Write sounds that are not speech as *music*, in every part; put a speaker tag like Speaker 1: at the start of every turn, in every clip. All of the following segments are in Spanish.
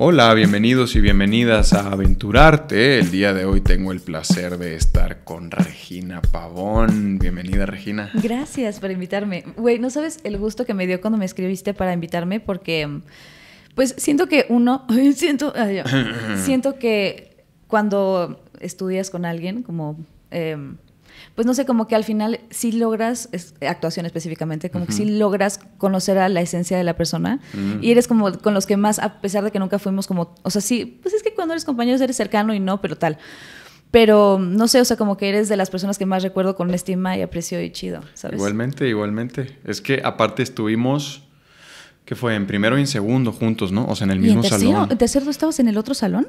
Speaker 1: Hola, bienvenidos y bienvenidas a Aventurarte. El día de hoy tengo el placer de estar con Regina Pavón. Bienvenida, Regina.
Speaker 2: Gracias por invitarme. Güey, no sabes el gusto que me dio cuando me escribiste para invitarme porque, pues, siento que uno, *laughs* siento, siento que cuando estudias con alguien, como... Em, pues no sé, como que al final sí logras, actuación específicamente, como que sí logras conocer a la esencia de la persona y eres como con los que más, a pesar de que nunca fuimos como, o sea, sí, pues es que cuando eres compañero eres cercano y no, pero tal. Pero no sé, o sea, como que eres de las personas que más recuerdo con estima y aprecio y chido, ¿sabes?
Speaker 1: Igualmente, igualmente. Es que aparte estuvimos que fue en primero y en segundo juntos, ¿no? O sea, en el mismo salón.
Speaker 2: ¿En tercero estabas en el otro salón?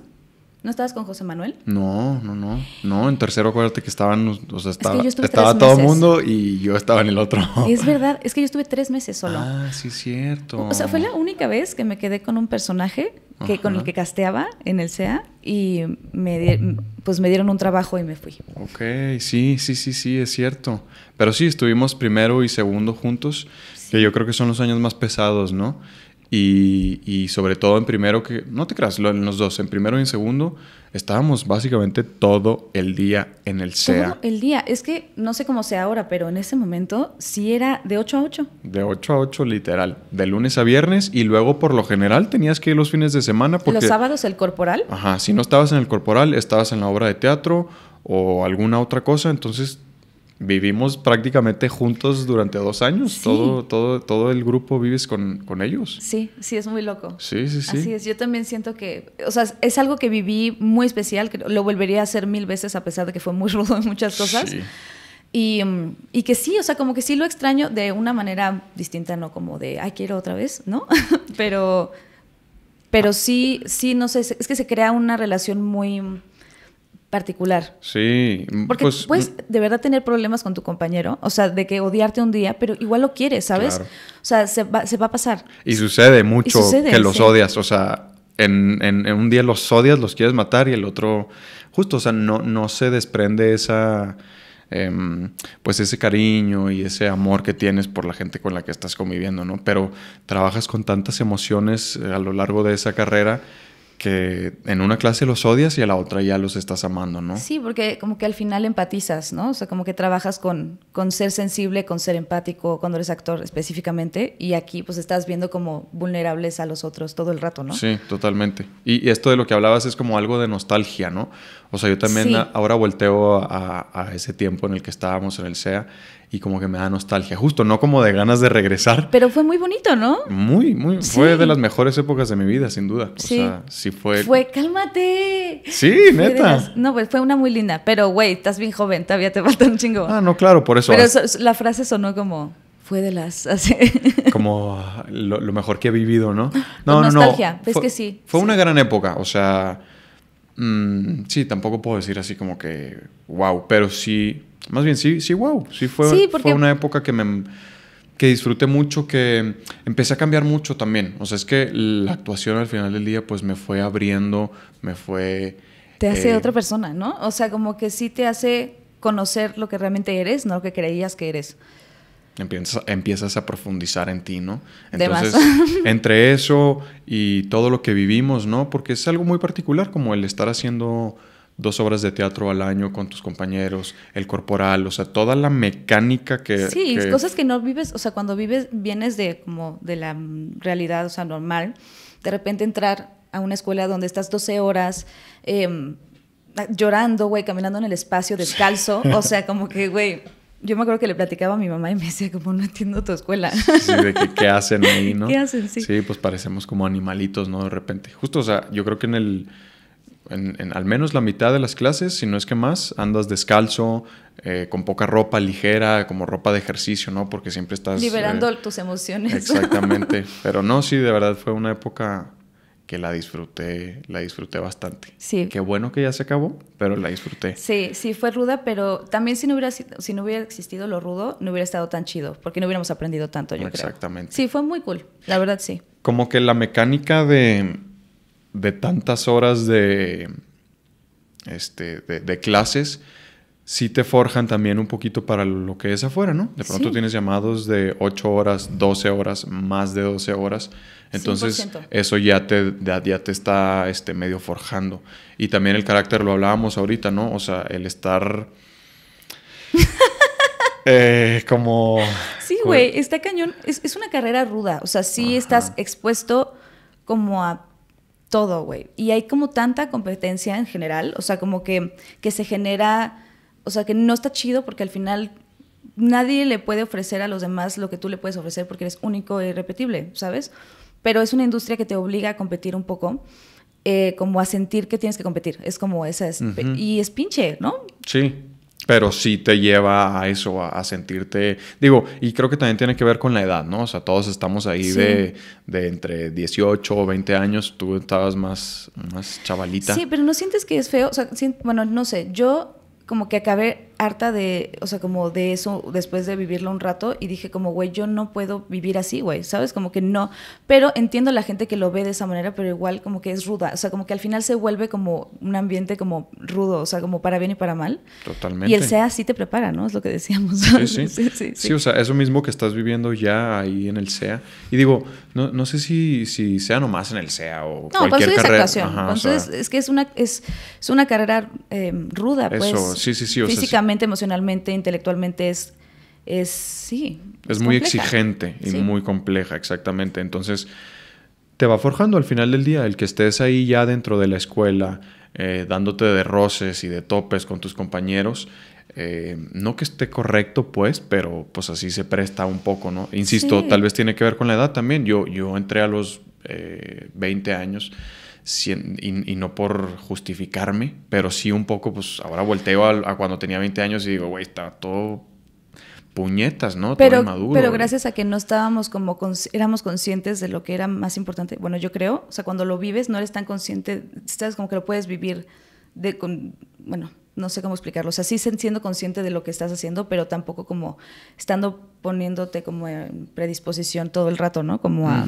Speaker 2: ¿No estabas con José Manuel?
Speaker 1: No, no, no. No, en tercero acuérdate que estaban, o sea, estaba, todo el mundo y yo estaba en el otro. Es
Speaker 2: verdad, es que yo estuve tres meses solo. Ah,
Speaker 1: sí, cierto. O sea, fue la
Speaker 2: única vez que me quedé con un personaje que, con el que casteaba en el SEA y me, pues me dieron un trabajo y me fui.
Speaker 1: Ok, sí, sí, sí, sí, es cierto. Pero sí, estuvimos primero y segundo juntos, que yo creo que son los años más pesados, ¿no? Y, sobre todo en primero, que no te creas, en los dos, en primero y en segundo, estábamos básicamente todo el día en el SEA. Todo
Speaker 2: el día, es que no sé cómo sea ahora, pero en ese momento sí era de 8 a 8.
Speaker 1: De 8 a 8 literal, de lunes a viernes y luego por lo general tenías que ir los fines de semana porque... Los sábados el corporal. Ajá, si no estabas en el corporal, estabas en la obra de teatro o alguna otra cosa, entonces vivimos prácticamente juntos durante dos años. Todo, todo, todo el grupo vives con, ellos.
Speaker 2: Sí, sí, es muy loco.
Speaker 1: Sí, sí, sí. Así es.
Speaker 2: Yo también siento que, o sea, es algo que viví muy especial, que lo volvería a hacer mil veces a pesar de que fue muy *laughs* rudo en muchas cosas. Sí. Y, mm, y, que sí, o sea, como que sí lo extraño de una manera distinta, no como de, ay, quiero otra vez, ¿no? *laughs* pero, pero sí, sí, no sé, es que se crea una relación muy particular.
Speaker 1: Sí. Mm, Porque pues, puedes mm.
Speaker 2: de verdad tener problemas con tu compañero, o sea, de que odiarte un día, pero igual lo quieres, ¿sabes? O sea, se va, se va, a pasar.
Speaker 1: Y sucede mucho que los odias, o sea, en, un día los odias, los quieres matar y el otro, justo, o sea, no, no se desprende esa... Em, pues ese cariño y ese amor que tienes por la gente con la que estás conviviendo, ¿no? Pero trabajas con tantas emociones eh, a lo largo de esa carrera que en una clase los odias y a la otra ya los estás amando, ¿no? Sí,
Speaker 2: porque como que al final empatizas, ¿no? O sea, como que trabajas con, con ser sensible, con ser empático, cuando eres actor específicamente, y aquí pues estás viendo como vulnerables a los otros todo el rato, ¿no? Sí,
Speaker 1: totalmente. Y, y esto de lo que hablabas es como algo de nostalgia, ¿no? O sea, yo también ahora volteo a, ese tiempo en el que estábamos en el SEA y como que me da nostalgia, justo, no como de ganas de regresar.
Speaker 2: Pero fue muy bonito, ¿no?
Speaker 1: Muy, muy. Fue de las mejores épocas de mi vida, sin duda. Sí. O sea, sí fue. Fue,
Speaker 2: cálmate. Sí, neta. No, pues fue una muy linda. Pero, güey, estás bien joven, todavía te *laughs* falta un chingo. Ah,
Speaker 1: no, claro, por eso. Pero
Speaker 2: la frase sonó como fue de las así.
Speaker 1: *laughs* como ah, lo, mejor que he vivido, ¿no? Ah, no, no, no. nostalgia, ves que sí. Fue una gran época, o sea, Mm, sí, tampoco puedo decir así como que wow, pero sí, más bien sí, sí, wow. Sí, fue, fue una época que me disfruté mucho, que empecé a cambiar mucho también. O sea, es que la actuación al final del día pues me fue abriendo, me fue...
Speaker 2: Te hace eh, otra persona, ¿no? O sea, como que sí te hace conocer lo que realmente eres, no lo que creías que eres.
Speaker 1: Empiezas, empiezas a profundizar en ti, ¿no? Entonces, *laughs* entre eso y todo lo que vivimos, ¿no? Porque es algo muy particular, como el estar haciendo dos obras de teatro al año con tus compañeros, el corporal, o sea, toda la mecánica que... Sí, cosas que
Speaker 2: no vives, o sea, cuando vives, vienes de como de la realidad, o sea, normal, de repente entrar a una escuela donde estás 12 horas em, llorando, güey, caminando en el espacio descalzo, o sea, como que, güey, yo me acuerdo que le platicaba a mi mamá y me decía, como no entiendo tu escuela. Sí, de
Speaker 1: que qué hacen ahí, *laughs* ¿no? Sí. pues parecemos como animalitos, ¿no? De repente. Justo, o sea, yo creo que en el. En, en al menos la mitad de las clases, si no es que más, andas descalzo, eh, con poca ropa ligera, como ropa de ejercicio, ¿no? Porque siempre estás... Liberando eh,
Speaker 2: tus emociones. *laughs* Exactamente.
Speaker 1: Pero no, sí, de verdad fue una época que la disfruté, la disfruté bastante. Sí. Qué bueno que ya se acabó, pero la disfruté.
Speaker 2: Sí, sí fue ruda, pero también si no hubiera si no hubiera existido lo rudo, no hubiera estado tan chido, porque no hubiéramos aprendido tanto, yo
Speaker 1: Exactamente. Sí,
Speaker 2: fue muy cool, la verdad sí.
Speaker 1: Como que la mecánica de tantas horas de este de clases sí te forjan también un poquito para lo que es afuera, ¿no? De pronto tienes llamados de 8 horas, 12 horas, más de 12 horas. Entonces, eso ya te, te está este, medio forjando. Y también el carácter, lo hablábamos ahorita, ¿no? O sea, el estar... *laughs* Eh, como... Sí, güey,
Speaker 2: está cañón. Es, es, una carrera ruda. O sea, sí estás expuesto como a todo, güey. Y hay como tanta competencia en general. O sea, como que, que se genera o sea, que no está chido porque al final nadie le puede ofrecer a los demás lo que tú le puedes ofrecer porque eres único e irrepetible, ¿sabes? Pero es una industria que te obliga a competir un poco, eh, como a sentir que tienes que competir. Es como esa es. Y es pinche, ¿no?
Speaker 1: Sí. Pero sí te lleva a eso, a, sentirte. Digo, y creo que también tiene que ver con la edad, ¿no? O sea, todos estamos ahí de, entre 18 o 20 años. Tú estabas más, más chavalita. Sí,
Speaker 2: pero no sientes que es feo. O sea, bueno, no sé. Yo como que acabé harta de, o sea, como de eso después de vivirlo un rato y dije como, güey, yo no puedo vivir así, güey, ¿sabes? Como que no, pero entiendo la gente que lo ve de esa manera, pero igual como que es ruda, o sea, como que al final se vuelve como un ambiente como rudo, o sea, como para bien y para mal.
Speaker 1: Totalmente. Y el SEA
Speaker 2: sí te prepara, ¿no? Es lo que decíamos. Sí, *laughs* sí. sí, sí, o
Speaker 1: sea, eso mismo que estás viviendo ya ahí en el SEA. Y digo, no, no sé si, si sea nomás en el SEA o cualquier carrera. Entonces,
Speaker 2: es que es una, es, es una carrera em, ruda, pues. Eso, sí, sí, sí. físicamente emocionalmente, intelectualmente es, es sí.
Speaker 3: Es, muy exigente y muy
Speaker 1: compleja, exactamente. Entonces, te va forjando al final del día el que estés ahí ya dentro de la escuela, eh, dándote de roces y de topes con tus compañeros. Eh, no que esté correcto, pues, pero pues así se presta un poco, ¿no? Insisto, tal vez tiene que ver con la edad también. Yo, yo entré a los 20 eh, años y, no por justificarme, pero sí un poco, pues ahora volteo a, cuando tenía 20 años y digo, güey, está todo puñetas, ¿no? Pero, todo pero gracias
Speaker 2: a que no estábamos como, éramos conscientes de lo que era más importante, bueno, yo creo, o sea, cuando lo vives no eres tan consciente, estás como que lo puedes vivir de, con, bueno, no sé cómo explicarlo, o sea, sí siendo consciente de lo que estás haciendo, pero tampoco como estando poniéndote como en predisposición todo el rato, ¿no? Como a...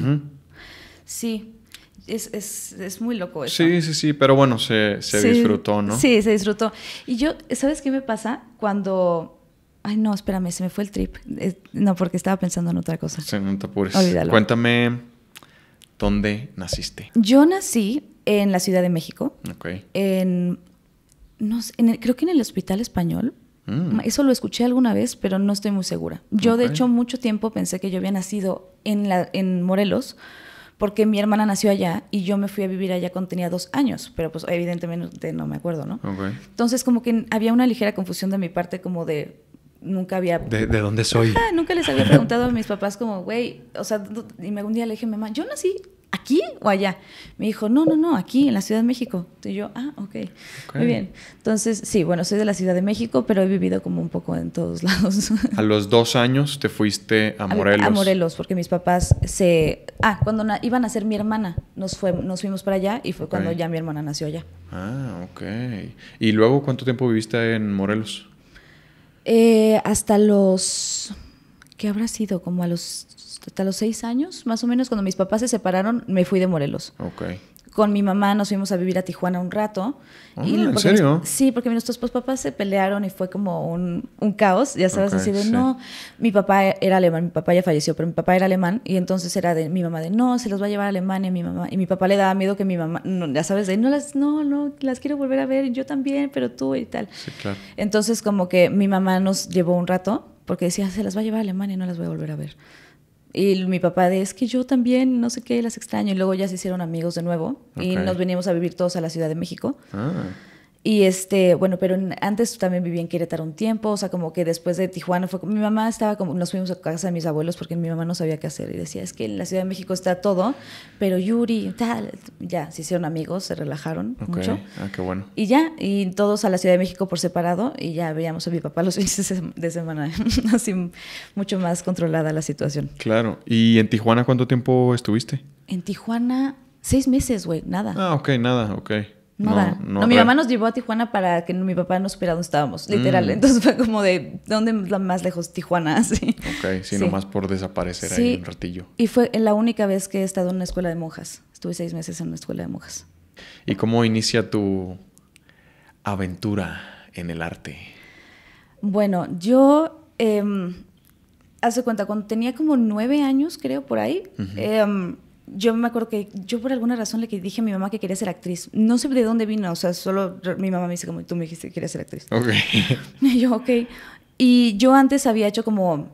Speaker 2: Sí, es, es, es, muy loco eso.
Speaker 1: Sí, sí, sí, pero bueno, se, disfrutó, ¿no? Sí,
Speaker 2: se disfrutó. Y yo, ¿sabes qué me pasa? Cuando... Ay, no, espérame, se me fue el trip. no, porque estaba pensando en otra
Speaker 1: cosa. Se no te apures. Cuéntame, ¿dónde naciste?
Speaker 2: Yo nací en la Ciudad de México. Ok. En... No sé, creo que en el Hospital Español. Mm. Eso lo escuché alguna vez, pero no estoy muy segura. Yo, de hecho, mucho tiempo pensé que yo había nacido en, la, en Morelos, porque mi hermana nació allá y yo me fui a vivir allá cuando tenía dos años, pero pues evidentemente no me acuerdo, ¿no? Entonces como que había una ligera confusión de mi parte como de nunca había... ¿De,
Speaker 1: dónde soy?
Speaker 2: nunca les había preguntado a mis papás como, güey, o sea, y algún día le dije, mamá, yo nací ¿Aquí o allá? Me dijo, no, no, no, aquí, en la Ciudad de México. Y yo, ah, ok, muy bien. Entonces, sí, bueno, soy de la Ciudad de México, pero he vivido como un poco en todos *laughs* lados.
Speaker 1: A los dos años te fuiste a Morelos. A, Morelos,
Speaker 2: porque mis papás se... Ah, cuando iban a ser mi hermana, nos, fue, nos fuimos para allá y fue cuando ya mi hermana nació allá.
Speaker 1: Ah, ok. ¿Y luego cuánto tiempo viviste en Morelos?
Speaker 2: Eh, hasta los... ¿Qué habrá sido? Como a los hasta los seis años, más o menos, cuando mis papás se separaron, me fui de Morelos. Con mi mamá nos fuimos a vivir a Tijuana un rato.
Speaker 3: Ah, y ¿En serio?
Speaker 2: sí, porque nuestros papás se pelearon y fue como un, caos, ya sabes, okay, no. Mi papá era alemán, mi papá ya falleció, pero mi papá era alemán y entonces era de mi mamá de no, se los va a llevar a Alemania, mi mamá. Y mi papá le daba miedo que mi mamá, ya sabes, de no las, no, no, las quiero volver a ver, yo también, pero tú y tal. Entonces, como que mi mamá nos llevó un rato porque decía, se las va a llevar a Alemania, no las voy a volver a ver. Y mi papá de, es que yo también, no sé qué, las extraño. Y luego ya se hicieron amigos de nuevo y nos venimos a vivir todos a la Ciudad de México. Ah. Y este, bueno, pero antes también viví en Querétaro un tiempo, o sea, como que después de Tijuana fue mi mamá estaba como nos fuimos a casa de mis abuelos porque mi mamá no sabía qué hacer y decía, "Es que en la Ciudad de México está todo, pero Yuri tal, ya se hicieron amigos, se relajaron mucho." Ah, qué bueno. Y ya, y todos a la Ciudad de México por separado y ya veíamos a mi papá los *laughs* fines de semana, *laughs* así mucho más controlada la situación.
Speaker 1: Claro. ¿Y en Tijuana cuánto tiempo estuviste?
Speaker 2: En Tijuana seis meses, güey, nada. Ah,
Speaker 1: ok, nada, ok. No, no, mi mamá
Speaker 2: nos llevó a Tijuana para que mi papá no supiera dónde estábamos, literal. Mm. Entonces fue como de, ¿dónde más lejos? Tijuana, *laughs* sí. Ok,
Speaker 1: sino más por desaparecer ahí un ratillo.
Speaker 2: Y fue la única vez que he estado en una escuela de monjas. Estuve seis meses en una escuela de monjas.
Speaker 1: ¿Y cómo inicia tu aventura en el arte?
Speaker 2: Bueno, yo, em, hace cuenta, cuando tenía como nueve años, creo, por ahí, yo me acuerdo que yo por alguna razón le dije a mi mamá que quería ser actriz. No sé de dónde vino, o sea, solo mi mamá me dice como, tú me dijiste que querías ser
Speaker 3: actriz. Ok. *laughs*
Speaker 2: Y yo, ok. Y yo antes había hecho como,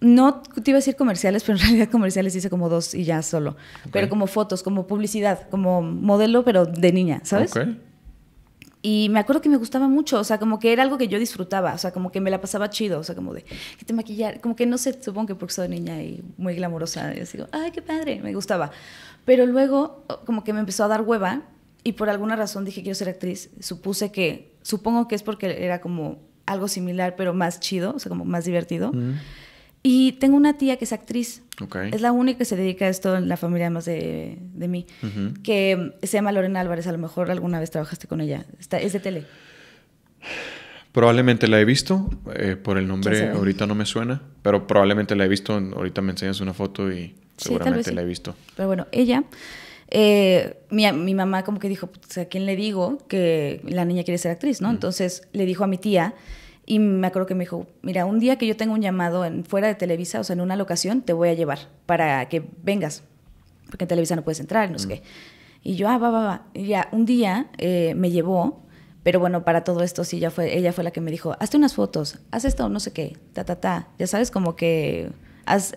Speaker 2: no te iba a decir comerciales, pero en realidad comerciales hice como dos y ya solo. Pero como fotos, como publicidad, como modelo, pero de niña, ¿sabes? Ok. Y me acuerdo que me gustaba mucho, o sea, como que era algo que yo disfrutaba, o sea, como que me la pasaba chido, o sea, como de que te maquillar, como que no sé, supongo que porque soy niña y muy glamorosa, y digo, ay, qué padre, me gustaba. Pero luego, como que me empezó a dar hueva y por alguna razón dije, quiero ser actriz. Supuse que, supongo que es porque era como algo similar, pero más chido, o sea, como más divertido. Y tengo una tía que es actriz es la única que se dedica a esto en la familia más de, mí. Que se llama Lorena Álvarez. A lo mejor alguna vez trabajaste con ella. Está, es de tele.
Speaker 1: Probablemente la he visto. Eh, por el nombre ahorita no me suena. Pero probablemente la he visto. Ahorita me enseñas una foto y seguramente la he visto.
Speaker 2: Pero bueno, ella... Eh, mi, mamá como que dijo, pues, ¿a quién le digo que la niña quiere ser actriz? ¿no? Entonces le dijo a mi tía y me acuerdo que me dijo, mira, un día que yo tengo un llamado en, fuera de Televisa, o sea, en una locación, te voy a llevar para que vengas, porque en Televisa no puedes entrar, no sé qué. Y yo, ah, va, va, va. Y ya, un día eh, me llevó, pero bueno, para todo esto sí, ya fue, ella fue la que me dijo, hazte unas fotos, haz esto, no sé qué, ta, ta, ta. Ya sabes, como que...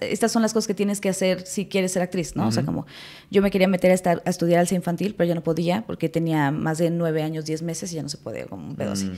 Speaker 2: estas son las cosas que tienes que hacer si quieres ser actriz, ¿no? O sea, como yo me quería meter a, estar, a estudiar alza infantil, pero ya no podía porque tenía más de nueve años, diez meses y ya no se puede como un pedo así. Mm.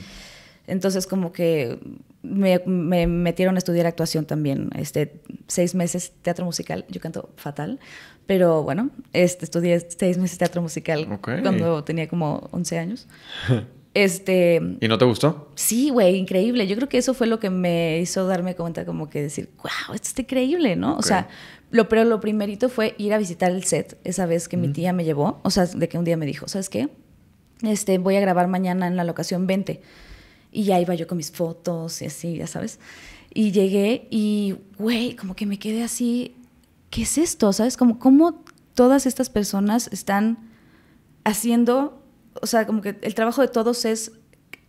Speaker 2: Entonces como que me, metieron a estudiar actuación también, este, seis meses teatro musical, yo canto fatal, pero bueno, este, estudié seis meses teatro musical cuando tenía como 11 años. *laughs* Este,
Speaker 1: ¿Y no te gustó?
Speaker 2: Sí, güey, increíble. Yo creo que eso fue lo que me hizo darme cuenta, como que decir, wow, esto es increíble, ¿no? O sea, lo, pero lo primerito fue ir a visitar el set esa vez que mi tía me llevó, o sea, de que un día me dijo, ¿sabes qué? Este, voy a grabar mañana en la locación 20 y ya iba yo con mis fotos y así, ya sabes. Y llegué y, güey, como que me quedé así, ¿qué es esto? ¿Sabes? Como cómo todas estas personas están haciendo, o sea, como que el trabajo de todos es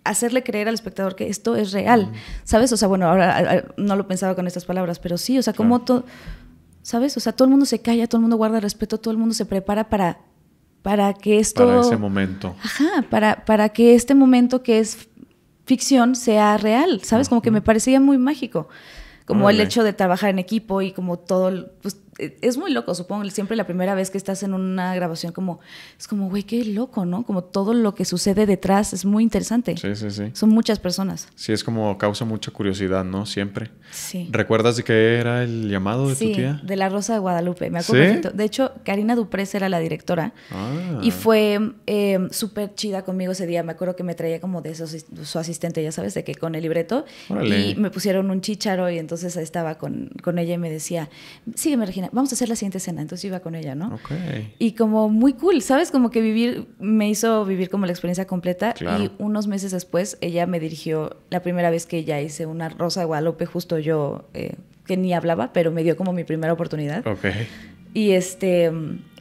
Speaker 2: hacerle creer al espectador que esto es real, ¿sabes? O sea, bueno, ahora no lo pensaba con estas palabras, pero sí, o sea, como todo, ¿sabes? O sea, todo el mundo se calla, todo el mundo guarda respeto, todo el mundo se prepara para, para que esto... Para ese momento. Ajá, para, para que este momento que es ficción sea real, ¿sabes? Como que me parecía muy mágico,
Speaker 1: como el hecho de
Speaker 2: trabajar en equipo y como todo, pues eh, es muy loco, supongo, siempre la primera vez que estás en una grabación como, es como, güey, qué loco, ¿no? Como todo lo que sucede detrás es muy interesante. Sí, sí, sí. Son muchas personas.
Speaker 1: Sí, es como causa mucha curiosidad, ¿no? Siempre. Sí. ¿Recuerdas de qué era el llamado de tu tía?
Speaker 2: de La Rosa de Guadalupe, me acuerdo. De hecho, Karina Duprés era la directora ah. y fue eh, súper chida conmigo ese día. Me acuerdo que me traía como de esos, su asistente, ya sabes, de que con el libreto y me pusieron un chicharo y entonces estaba con, con ella y me decía, sígueme, Regina vamos a hacer la siguiente escena. Entonces iba con ella, ¿no? Ok. Y como muy cool, ¿sabes? Como que vivir, me hizo vivir como la experiencia completa. Y unos meses después ella me dirigió la primera vez que ella hice una Rosa de Guadalupe, justo yo, eh, que ni hablaba, pero me dio como mi primera oportunidad. Ok. Y este,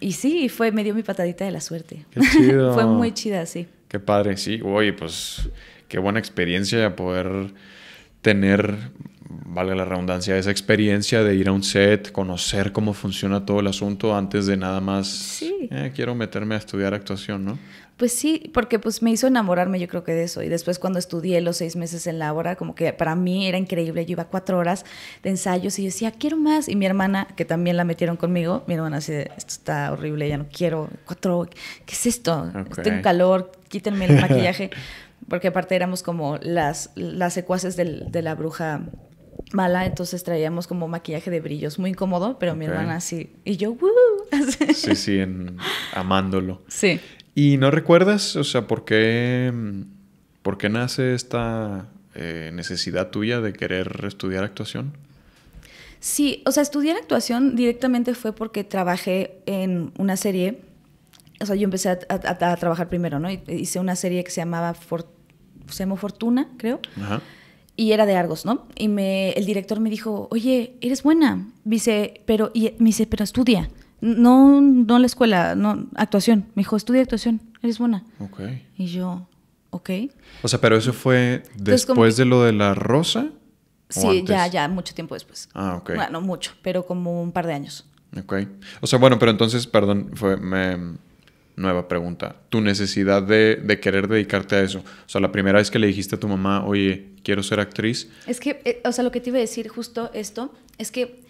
Speaker 2: y sí, fue, me dio mi patadita de la suerte. *laughs* fue muy chida, sí.
Speaker 1: Qué padre, sí. Oye, pues qué buena experiencia poder tener valga la redundancia, esa experiencia de ir a un set, conocer cómo funciona todo el asunto antes de nada más, sí. Eh, quiero meterme a estudiar actuación, ¿no?
Speaker 2: Pues sí, porque pues me hizo enamorarme yo creo que de eso. Y después cuando estudié los seis meses en la hora, como que para mí era increíble. Yo iba cuatro horas de ensayos y yo decía, quiero más. Y mi hermana, que también la metieron conmigo, mi hermana así, esto está horrible, ya no quiero cuatro, ¿qué es esto? Tengo calor, quítenme el maquillaje. *laughs* porque aparte éramos como las, las secuaces del, de la bruja mala, entonces traíamos como maquillaje de brillos, muy incómodo, pero mi hermana así, y yo, ¡Woo!
Speaker 1: *laughs* sí, sí, amándolo. Sí. ¿Y no recuerdas, o sea, por qué, por nace esta eh, necesidad tuya de querer estudiar actuación?
Speaker 2: Sí, o sea, estudiar actuación directamente fue porque trabajé en una serie, o sea, yo empecé a, trabajar primero, ¿no? Hice una serie que se llamaba, se Fortuna, creo. Ajá y era de Argos, ¿no? Y me, el director me dijo, oye, eres buena. Dice, pero, y me dice, pero estudia. No, no la escuela, no, actuación. Me dijo, estudia actuación, eres buena. Ok. Y yo, ok.
Speaker 1: O sea, pero eso fue después de lo de la rosa. Sí, ya, ya, mucho tiempo después. Ah, ok. Bueno,
Speaker 2: mucho, pero como un par de años.
Speaker 1: Ok. O sea, bueno, pero entonces, perdón, fue, me, nueva pregunta. Tu necesidad de, querer dedicarte a eso. O sea, la primera vez que le dijiste a tu mamá, oye, quiero ser actriz.
Speaker 2: Es que, eh, o sea, lo que te iba a decir justo esto, es que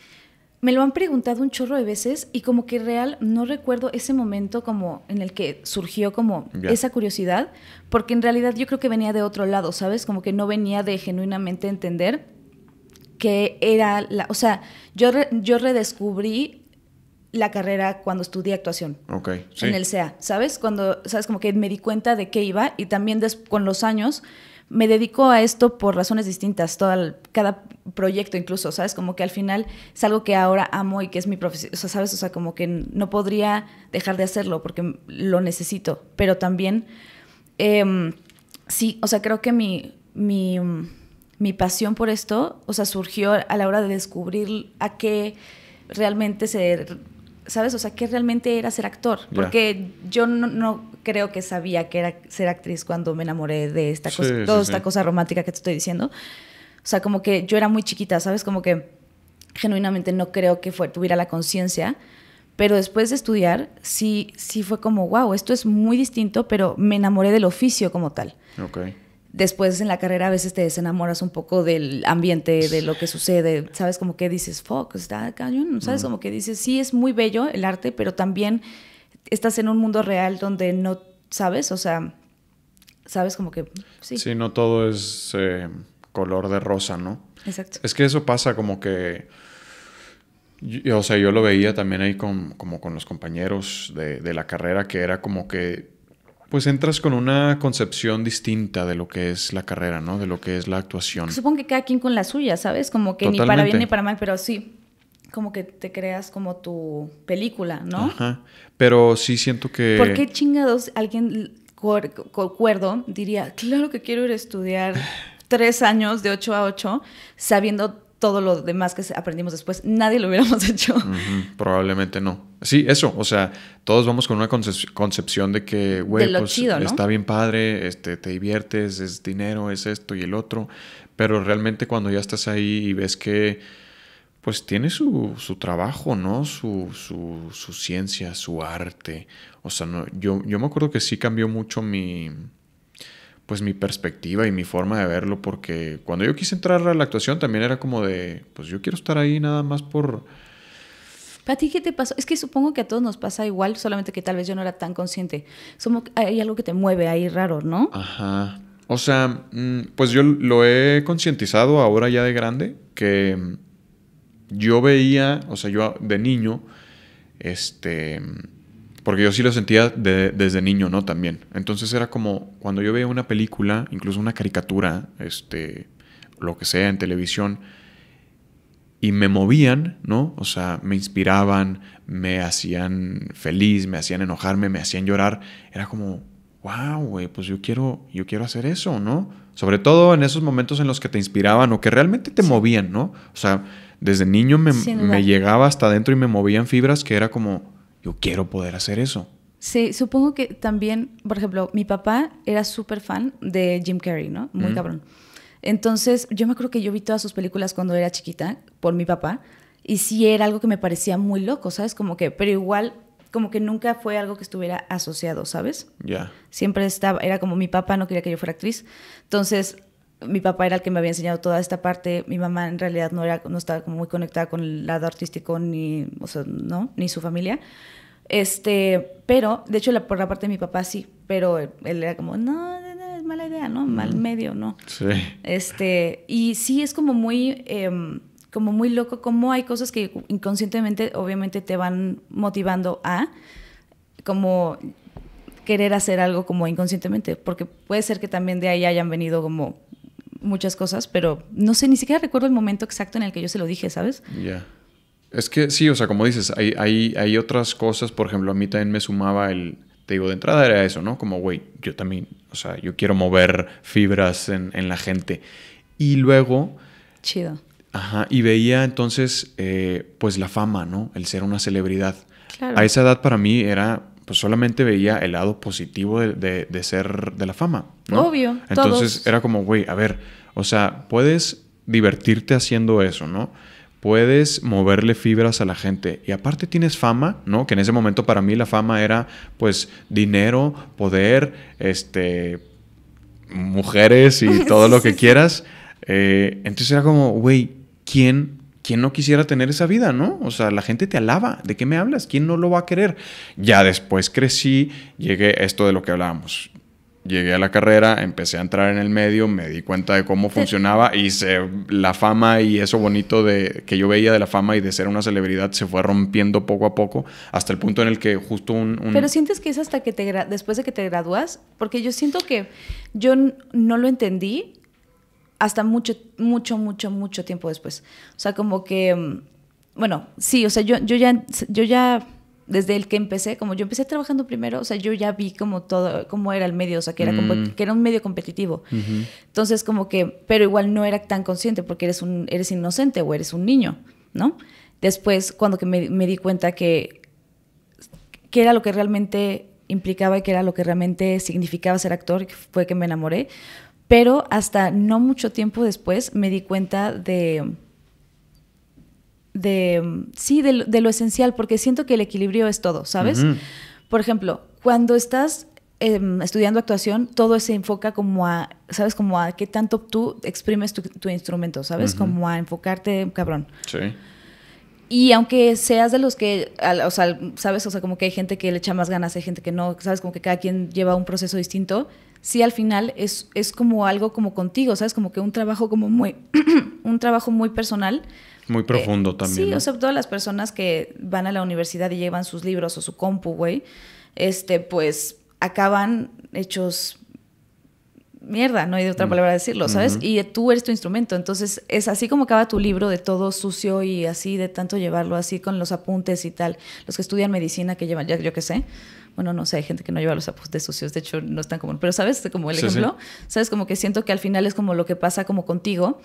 Speaker 2: me lo han preguntado un chorro de veces y como que real no recuerdo ese momento como en el que surgió como esa curiosidad, porque en realidad yo creo que venía de otro lado, ¿sabes? Como que no venía de genuinamente entender que era la, o sea, yo, yo redescubrí la carrera cuando estudié actuación.
Speaker 3: Ok. En el
Speaker 2: SEA, ¿sabes? Cuando, ¿sabes? Como que me di cuenta de qué iba y también con los años me dedico a esto por razones distintas, todo cada proyecto incluso, ¿sabes? Como que al final es algo que ahora amo y que es mi profesión, ¿sabes? O sea, como que no podría dejar de hacerlo porque lo necesito, pero también, em, sí, o sea, creo que mi, mi, mi pasión por esto, o sea, surgió a la hora de descubrir a qué realmente se ¿sabes? O sea, ¿qué realmente era ser actor? Porque yo no, creo que sabía que era ser actriz cuando me enamoré de esta cosa, toda esta cosa romántica que te estoy diciendo. O sea, como que yo era muy chiquita, ¿sabes? Como que genuinamente no creo que tuviera la conciencia. Pero después de estudiar, sí, sí fue como, wow, esto es muy distinto, pero me enamoré del oficio como tal. Okay después en la carrera a veces te desenamoras un poco del ambiente, de lo que sucede, sabes como que dices, fuck, está cañón, sabes como que dices, sí, es muy bello el arte, pero también estás en un mundo real donde no sabes, o sea, sabes como que... Sí,
Speaker 1: no todo es eh, color de rosa, ¿no? Exacto. Es que eso pasa como que... o sea, yo lo veía también ahí con, como con los compañeros de la carrera, que era como que pues entras con una concepción distinta de lo que es la carrera, ¿no? De lo que es la actuación.
Speaker 2: Supongo que cada quien con la suya, ¿sabes? Como que ni para bien ni para mal, pero sí, como que te creas como tu película, ¿no?
Speaker 1: Ajá. Pero sí siento que. ¿Por qué
Speaker 2: chingados alguien cuerdo diría, claro que quiero ir a estudiar tres años de 8 a 8, sabiendo todo lo demás que aprendimos después, nadie lo hubiéramos *laughs* hecho.
Speaker 1: probablemente no. Sí, eso. O sea, todos vamos con una concepción de que, güey, pues, está bien padre, este, te diviertes, es dinero, es esto y el otro. Pero realmente cuando ya estás ahí y ves que, pues tiene su, su trabajo, ¿no? Su, su, su, ciencia, su arte. O sea, no, yo, yo me acuerdo que sí cambió mucho mi pues mi perspectiva y mi forma de verlo, porque cuando yo quise entrar a la actuación también era como de, pues yo quiero estar ahí nada más por...
Speaker 2: ¿Para ti qué te pasó? Es que supongo que a todos nos pasa igual, solamente que tal vez yo no era tan consciente. Somos, hay algo que te mueve ahí raro, ¿no?
Speaker 1: Ajá. O sea, mm, pues yo lo he concientizado ahora ya de grande, que yo veía, o sea, yo de niño, este porque yo sí lo sentía desde niño, ¿no? También. Entonces era como cuando yo veía una película, incluso una caricatura, este, lo que sea, en televisión, y me movían, ¿no? O sea, me inspiraban, me hacían feliz, me hacían enojarme, me hacían llorar. Era como, wow, güey, pues yo quiero, yo quiero hacer eso, ¿no? Sobre todo en esos momentos en los que te inspiraban o que realmente te movían, ¿no? O sea, desde niño me, me llegaba hasta adentro y me movían fibras que era como, yo quiero poder hacer eso.
Speaker 2: Sí, supongo que también, por ejemplo, mi papá era súper fan de Jim Carrey, ¿no? Muy cabrón. Entonces, yo me acuerdo que yo vi todas sus películas cuando era chiquita por mi papá y sí era algo que me parecía muy loco, ¿sabes? Como que, pero igual, como que nunca fue algo que estuviera asociado, ¿sabes? Ya. Siempre estaba, era como mi papá no quería que yo fuera actriz. Entonces, mi papá era el que me había enseñado toda esta parte, mi mamá en realidad no, era, no estaba como muy conectada con el lado artístico ni, o sea, ¿no? ni su familia. Este, pero, de hecho, por la parte de mi papá sí, pero él era como, no, es mala idea, ¿no? Mal medio, ¿no? Sí. Este, y sí es como muy, em, como muy loco, como hay cosas que inconscientemente, obviamente, te van motivando a, como querer hacer algo como inconscientemente, porque puede ser que también de ahí hayan venido como muchas cosas, pero no sé, ni siquiera recuerdo el momento exacto en el que yo se lo dije, ¿sabes?
Speaker 1: Ya. Es que sí, o sea, como dices, hay, hay, hay otras cosas, por ejemplo, a mí también me sumaba el, te digo, de entrada era eso, ¿no? Como, güey, yo también, o sea, yo quiero mover fibras en, la gente. Y luego... Chido. Ajá, y veía entonces, eh, pues la fama, ¿no? El ser una celebridad. A esa edad para mí era pues solamente veía el lado positivo de, ser de la fama. ¿no? Obvio. Entonces era como, güey, a ver, o sea, puedes divertirte haciendo eso, ¿no? puedes moverle fibras a la gente. Y aparte tienes fama, ¿no? Que en ese momento para mí la fama era pues dinero, poder, este, mujeres y *laughs* todo lo que quieras. Eh, entonces era como, güey, ¿quién ¿quién no quisiera tener esa vida, no? O sea, la gente te alaba, ¿de qué me hablas? ¿Quién no lo va a querer? Ya después crecí, llegué a esto de lo que hablábamos. Llegué a la carrera, empecé a entrar en el medio, me di cuenta de cómo funcionaba y la fama y eso bonito de, que yo veía de la fama y de ser una celebridad se fue rompiendo poco a poco hasta el punto en el que justo un... Pero
Speaker 2: sientes que es hasta que te después de que te gradúas, porque yo siento que yo no lo entendí hasta mucho, mucho, mucho, mucho tiempo después. O sea, como que, mm, bueno, sí, o sea, yo, yo, ya, yo ya, desde el que empecé, como yo empecé trabajando primero, o sea, yo ya vi como todo, cómo era el medio, o sea, que era, mm. que era un medio competitivo. Entonces, como que, pero igual no era tan consciente porque eres, un, eres inocente o eres un niño, ¿no? Después, cuando que me, di cuenta que, qué era lo que realmente implicaba y que era lo que realmente significaba ser actor, fue que me enamoré, pero hasta no mucho tiempo después me di cuenta de, de sí, de, lo esencial, porque siento que el equilibrio es todo, ¿sabes? Por ejemplo, cuando estás em, estudiando actuación, todo se enfoca como a, ¿sabes? Como a qué tanto tú exprimes tu, instrumento, ¿sabes? Como a enfocarte, cabrón. Sí. Y aunque seas de los que, o sea, sabes, o sea, como que hay gente que le echa más ganas, hay gente que no, sabes, como que cada quien lleva un proceso distinto, sí al final es, es como algo como contigo, ¿sabes? Como que un trabajo como muy, *clears throat* un trabajo muy personal.
Speaker 1: Muy eh, profundo también. Sí, o sea,
Speaker 2: todas las personas que van a la universidad y llevan sus libros o su compu, güey, este, pues acaban hechos mierda, no hay otra palabra mm. palabra decirlo, ¿sabes? Y tú eres tu instrumento, entonces es así como acaba tu libro de todo sucio y así de tanto llevarlo así con los apuntes y tal, los que estudian medicina que llevan, ya yo qué sé, bueno, no sé, hay gente que no lleva los de sucios, de hecho no están común, pero sabes, como el ejemplo, sabes, como que siento que al final es como lo que pasa como contigo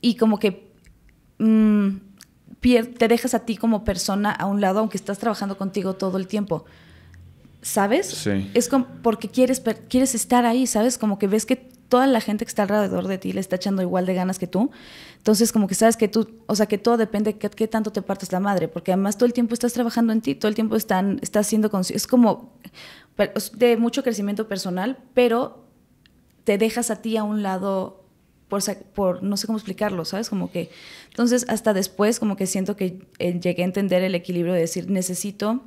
Speaker 2: y como que mm, te dejas a ti como persona a un lado, aunque estás trabajando contigo todo el tiempo. ¿Sabes? Sí. Es como porque quieres, quieres estar ahí, ¿sabes? Como que ves que toda la gente que está alrededor de ti le está echando igual de ganas que tú. Entonces, como que sabes que tú, o sea, que todo depende de qué, tanto te partes la madre, porque además todo el tiempo estás trabajando en ti, todo el tiempo están, estás siendo es como de mucho crecimiento personal, pero te dejas a ti a un lado por, por no sé cómo explicarlo, ¿sabes? Como que, entonces, hasta después, como que siento que eh, llegué a entender el equilibrio de decir, necesito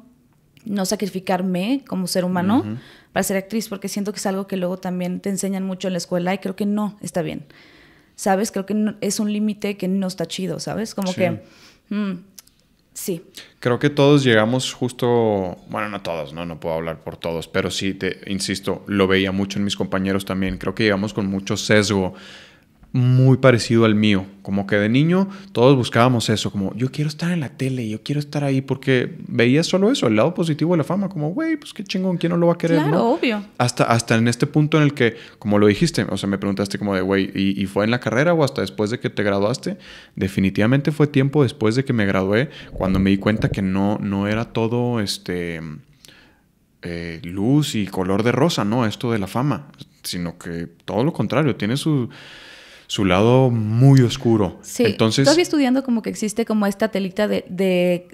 Speaker 2: no sacrificarme como ser humano para ser actriz, porque siento que es algo que luego también te enseñan mucho en la escuela y creo que no está bien. ¿sabes? Creo que es un límite que no está chido, ¿sabes? Como que... Mm,
Speaker 3: sí.
Speaker 1: Creo que todos llegamos justo, bueno, no todos, no, no puedo hablar por todos, pero sí, te insisto, lo veía mucho en mis compañeros también, creo que llegamos con mucho sesgo muy parecido al mío. Como que de niño todos buscábamos eso, como yo quiero estar en la tele, yo quiero estar ahí, porque veías solo eso, el lado positivo de la fama, como, güey, pues qué chingón, ¿quién no lo va a querer? Claro, obvio. Hasta, hasta en este punto en el que, como lo dijiste, o sea, me preguntaste como de, güey, ¿y, fue en la carrera o hasta después de que te graduaste? Definitivamente fue tiempo después de que me gradué, cuando me di cuenta que no, no era todo este... Eh, luz y color de rosa, ¿no? Esto de la fama, sino que todo lo contrario, tiene su, su lado muy oscuro. Sí, Entonces, todavía
Speaker 2: estudiando como que existe como esta telita de,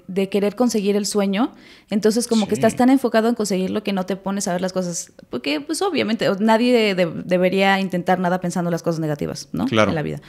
Speaker 2: de, querer conseguir el sueño. Entonces como que estás tan enfocado en conseguirlo que no te pones a ver las cosas. Porque pues obviamente nadie debería intentar nada pensando las cosas negativas,
Speaker 1: ¿no? Claro. En la vida.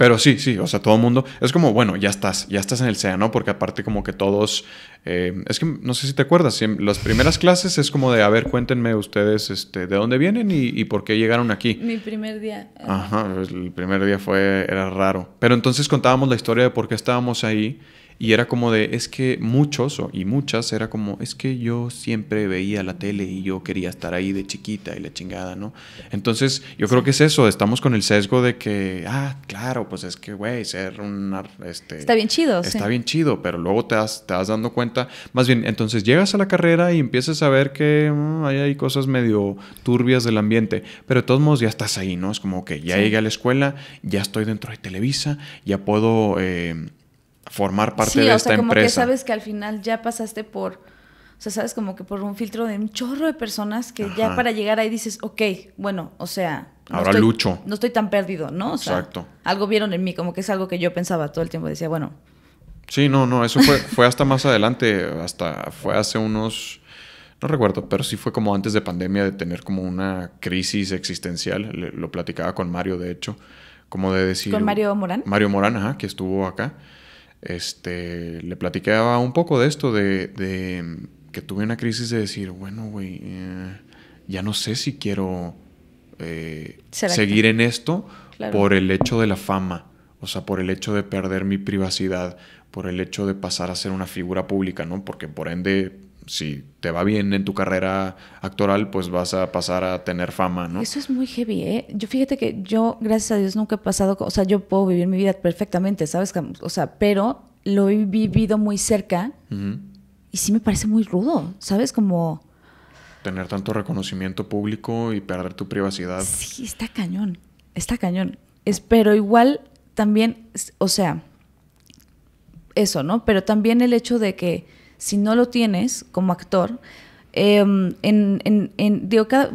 Speaker 1: Pero sí, sí, o sea, todo el mundo. Es como, bueno, ya estás, ya estás en el SEA, ¿no? Porque aparte, como que todos. Eh, es que no sé si te acuerdas, las primeras clases es como de, a ver, cuéntenme ustedes este, de dónde vienen y, y por qué llegaron aquí.
Speaker 2: Mi primer día.
Speaker 1: Eh. Ajá, el primer día fue, era raro. Pero entonces contábamos la historia de por qué estábamos ahí y era como de, es que muchos y muchas era como, es que yo siempre veía la tele y yo quería estar ahí de chiquita y la chingada, ¿no? Entonces, yo creo que es eso, estamos con el sesgo de que, ah, claro, pues es que, güey, ser un... Este, está bien chido. Está bien chido, pero luego te vas dando cuenta. Más bien, entonces llegas a la carrera y empiezas a ver que mm, hay, cosas medio turbias del ambiente, pero de todos modos ya estás ahí, ¿no? Es como, que ya llegué a la escuela, ya estoy dentro de Televisa, ya puedo... Eh, formar parte sí, de o esta sea, como que sabes
Speaker 2: que al final ya pasaste por, o sea, sabes como que por un filtro de un chorro de personas que ya para llegar ahí dices, ok, bueno, o sea... Ahora lucho. No estoy tan perdido, ¿no? O sea, Algo vieron en mí, como que es algo que yo pensaba todo el tiempo. Decía, bueno...
Speaker 1: Sí, no, no, eso fue, fue hasta más adelante, hasta fue hace unos no recuerdo, pero sí fue como antes de pandemia de tener como una crisis existencial. lo platicaba con Mario, de hecho, como de decir... ¿Con Mario Morán? Mario Morán, ajá, que estuvo acá este, le platicaba un poco de esto, de, que tuve una crisis de decir, bueno, güey, eh, ya no sé si quiero eh, seguir en esto por el hecho de la fama, o sea, por el hecho de perder mi privacidad, por el hecho de pasar a ser una figura pública, ¿no? Porque por ende si te va bien en tu carrera actoral, pues vas a pasar a tener fama, ¿no? Eso
Speaker 2: es muy heavy, ¿eh? Yo fíjate que yo, gracias a Dios, nunca he pasado, o sea, yo puedo vivir mi vida perfectamente, ¿sabes? O sea, pero lo he vivido muy cerca y sí me parece muy rudo, ¿sabes? Como...
Speaker 1: Tener tanto reconocimiento público y perder tu privacidad. Sí,
Speaker 2: está cañón, está cañón. pero igual también, o sea, eso, ¿no? Pero también el hecho de que si no lo tienes como actor, em, en,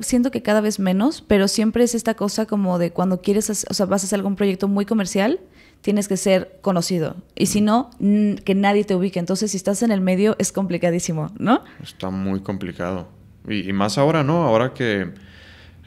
Speaker 2: siento que cada vez menos, pero siempre es esta cosa como de cuando quieres, o sea, vas a hacer algún proyecto muy comercial, tienes que ser conocido. Y si no, que nadie te ubique. Entonces, si estás en el medio, es complicadísimo,
Speaker 1: ¿no? Está muy complicado. y más ahora, ¿no? Ahora que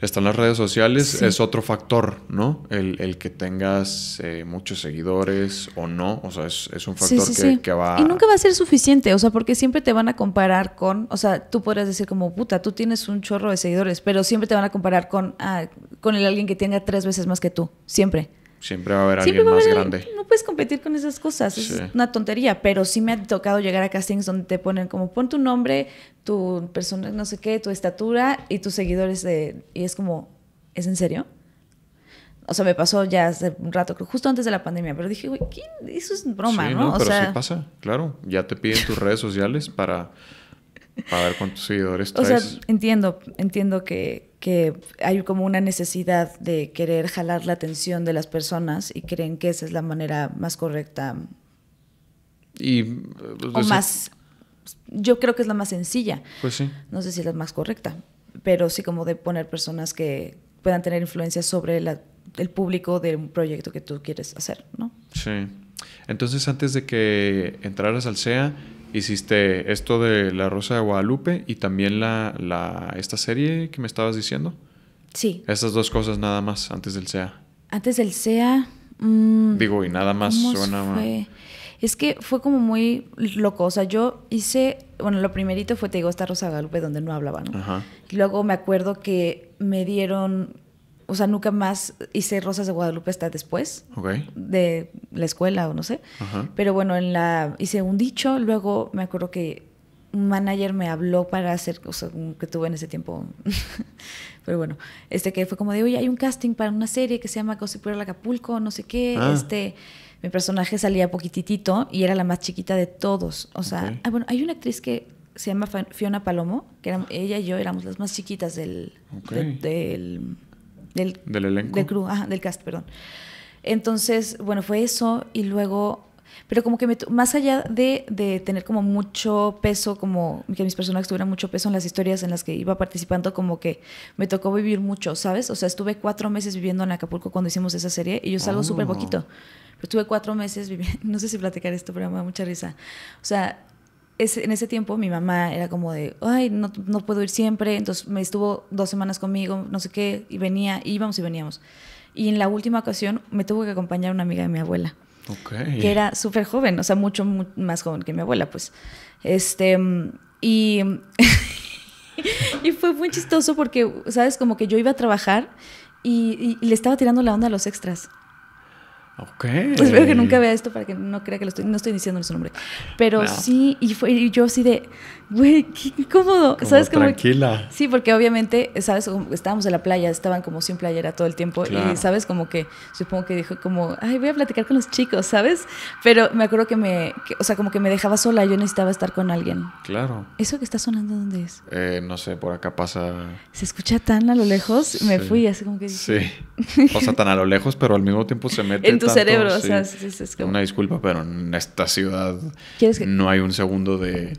Speaker 1: están las redes sociales, es otro factor, ¿no? El, el que tengas eh, muchos seguidores o no, o sea, es, es un factor que, que, va... Y nunca
Speaker 2: va a ser suficiente, o sea, porque siempre te van a comparar con, o sea, tú podrías decir como, puta, tú tienes un chorro de seguidores, pero siempre te van a comparar con, ah, con el alguien que tenga tres veces más que tú, siempre.
Speaker 1: Siempre va a haber alguien más grande.
Speaker 2: No puedes competir con esas cosas, es una tontería, pero sí me ha tocado llegar a castings donde te ponen como pon tu nombre, tu persona, no sé qué, tu estatura y tus seguidores de... Y es como, ¿es en serio? O sea, me pasó ya hace un rato, justo antes de la pandemia, pero dije, güey, eso es broma, ¿no? pero sí pasa,
Speaker 1: claro. Ya te piden tus redes sociales para para ver cuántos seguidores
Speaker 2: entiendo, entiendo que, hay como una necesidad de querer jalar la atención de las personas y creen que esa es la manera más correcta.
Speaker 1: Y, eh, pues, más.
Speaker 2: Yo creo que es la más sencilla. Pues sí. No sé si es la más correcta, pero sí como de poner personas que puedan tener influencia sobre el público de un proyecto que tú quieres hacer, ¿no?
Speaker 1: Sí. Entonces, antes de que entraras al SEA, hiciste esto de La Rosa de Guadalupe y también la, la, esta serie que me estabas diciendo. Sí. Estas dos cosas nada más antes del SEA.
Speaker 2: Antes del SEA. Mm,
Speaker 1: digo, y nada más suena.
Speaker 2: Es que fue como muy loco. O sea, yo hice. Bueno, lo primerito fue, te digo, esta Rosa de Guadalupe donde no hablaba, ¿no? Ajá. Luego me acuerdo que me dieron o sea, nunca más hice Rosas de Guadalupe hasta después de la escuela o no sé. Pero bueno, en la hice un dicho, luego me acuerdo que un manager me habló para hacer, o sea, que tuve en ese tiempo, *laughs* pero bueno, este que fue como de, oye, hay un casting para una serie que se llama Cosipura la Acapulco, no sé qué, ah. este, mi personaje salía poquititito y era la más chiquita de todos, o sea, ah, bueno, hay una actriz que se llama Fiona Palomo, que ella y yo éramos las más chiquitas del, del del,
Speaker 1: elenco.
Speaker 2: Del cast, perdón. Entonces, bueno, fue eso y luego pero como que me, más allá de, de, tener como mucho peso, como que mis personajes tuvieran mucho peso en las historias en las que iba participando, como que me tocó vivir mucho, ¿sabes? O sea, estuve cuatro meses viviendo en Acapulco cuando hicimos esa serie y yo salgo oh. súper poquito. Pero estuve cuatro meses viviendo, *laughs* no sé si platicar esto, pero me da mucha risa. O sea, en ese tiempo mi mamá era como de, ay, no, no, puedo ir siempre, entonces me estuvo dos semanas conmigo, no sé qué, y venía, íbamos y veníamos. Y en la última ocasión me tuvo que acompañar una amiga de mi abuela, que era súper joven, o sea, mucho, más joven que mi abuela, pues. Este, y... *laughs* y fue muy chistoso porque, ¿sabes? Como que yo iba a trabajar y, le estaba tirando la onda a los extras.
Speaker 1: Ok. Espero que nunca vea
Speaker 2: esto para que no crea que lo estoy, no estoy diciendo su nombre. Pero sí, y fue yo así de, güey, qué cómodo ¿Sabes? cómo?
Speaker 1: tranquila.
Speaker 2: sí, porque obviamente, ¿sabes? Estábamos en la playa, estaban como sin playera todo el tiempo. Y, ¿sabes? Como que supongo que dijo como, ay, voy a platicar con los chicos, ¿sabes? Pero me acuerdo que me, o sea, como que me dejaba sola, yo necesitaba estar con alguien. Claro. ¿Eso que está sonando dónde es?
Speaker 1: Eh, no sé, por acá pasa...
Speaker 2: Se escucha tan a lo lejos, me fui así como que... Sí.
Speaker 1: O tan a lo lejos, pero al mismo tiempo se *laughs* mete cerebro. Una disculpa, pero en esta ciudad no hay un segundo de,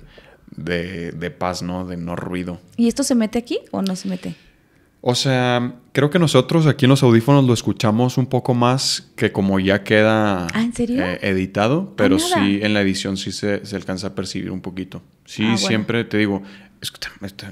Speaker 1: paz, ¿no? De no ruido.
Speaker 2: ¿Y esto se mete aquí o no se mete?
Speaker 1: O sea, creo que nosotros aquí en los audífonos lo escuchamos un poco más que como ya queda ¿Ah, eh, editado, ah, pero sí en la edición sí se, alcanza a percibir un poquito. Sí, ah, siempre te digo, es que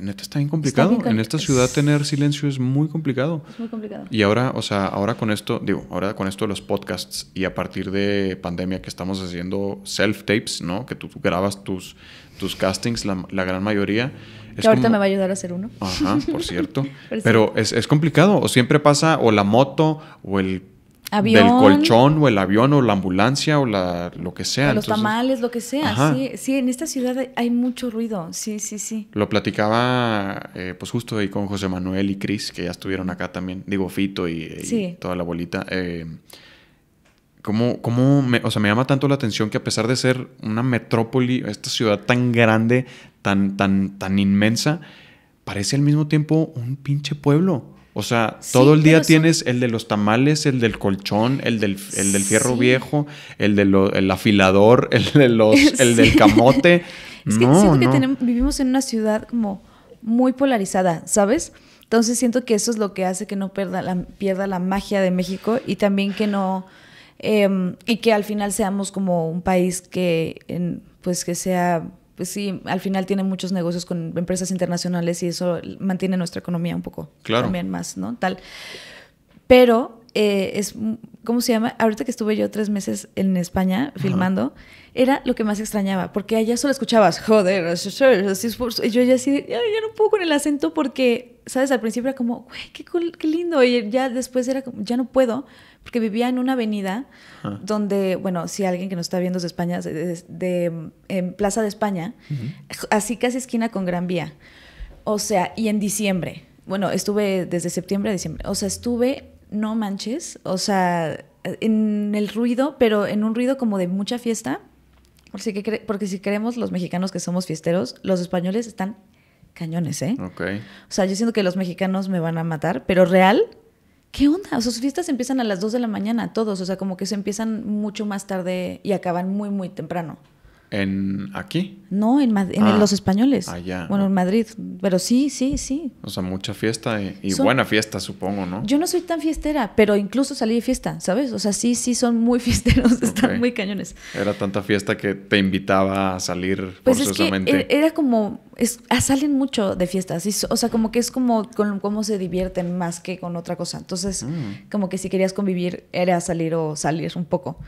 Speaker 1: neta está bien complicado. en esta ciudad tener silencio es muy complicado. Es muy complicado. Y ahora, o sea, ahora con esto, digo, ahora con esto de los podcasts y a partir de pandemia que estamos haciendo self-tapes, ¿no? Que tú, grabas tus, tus castings, la, gran mayoría. que ahorita me
Speaker 2: va a ayudar a hacer uno. Ajá,
Speaker 1: por cierto. *laughs* Pero, es, es complicado. O siempre pasa o la moto o el
Speaker 2: avión, del colchón
Speaker 1: o el avión o la ambulancia o la, lo que sea. los
Speaker 2: tamales, lo que sea. Sí, sí, en esta ciudad hay mucho ruido. Sí, sí, sí.
Speaker 1: Lo platicaba eh, pues justo ahí con José Manuel y Cris, que ya estuvieron acá también. Digo, Fito y, toda la bolita. Eh, ¿Cómo, me, o sea, me llama tanto la atención que a pesar de ser una metrópoli, esta ciudad tan grande, tan, tan, tan inmensa, parece al mismo tiempo un pinche pueblo. O sea, todo el día tienes el de los tamales, el del colchón, el del, fierro viejo, el del afilador, *laughs* el, de los, *laughs* el del camote. es que siento que
Speaker 2: vivimos en una ciudad como muy polarizada, ¿sabes? Entonces siento que eso es lo que hace que no pierda la, magia de México y también que no... Em, y que al final seamos como un país que, pues que sea pues sí, al final tiene muchos negocios con empresas internacionales y eso mantiene nuestra economía un poco claro. también más, ¿no? Tal. Pero eh, es, ¿cómo se llama? Ahorita que estuve yo tres meses en España filmando, era lo que más extrañaba, porque allá solo escuchabas, joder, yo ya así, ya, no puedo con el acento porque, ¿sabes? Al principio era como, güey, qué, qué lindo, y ya después era como, ya no puedo porque vivía en una avenida ah. donde, bueno, si alguien que nos está viendo es de España, de, en Plaza de España, así casi esquina con Gran Vía. O sea, y en diciembre, bueno, estuve desde septiembre a diciembre, o sea, estuve, no manches, o sea, en el ruido, pero en un ruido como de mucha fiesta, porque, que porque si queremos los mexicanos que somos fiesteros, los españoles están cañones, ¿eh?
Speaker 3: Ok. O
Speaker 2: sea, yo siento que los mexicanos me van a matar, pero real, ¿qué onda? O sea, sus fiestas empiezan a las 2 de la mañana, todos, o sea, como que se empiezan mucho más tarde y acaban muy, muy temprano.
Speaker 1: ¿En aquí?
Speaker 2: No, en, en ah, los españoles. Allá. Ah, bueno, en Madrid. Pero sí, sí, sí.
Speaker 1: O sea, mucha fiesta y, buena fiesta, supongo, ¿no? Yo
Speaker 2: no soy tan fiestera, pero incluso salí de fiesta, ¿sabes? O sea, sí, sí, son muy *laughs* fiesteros, están muy cañones.
Speaker 1: Era tanta fiesta que te invitaba a salir pues Es que e-,
Speaker 2: era como es, ah, salen mucho de fiestas, y, o sea, como que es como con cómo se divierten más que con otra cosa. Entonces, mm. como que si querías convivir era salir o salir un poco.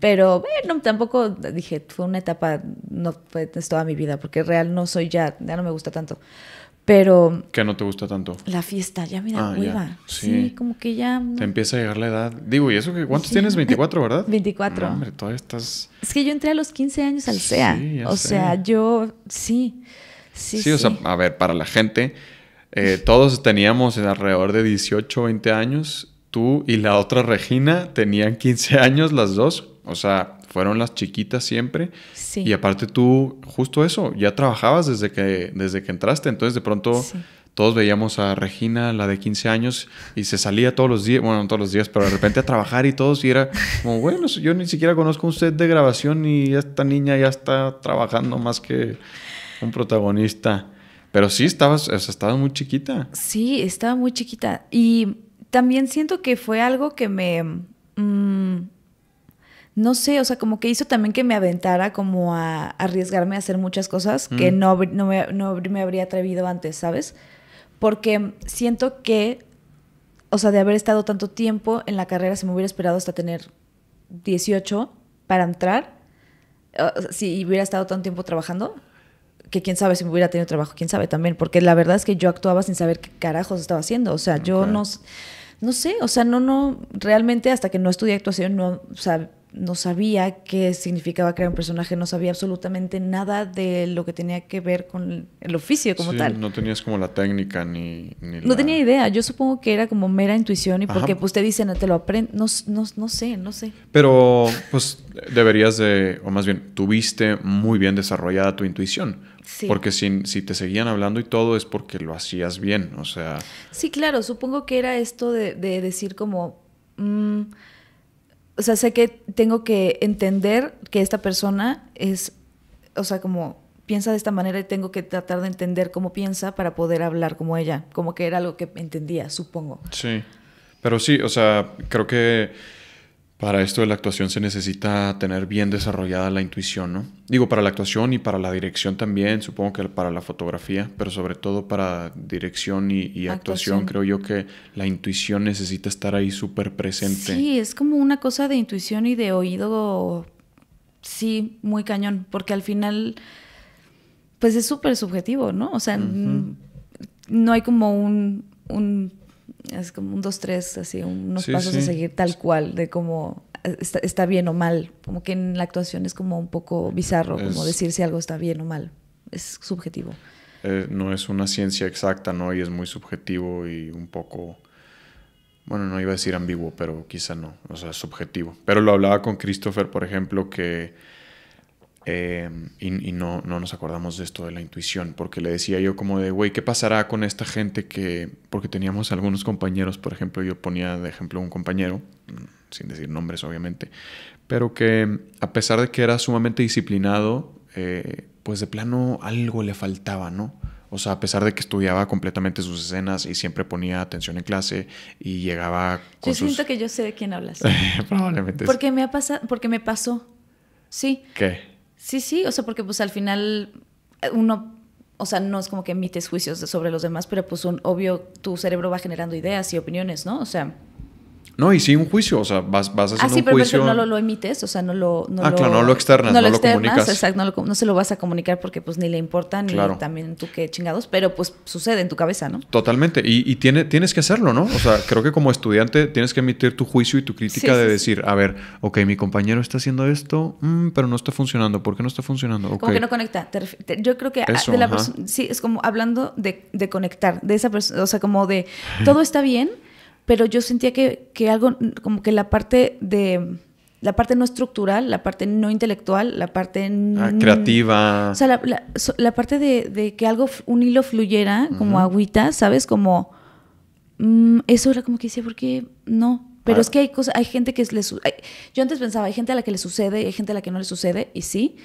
Speaker 2: Pero bueno, tampoco dije, fue una etapa, no fue toda mi vida, porque real no soy ya, ya no me gusta tanto. Pero...
Speaker 1: ¿Qué no te gusta tanto?
Speaker 2: La fiesta, ya me da ah, hueva. Sí. como que ya... Te
Speaker 1: empieza a llegar la edad. Digo, ¿y eso que cuántos tienes? 24, ¿verdad? 24. *laughs* hombre, Es
Speaker 2: que yo entré a los 15 años al SEA. o sea, yo... Sí. Sí, o sea,
Speaker 1: a ver, para la gente, eh, todos teníamos alrededor de 18, 20 años. Tú y la otra Regina tenían 15 años las dos. O sea, fueron las chiquitas siempre. Sí. Y aparte tú, justo eso, ya trabajabas desde que, desde que entraste. Entonces de pronto todos veíamos a Regina, la de 15 años, y se salía todos los días, bueno, no todos los días, pero de repente a trabajar y todos. Y era como, bueno, yo ni siquiera conozco a usted de grabación y esta niña ya está trabajando más que un protagonista. Pero sí, estabas, o sea, estabas muy chiquita.
Speaker 2: Sí, estaba muy chiquita. Y también siento que fue algo que me... Mm, no sé, o sea, como que hizo también que me aventara como a, arriesgarme a hacer muchas cosas que mm. no, me, no me habría atrevido antes, ¿sabes? Porque siento que, o sea, de haber estado tanto tiempo en la carrera, se me hubiera esperado hasta tener 18 para entrar, si hubiera estado tanto tiempo trabajando, que quién sabe si me hubiera tenido trabajo, quién sabe también, porque la verdad es que yo actuaba sin saber qué carajos estaba haciendo, o sea, yo no, no sé, o sea, no, no, realmente hasta que no estudié actuación, no, no sabía qué significaba crear un personaje, no sabía absolutamente nada de lo que tenía que ver con el oficio como tal.
Speaker 1: No tenías como la técnica ni... no tenía
Speaker 2: idea, yo supongo que era como mera intuición y porque pues te dicen, te lo aprendes, no, no, no, sé, no sé.
Speaker 1: Pero pues deberías de, o más bien, tuviste muy bien desarrollada tu intuición, porque si, si te seguían hablando y todo es porque lo hacías bien, o sea...
Speaker 2: Sí, claro, supongo que era esto de, decir como... Mm, o sea, sé que tengo que entender que esta persona es, o sea, como piensa de esta manera y tengo que tratar de entender cómo piensa para poder hablar como ella, como que era algo que entendía, supongo.
Speaker 1: Sí, pero sí, o sea, creo que para esto de la actuación se necesita tener bien desarrollada la intuición, ¿no? Digo, para la actuación y para la dirección también, supongo que para la fotografía, pero sobre todo para dirección y, actuación, creo yo que la intuición necesita estar ahí súper presente. Sí,
Speaker 3: es
Speaker 2: como una cosa de intuición y de oído, sí, muy cañón, porque al final, pues es súper subjetivo, ¿no? O sea, no hay como un es como un dos, tres, así, unos pasos a seguir tal cual, de cómo eh, está, bien o mal. Como que en la actuación es como un poco bizarro, como decir si algo está bien o mal. Es subjetivo.
Speaker 1: Eh, no es una ciencia exacta, ¿no? Y es muy subjetivo y un poco. Bueno, no iba a decir ambiguo, pero quizá no. O sea, subjetivo. Pero lo hablaba con Christopher, por ejemplo, que eh, y, no, nos acordamos de esto de la intuición, porque le decía yo como de, güey, ¿qué pasará con esta gente que, porque teníamos algunos compañeros, por ejemplo, yo ponía de ejemplo un compañero, sin decir nombres obviamente, pero que a pesar de que era sumamente disciplinado, eh, pues de plano algo le faltaba, ¿no? O sea, a pesar de que estudiaba completamente sus escenas y siempre ponía atención en clase y llegaba con Yo siento
Speaker 2: que yo sé de quién hablas. *laughs*
Speaker 1: Probablemente. Porque
Speaker 2: me ha pasado, porque me pasó. Sí. ¿Qué? Sí, sí, o sea, porque pues al final eh, uno, o sea, no es como que emites juicios sobre los demás, pero pues un, obvio tu cerebro va generando ideas y opiniones, ¿no? O sea,
Speaker 1: no, y sí un juicio, o sea, vas, vas haciendo ah, sí, pero no
Speaker 2: lo, emites, o sea, no lo... No ah, claro, no lo externas, no, lo, comunicas. no, se lo vas a comunicar porque pues ni le importa, ni también tú qué chingados, pero pues sucede en tu cabeza, ¿no?
Speaker 1: Totalmente, y, y tiene, tienes que hacerlo, ¿no? O sea, creo que como estudiante tienes que emitir tu juicio y tu crítica de decir, a ver, ok, mi compañero está haciendo esto, mm, pero no está funcionando, ¿por qué no está funcionando? Okay. Como que no
Speaker 2: conecta, yo creo que sí, es como hablando de, de conectar, de esa persona, o sea, como de, todo está bien pero yo sentía que, algo, como que la parte de la parte no estructural, la parte no intelectual, la parte... Ah,
Speaker 1: creativa. O sea,
Speaker 2: la, parte de, que algo, un hilo fluyera como agüita, ¿sabes? Como... Mm, eso era como que decía, ¿por qué no? Pero ah. es que hay cosas, hay gente que les... yo antes pensaba, hay gente a la que le sucede, hay gente a la que no le sucede, y sí,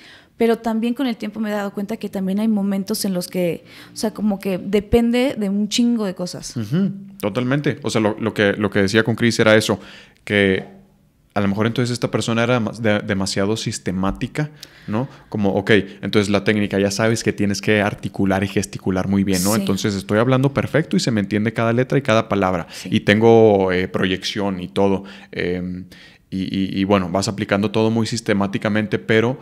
Speaker 2: pero también con el tiempo me he dado cuenta que también hay momentos en los que, o sea, como que depende de un chingo de cosas.
Speaker 1: Totalmente. O sea, lo, que, lo que decía con Chris era eso, que a lo mejor entonces esta persona era demasiado sistemática, ¿no? Como, ok, entonces la técnica ya sabes que tienes que articular y gesticular muy bien, ¿no? Entonces estoy hablando perfecto y se me entiende cada letra y cada palabra y tengo eh, proyección y todo. Em, y bueno, vas aplicando todo muy sistemáticamente, pero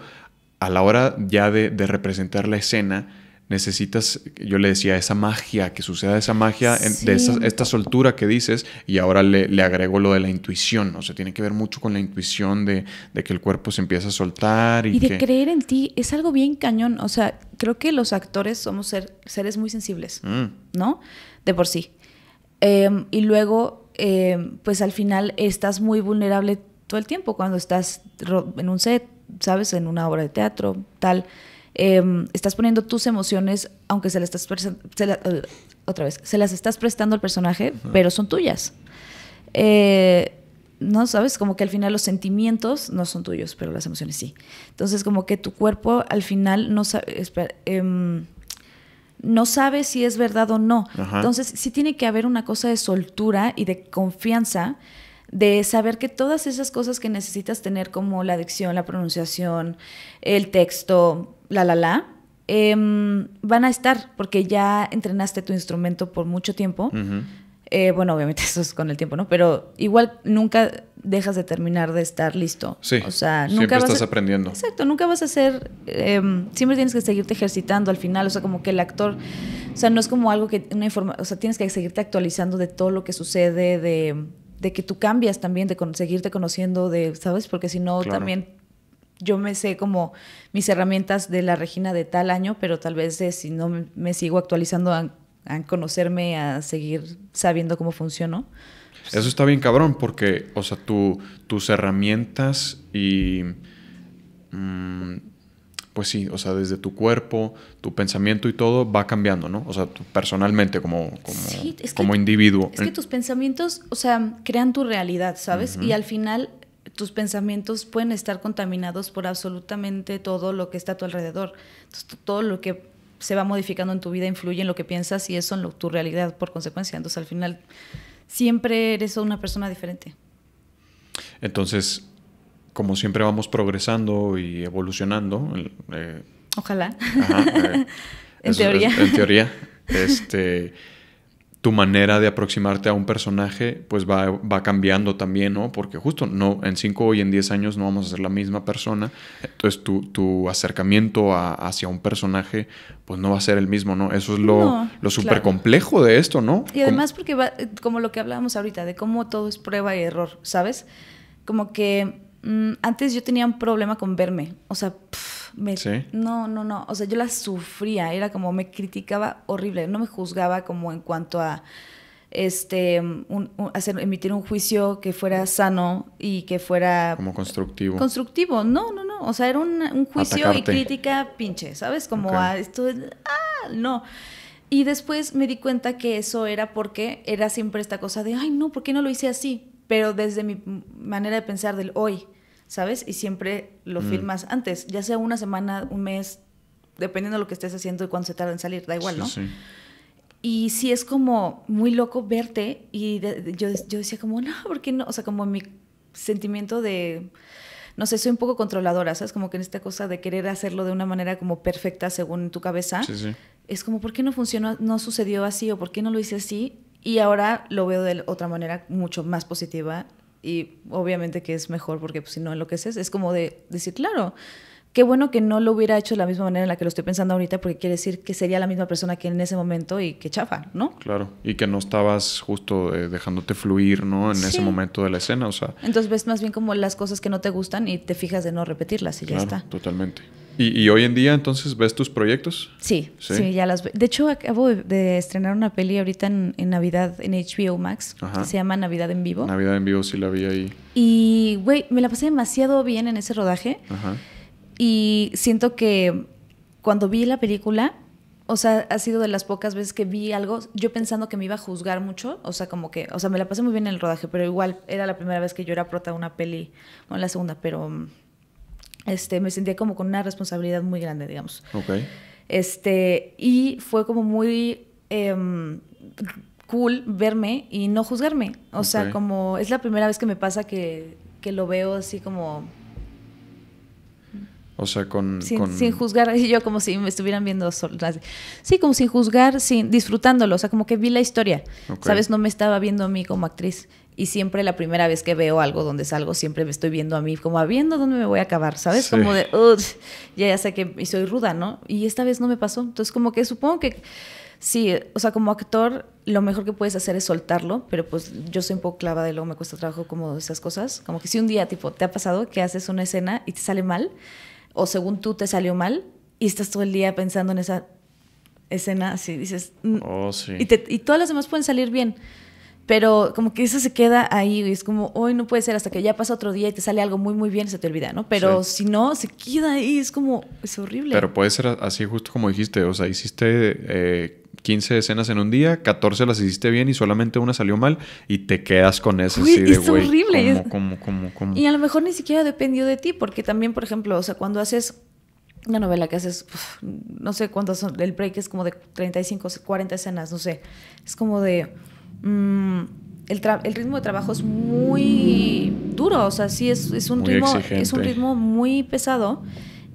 Speaker 1: a la hora ya de, representar la escena, necesitas, yo le decía, esa magia, que suceda esa magia, de esa, esta soltura que dices, y ahora le, agrego lo de la intuición, o sea, tiene que ver mucho con la intuición de, que el cuerpo se empieza a soltar. Y, de creer
Speaker 2: en ti, es algo bien cañón, o sea, creo que los actores somos seres muy sensibles, mm. ¿no? De por sí. Em, y luego, em, pues al final estás muy vulnerable todo el tiempo cuando estás en un set ¿sabes? En una obra de teatro, tal. Em, estás poniendo tus emociones, aunque se las estás eh, otra vez, se las estás prestando al personaje, pero son tuyas. Eh, no sabes, como que al final los sentimientos no son tuyos, pero las emociones sí. Entonces, como que tu cuerpo al final no sabe, em, no sabe si es verdad o no. Entonces, sí tiene que haber una cosa de soltura y de confianza de saber que todas esas cosas que necesitas tener como la dicción, la pronunciación, el texto, la, la, la, em, van a estar porque ya entrenaste tu instrumento por mucho tiempo. Eh, bueno, obviamente *laughs* eso es con el tiempo, ¿no? Pero igual nunca dejas de terminar de estar listo. Sí. O sea, nunca siempre estás
Speaker 1: aprendiendo. Exacto,
Speaker 2: nunca vas a ser, em, siempre tienes que seguirte ejercitando al final, o sea, como que el actor, o sea, no es como algo que una o sea, tienes que seguirte actualizando de todo lo que sucede, de de que tú cambias también, de con seguirte conociendo, de, ¿sabes? Porque si no, también yo me sé como mis herramientas de la Regina de tal año, pero tal vez eh, si no me sigo actualizando a, conocerme, a seguir sabiendo cómo funciono.
Speaker 1: Eso está bien cabrón, porque, o sea, tu, tus herramientas y... Mm, pues sí, o sea, desde tu cuerpo, tu pensamiento y todo va cambiando, ¿no? O sea, personalmente como, como, individuo. Es que eh. tus
Speaker 2: pensamientos, o sea, crean tu realidad, ¿sabes? Y al final tus pensamientos pueden estar contaminados por absolutamente todo lo que está a tu alrededor. Entonces, todo lo que se va modificando en tu vida influye en lo que piensas y eso en tu realidad por consecuencia. Entonces, al final, siempre eres una persona diferente.
Speaker 1: Entonces, como siempre vamos progresando y evolucionando. Eh,
Speaker 2: Ojalá. Eh, *laughs* en teoría. en teoría.
Speaker 1: Este, tu manera de aproximarte a un personaje pues va, cambiando también, ¿no? Porque justo no, en 5 y en 10 años no vamos a ser la misma persona. Entonces tu, acercamiento hacia un personaje pues no va a ser el mismo, ¿no? Eso es lo, súper complejo de esto, ¿no? Y además
Speaker 2: porque como lo que hablábamos ahorita, de cómo todo es prueba y error, ¿sabes? Como que Mm, antes yo tenía un problema con verme. O sea, me, no, no, no. O sea, yo la sufría. Era como me criticaba horrible. No me juzgaba como en cuanto a este hacer emitir un juicio que fuera sano y que
Speaker 1: fuera como constructivo
Speaker 2: constructivo no no no o sea era un, juicio y crítica pinche sabes como a esto ah no y después me di cuenta que eso era porque era siempre esta cosa de ay no por qué no lo hice así pero desde mi manera de pensar del hoy, ¿sabes? Y siempre lo mm. filmas antes, ya sea una semana, un mes, dependiendo de lo que estés haciendo y cuánto se tarda en salir, da igual, ¿no? Sí. Y sí es como muy loco verte y yo, yo decía como, no, ¿por qué no? O sea, como mi sentimiento de, no sé, soy un poco controladora, ¿sabes? Como que en esta cosa de querer hacerlo de una manera como perfecta según tu cabeza, sí, sí. es como, ¿por qué no funcionó, no sucedió así o por qué no lo hice así? Y ahora lo veo de otra manera mucho más positiva y obviamente que es mejor porque pues, si no enloqueces, es como de decir, claro, qué bueno que no lo hubiera hecho de la misma manera en la que lo estoy pensando ahorita porque quiere decir que sería la misma persona que en ese momento y que chafa, ¿no?
Speaker 1: Claro, y que no estabas justo eh, dejándote fluir, ¿no? En ese momento de la escena, o sea.
Speaker 2: Entonces ves más bien como las cosas que no te gustan y te fijas de no repetirlas y ya está.
Speaker 1: Totalmente. ¿Y, hoy en día entonces ves tus proyectos? Sí, sí, ya
Speaker 2: las veo. De hecho, acabo de, estrenar una peli ahorita en, Navidad en HBO Max que se llama Navidad en Vivo.
Speaker 1: Navidad en Vivo sí la vi ahí.
Speaker 2: Y, güey, me la pasé demasiado bien en ese rodaje. Ajá. Y siento que cuando vi la película, o sea, ha sido de las pocas veces que vi algo, yo pensando que me iba a juzgar mucho, o sea, como que, o sea, me la pasé muy bien en el rodaje, pero igual era la primera vez que yo era prota de una peli, en la segunda, pero mm, este, me sentía como con una responsabilidad muy grande, digamos. Este, y fue como muy em, cool verme y no juzgarme. O sea, como es la primera vez que me pasa que, lo veo así como...
Speaker 1: O sea, con sin,
Speaker 2: juzgar, así *laughs* yo como si me estuvieran viendo solas. Sí, como sin juzgar, sin disfrutándolo. O sea, como que vi la historia. ¿Sabes? No me estaba viendo a mí como actriz y siempre la primera vez que veo algo donde salgo, siempre me estoy viendo a mí, como viendo dónde me voy a acabar, ¿sabes? Como de, ya, ya sé que soy ruda, ¿no? Y esta vez no me pasó. Entonces, como que supongo que sí, o sea, como actor, lo mejor que puedes hacer es soltarlo, pero pues yo soy un poco clava de luego me cuesta trabajo como esas cosas. Como que si un día, tipo, te ha pasado que haces una escena y te sale mal, o según tú te salió mal, y estás todo el día pensando en esa escena así, dices.
Speaker 1: Mm". Oh, y,
Speaker 2: y todas las demás pueden salir bien pero como que eso se queda ahí y es como, hoy no puede ser hasta que ya pasa otro día y te sale algo muy, muy bien y se te olvida, ¿no? Pero si no, se queda ahí, es como, es horrible. Pero
Speaker 1: puede ser así justo como dijiste, o sea, hiciste... 15 eh, escenas en un día, 14 las hiciste bien y solamente una salió mal y te quedas con eso. es horrible. y
Speaker 2: a lo mejor ni siquiera dependió de ti, porque también, por ejemplo, o sea, cuando haces una novela que haces, no sé cuántas son, el break es como de 35, 40 escenas, no sé, es como de Mm, el, ritmo de trabajo es muy duro, o sea, sí es, un, ritmo, es un ritmo muy pesado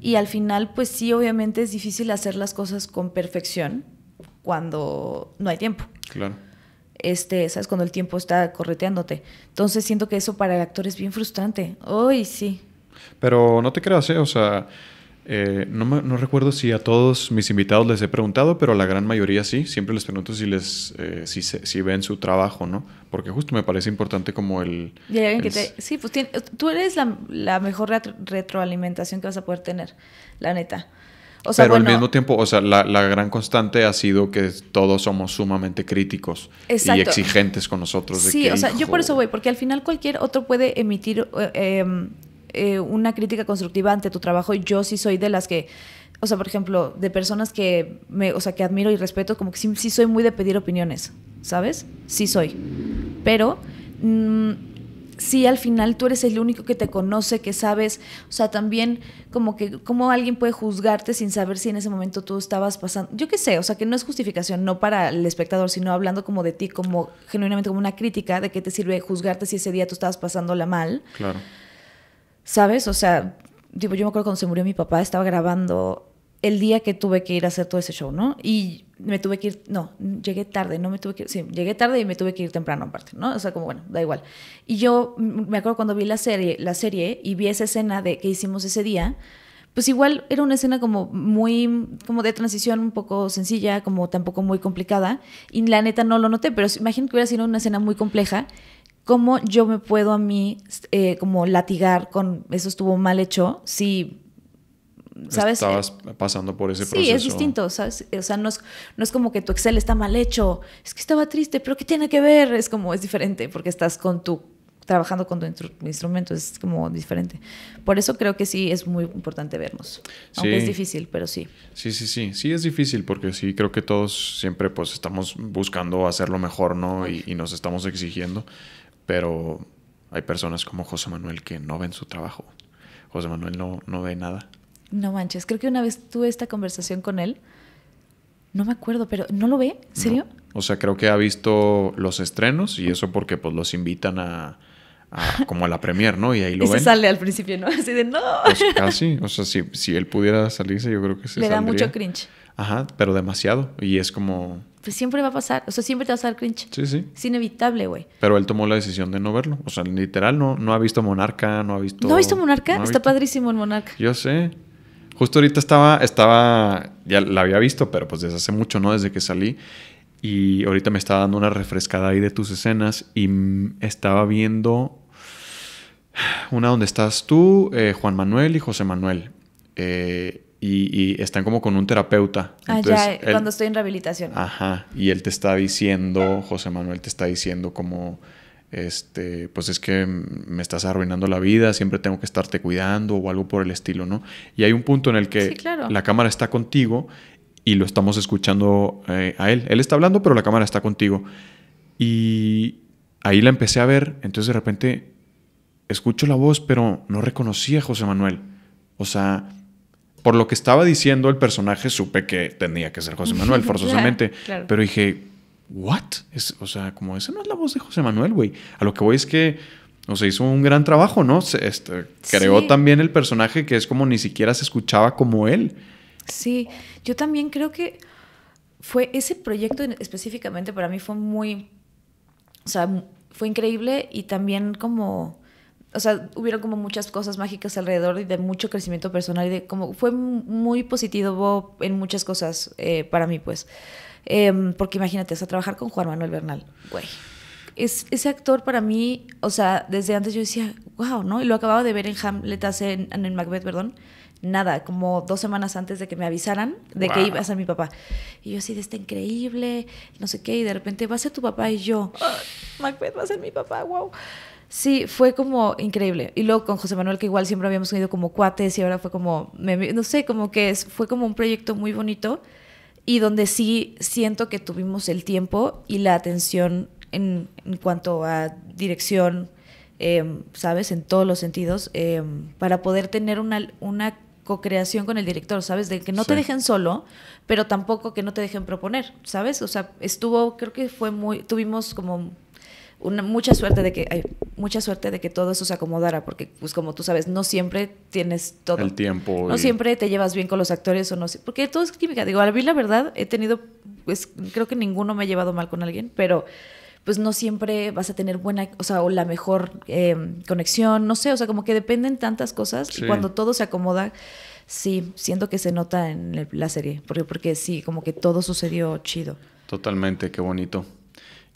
Speaker 2: y al final, pues sí, obviamente es difícil hacer las cosas con perfección cuando no hay tiempo. Claro. Este, ¿sabes? Cuando el tiempo está correteándote. Entonces siento que eso para el actor es bien frustrante. Hoy sí.
Speaker 1: Pero no te creas, ¿eh? O sea, eh, no, no, recuerdo si a todos mis invitados les he preguntado, pero a la gran mayoría sí. Siempre les pregunto si les eh, si, ven su trabajo, ¿no? Porque justo me parece importante como el...
Speaker 2: Sí, pues tú eres la, mejor retroalimentación que vas a poder tener, la neta. pero al mismo
Speaker 1: tiempo, o sea, la, la, gran constante ha sido que todos somos sumamente críticos y exigentes con nosotros. sí, o sea, yo por eso voy,
Speaker 2: porque al final cualquier otro puede emitir eh, em, eh, una crítica constructiva ante tu trabajo, yo sí soy de las que o sea, por ejemplo, de personas que me, o sea, que admiro y respeto, como que sí, soy muy de pedir opiniones, ¿sabes? Sí soy. Pero mm, sí al final tú eres el único que te conoce, que sabes, o sea, también como que cómo alguien puede juzgarte sin saber si en ese momento tú estabas pasando, yo qué sé, o sea, que no es justificación no para el espectador, sino hablando como de ti como genuinamente como una crítica de que te sirve juzgarte si ese día tú estabas pasándola mal. Claro. ¿Sabes? O sea, tipo, yo me acuerdo cuando se murió mi papá, estaba grabando el día que tuve que ir a hacer todo ese show, ¿no? Y me tuve que ir, no, llegué tarde, no me tuve que ir, sí, llegué tarde y me tuve que ir temprano aparte, ¿no? O sea, como bueno, da igual. Y yo me acuerdo cuando vi la serie, la serie y vi esa escena de que hicimos ese día, pues igual era una escena como muy, como de transición un poco sencilla, como tampoco muy complicada, y la neta no lo noté, pero imagino que hubiera sido una escena muy compleja cómo yo me puedo a mí eh, como latigar con eso estuvo mal hecho si
Speaker 1: ¿sabes? Estabas pasando por ese proceso. Sí, es distinto,
Speaker 2: ¿sabes? O sea, no es, como que tu Excel está mal hecho, es que estaba triste, pero ¿qué tiene que ver? Es como, es diferente porque estás con tu, trabajando con tu instrumento, es como diferente. Por eso creo que sí es muy importante vernos, aunque es difícil, pero
Speaker 1: sí. Sí, sí, sí, sí es difícil porque sí creo que todos siempre pues estamos buscando hacerlo mejor, ¿no? y nos estamos exigiendo. Pero hay personas como José Manuel que no ven su trabajo. José Manuel no, no ve nada.
Speaker 2: No manches, creo que una vez tuve esta conversación con él. No me acuerdo, pero ¿no lo ve? ¿En ¿Serio?
Speaker 1: O sea, creo que ha visto los estrenos y eso porque pues los invitan a, *laughs* como a la premier, ¿no? Y ahí lo y ven. se sale
Speaker 2: al principio, ¿no? *laughs* Así de no. Pues,
Speaker 1: casi, o sea, si, él pudiera salirse, yo creo que se Le da mucho cringe. Ajá, pero demasiado. Y es como.
Speaker 2: Pues siempre va a pasar. O sea, siempre te vas a dar cringe. Sí, sí. Es inevitable, güey.
Speaker 1: Pero él tomó la decisión de no verlo. O sea, literal, no, no ha visto Monarca, no ha visto. ¿No ha visto Monarca? Está
Speaker 2: padrísimo el Monarca.
Speaker 1: Yo sé. Justo ahorita estaba, estaba, ya la había visto, pero pues desde hace mucho, ¿no? Desde que salí. Y ahorita me estaba dando una refrescada ahí de tus escenas y estaba viendo una donde estás tú, eh, Juan Manuel y José Manuel. Eh, y, están como con un terapeuta. Ah, ya, eh, cuando estoy
Speaker 2: en rehabilitación.
Speaker 1: Ajá, y él te está diciendo, José Manuel te está diciendo como, este, pues es que me estás arruinando la vida, siempre tengo que estarte cuidando o algo por el estilo, ¿no? Y hay un punto en el que la cámara está contigo y lo estamos escuchando eh, a él. Él está hablando, pero la cámara está contigo. Y ahí la empecé a ver, entonces de repente escucho la voz, pero no reconocí a José Manuel. O sea, por lo que estaba diciendo el personaje, supe que tenía que ser José Manuel, *laughs* forzosamente. Pero dije, ¿what? Es, o sea, como esa no es la voz de José Manuel, güey. A lo que voy es que, o sea, hizo un gran trabajo, ¿no? Este, creó también el personaje que es como ni siquiera se escuchaba como él.
Speaker 3: Sí,
Speaker 2: yo también creo que fue ese proyecto específicamente para mí fue muy, o sea, fue increíble y también como o sea, hubieron como muchas cosas mágicas alrededor y de mucho crecimiento personal y de como fue muy positivo en muchas cosas eh, para mí, pues. Em, porque imagínate, o sea, trabajar con Juan Manuel Bernal, güey. Es, ese actor para mí, o sea, desde antes yo decía, wow, ¿no? Y lo acababa de ver en Hamlet hace, en, Macbeth, perdón nada, como dos semanas antes de que me avisaran de que iba a ser mi papá. Y yo así, de está increíble, no sé qué, y de repente va a ser tu papá y yo, Macbeth va a ser mi papá, wow. Sí, fue como increíble. Y luego con José Manuel, que igual siempre habíamos tenido como cuates y ahora fue como, no sé, como que fue como un proyecto muy bonito y donde sí siento que tuvimos el tiempo y la atención en, en cuanto a dirección, em, ¿sabes? En todos los sentidos, em, para poder tener una, una co-creación con el director, ¿sabes? De que no te dejen solo, pero tampoco que no te dejen proponer, ¿sabes? O sea, estuvo, creo que fue muy, tuvimos como mucha suerte de que mucha suerte de que todo eso se acomodara porque pues como tú sabes no siempre tienes todo el
Speaker 1: tiempo no siempre
Speaker 2: te llevas bien con los actores o no porque todo es química digo a la verdad he tenido pues creo que ninguno me ha llevado mal con alguien pero pues no siempre vas a tener buena, o sea, o la mejor em, conexión, no sé, o sea, como que dependen tantas cosas y cuando todo se acomoda, sí, siento que se nota en la serie, porque, porque sí, como que todo sucedió chido.
Speaker 1: Totalmente, qué bonito.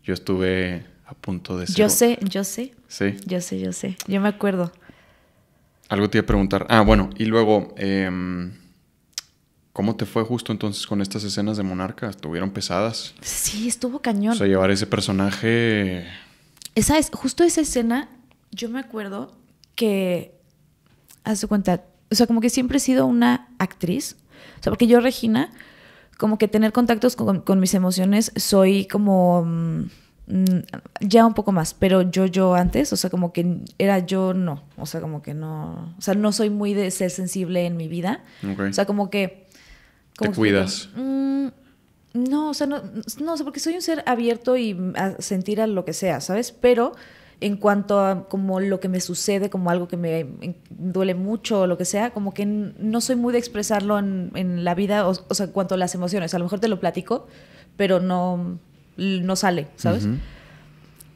Speaker 1: Yo estuve a punto de ser. Yo sé, yo sé. Sí.
Speaker 2: Yo sé, yo sé. Yo me acuerdo.
Speaker 1: Algo te iba a preguntar. Ah, bueno, y luego, em, ¿cómo te fue justo entonces con estas escenas de Monarca? ¿Estuvieron pesadas?
Speaker 2: Sí, estuvo cañón. O sea,
Speaker 1: llevar ese personaje.
Speaker 2: Esa es, justo esa escena, yo me acuerdo que. Hazte cuenta. O sea, como que siempre he sido una actriz. O sea, porque yo, Regina, como que tener contactos con, mis emociones, soy como. Mm, Mm, ya un poco más, pero yo, yo antes, o sea, como que era yo no, o sea, como que no, o sea, no soy muy de ser sensible en mi vida, o sea, como que...
Speaker 1: ¿Te cuidas?
Speaker 2: Mm, no, o sea, no, no, porque soy un ser abierto y sentir a lo que sea, ¿sabes? Pero en cuanto a como lo que me sucede, como algo que me duele mucho o lo que sea, como que no soy muy de expresarlo en, la vida, o sea, en cuanto a las emociones, a lo mejor te lo platico, pero no no sale, ¿sabes?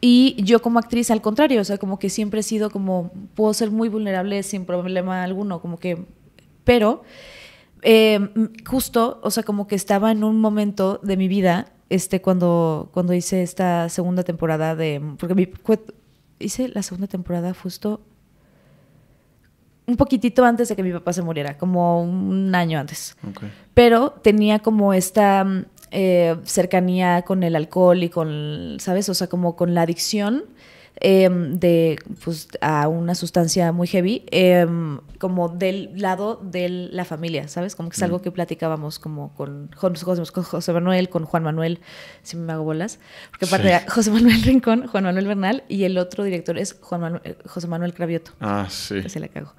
Speaker 2: Y yo como actriz, al contrario, o sea, como que siempre he sido como, puedo ser muy vulnerable sin problema alguno, como que, pero eh, justo, o sea, como que estaba en un momento de mi vida, este, cuando, cuando hice esta segunda temporada de, porque mi, hice la segunda temporada justo un poquitito antes de que mi papá se muriera, como un año antes. Pero tenía como esta mm, eh, cercanía con el alcohol y con, ¿sabes? O sea, como con la adicción em, de, pues, a una sustancia muy heavy, em, como del lado de la familia, ¿sabes? Como que es mm. algo que platicábamos como con José, Manuel, con Juan Manuel, si me hago bolas, porque aparte José Manuel Rincón, Juan Manuel Bernal y el otro director es Juan eh, José Manuel Cravioto.
Speaker 1: Ah,
Speaker 3: sí. Se la
Speaker 2: cago.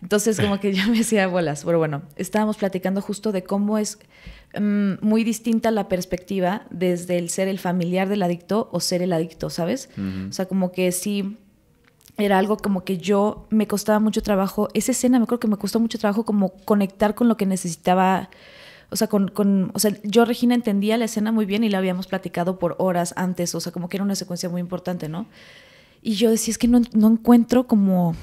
Speaker 2: Entonces, como que yo me hacía bolas. Pero bueno, estábamos platicando justo de cómo es Mm, muy distinta la perspectiva desde el ser el familiar del adicto o ser el adicto, ¿sabes? O sea, como que sí era algo como que yo me costaba mucho trabajo, esa escena me creo que me costó mucho trabajo como conectar con lo que necesitaba, o sea, con, con, o sea, yo Regina entendía la escena muy bien y la habíamos platicado por horas antes, o sea, como que era una secuencia muy importante, ¿no? Y yo decía, es que no, no encuentro como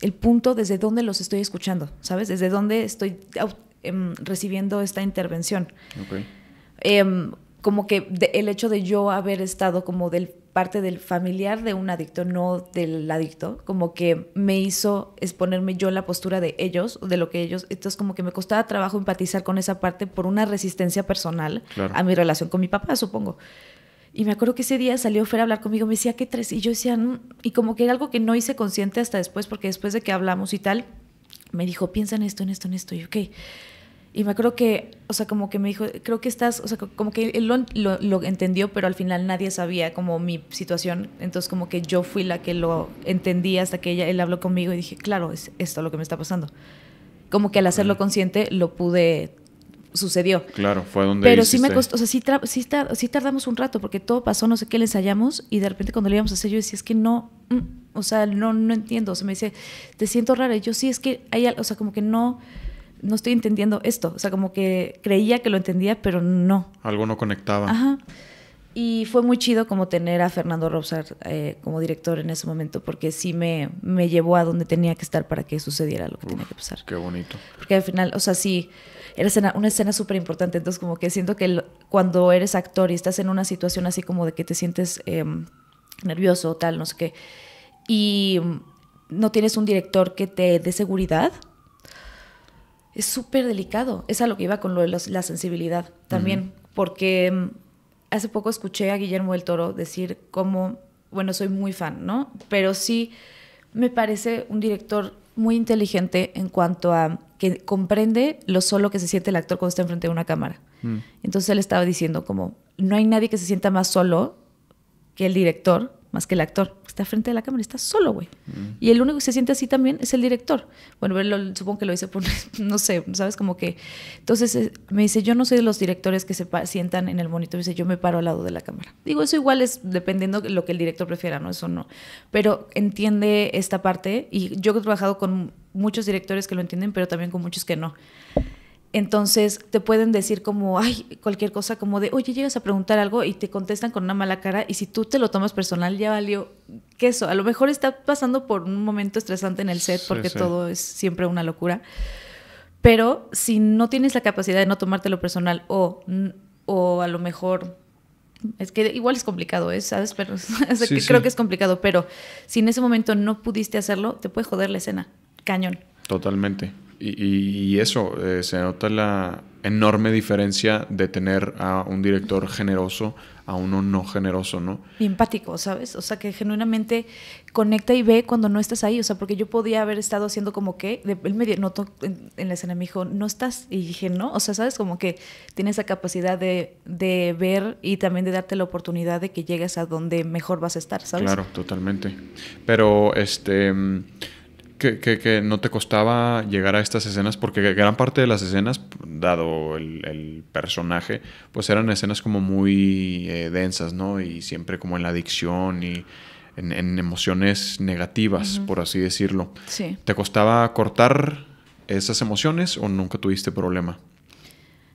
Speaker 2: el punto desde donde los estoy escuchando, ¿sabes? Desde dónde estoy Em, recibiendo esta intervención. Em, como que el hecho de yo haber estado como del parte del familiar de un adicto, no del adicto, como que me hizo exponerme yo la postura de ellos, de lo que ellos, entonces como que me costaba trabajo empatizar con esa parte por una resistencia personal a mi relación con mi papá, supongo. Y me acuerdo que ese día salió fuera a hablar conmigo, me decía, ¿qué tres? Y yo decía, mm", y como que era algo que no hice consciente hasta después, porque después de que hablamos y tal, me dijo, piensa en esto, en esto, en esto, y ok. Y me acuerdo que, o sea, como que me dijo, creo que estás, o sea, como que él lo, entendió, pero al final nadie sabía como mi situación. Entonces como que yo fui la que lo entendí hasta que ella, él habló conmigo y dije, claro, es esto lo que me está pasando. Como que al hacerlo consciente lo pude sucedió.
Speaker 1: Claro, fue donde. Pero sí me costó,
Speaker 2: o sea, sí, sí, tardamos un rato porque todo pasó, no sé qué le ensayamos y de repente cuando le íbamos a hacer yo decía, es que no, mm", o sea, no, no entiendo. O sea, me dice, te siento rara. Y yo sí, es que hay, o sea, como que no, no estoy entendiendo esto. O sea, como que creía que lo entendía, pero no.
Speaker 1: Algo no conectaba. Ajá.
Speaker 2: Y fue muy chido como tener a Fernando Robsar eh, como director en ese momento, porque sí me, me llevó a donde tenía que estar para que sucediera lo que tenía que pasar. Qué bonito. Porque al final, o sea, sí, era una escena súper importante. Entonces, como que siento que cuando eres actor y estás en una situación así como de que te sientes em, nervioso o tal, no sé qué, y no tienes un director que te dé seguridad, es súper delicado. Es a lo que iba con lo de la sensibilidad también, porque mm, hace poco escuché a Guillermo del Toro decir cómo, bueno, soy muy fan, ¿no? Pero sí me parece un director muy inteligente en cuanto a que comprende lo solo que se siente el actor cuando está enfrente de una cámara. Mm. Entonces él estaba diciendo como, no hay nadie que se sienta más solo que el director más que el actor. Está frente a la cámara, está solo, güey. Mm. Y el único que se siente así también es el director. Bueno, supongo que lo hice por, *laughs* no sé, ¿sabes? Como que... Entonces eh, me dice, yo no soy de los directores que se sientan en el monitor, dice, yo me paro al lado de la cámara. Digo, eso igual es dependiendo de lo que el director prefiera, ¿no? Eso no. Pero entiende esta parte y yo he trabajado con muchos directores que lo entienden, pero también con muchos que no. Entonces te pueden decir como, ay, cualquier cosa como de, oye, llegas a preguntar algo y te contestan con una mala cara y si tú te lo tomas personal ya valió queso. A lo mejor está pasando por un momento estresante en el set porque todo es siempre una locura. Pero si no tienes la capacidad de no tomártelo personal o, o a lo mejor es que igual es complicado, ¿eh? ¿sabes? Pero *laughs* creo que es complicado, pero si en ese momento no pudiste hacerlo, te puede joder la escena. Cañón.
Speaker 1: Totalmente. Y, eso, eh, se nota la enorme diferencia de tener a un director generoso a uno no generoso, ¿no? Y
Speaker 2: empático, ¿sabes? O sea, que genuinamente conecta y ve cuando no estás ahí. O sea, porque yo podía haber estado haciendo como que, él me notó en, en, la escena, me dijo, no estás. Y dije, no, o sea, ¿sabes? Como que tiene esa capacidad de, de ver y también de darte la oportunidad de que llegues a donde mejor vas a estar, ¿sabes? Claro,
Speaker 1: totalmente. Pero, este mm, que, no te costaba llegar a estas escenas, porque gran parte de las escenas, dado el, personaje, pues eran escenas como muy eh, densas, ¿no? Y siempre como en la adicción y en, emociones negativas, por así decirlo. Sí. ¿Te costaba cortar esas emociones o nunca tuviste problema?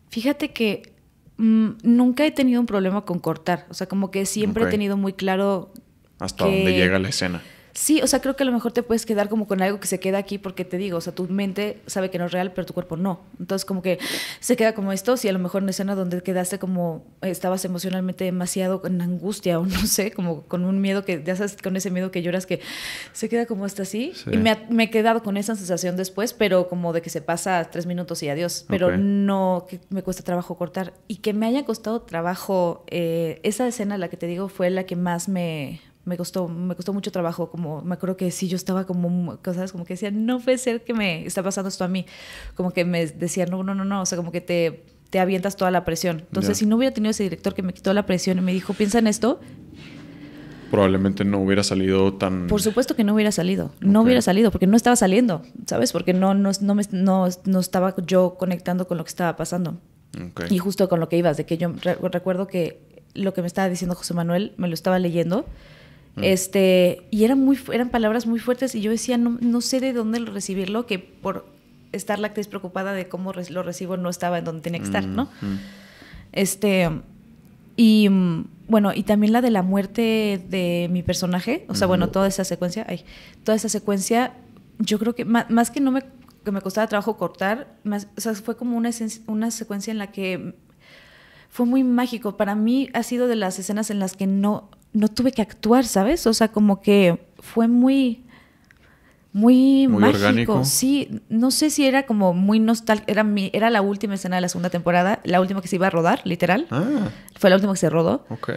Speaker 2: Fíjate que mm, nunca he tenido un problema con cortar, o sea, como que siempre he tenido muy claro...
Speaker 1: Hasta dónde llega la escena
Speaker 2: Sí, o sea, creo que a lo mejor te puedes quedar como con algo que se queda aquí porque te digo, o sea, tu mente sabe que no es real, pero tu cuerpo no. Entonces, como que se queda como esto, si a lo mejor una escena donde quedaste como estabas emocionalmente demasiado en angustia o *laughs* no sé, como con un miedo que, ya sabes, con ese miedo que lloras que se queda como hasta así. Y me, he quedado con esa sensación después, pero como de que se pasa tres minutos y adiós, pero no, que me cuesta trabajo cortar. Y que me haya costado trabajo, eh, esa escena, la que te digo, fue la que más me, me costó, me costó mucho trabajo, como me acuerdo que sí, yo estaba como, cosas como que decía, no puede ser que me está pasando esto a mí, como que me decía, no, no, no, no, o sea, como que te, te avientas toda la presión. Entonces, si no hubiera tenido ese director que me quitó la presión y me dijo, piensa en esto,
Speaker 1: probablemente no hubiera salido tan... Por
Speaker 2: supuesto que no hubiera salido, no hubiera salido, porque no estaba saliendo, ¿sabes? Porque no, no, no, me, no, estaba yo conectando con lo que estaba pasando. Y justo con lo que ibas, de que yo recuerdo que lo que me estaba diciendo José Manuel, me lo estaba leyendo Mm. Este, y eran, muy, eran palabras muy fuertes y yo decía, no, sé de dónde recibirlo, que por estar la actriz preocupada de cómo lo recibo no estaba en donde tenía que estar, ¿no? Mm, mm. Este, y bueno, y también la de la muerte de mi personaje, o sea, bueno, toda esa secuencia, ay, toda esa secuencia, yo creo que más, que no me, me costaba trabajo cortar, más, o sea, fue como una, una secuencia en la que fue muy mágico. Para mí ha sido de las escenas en las que no, no tuve que actuar, ¿sabes? O sea, como que fue muy muy, muy mágico. Sí, no sé si era como muy nostálgico. Era, era la última escena de la segunda temporada, la última que se iba a rodar, literal. Ah. Fue la última que se rodó. Ok.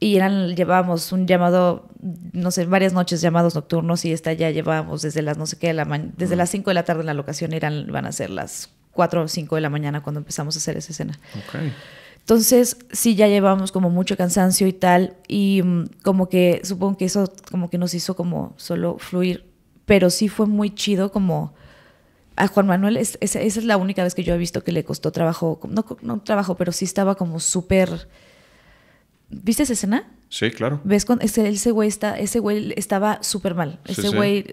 Speaker 2: Y eran, llevábamos un llamado, no sé, varias noches llamados nocturnos y esta ya llevábamos desde las no sé qué de la desde las 5 de la tarde en la locación, eran, van a ser las 4 o 5 de la mañana cuando empezamos a hacer esa escena. Ok. Entonces, sí, ya llevamos como mucho cansancio y tal, y mm, como que supongo que eso como que nos hizo como solo fluir, pero sí fue muy chido como a Juan Manuel, esa es la única vez que yo he visto que le costó trabajo, no, trabajo, pero sí estaba como súper... ¿Viste esa escena? Sí, claro. ¿Ves? Con ese, güey está, ese güey estaba súper mal. Ese güey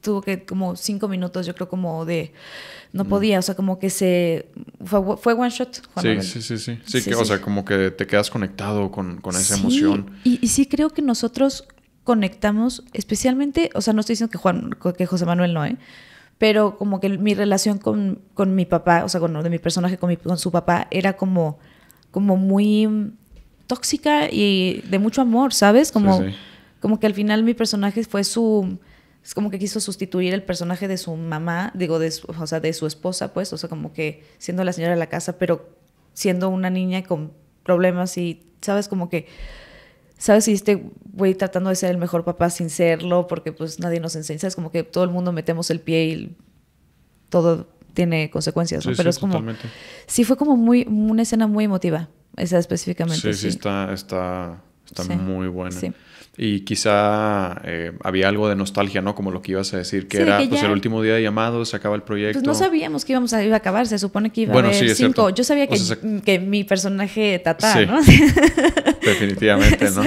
Speaker 2: tuvo que como cinco minutos, yo creo, como de... No mm. podía, o sea, como que se... Fue, one shot. Juan sí,
Speaker 1: sí, sí, sí, sí. o sea, como que te quedas conectado con, esa emoción.
Speaker 2: Y, sí creo que nosotros conectamos, especialmente, o sea, no estoy diciendo que Juan, que José Manuel no, ¿eh? Pero como que mi relación con, mi papá, o sea, con de mi personaje con, con su papá, era como, como muy tóxica y de mucho amor, ¿sabes? Como, como que al final mi personaje fue su es como que quiso sustituir el personaje de su mamá, digo, de o sea, de su esposa, pues, o sea, como que siendo la señora de la casa, pero siendo una niña con problemas y, ¿sabes? Como que, ¿sabes? Y este güey tratando de ser el mejor papá sin serlo, porque pues nadie nos enseña, Es Como que todo el mundo metemos el pie y todo tiene consecuencias, ¿no? pero es como, sí fue como muy, una escena muy emotiva, esa específicamente. Sí, sí,
Speaker 1: está, está, está muy buena. Sí. Y quizá eh, había algo de nostalgia, ¿no? Como lo que ibas a decir, que era pues, el último día de llamado, se acaba el proyecto. Pues no
Speaker 2: sabíamos que íbamos a, iba a acabar, se supone que iba a haber cinco. Yo sabía que, que, mi personaje Tata, ¿no? *laughs* *laughs* Definitivamente, ¿no?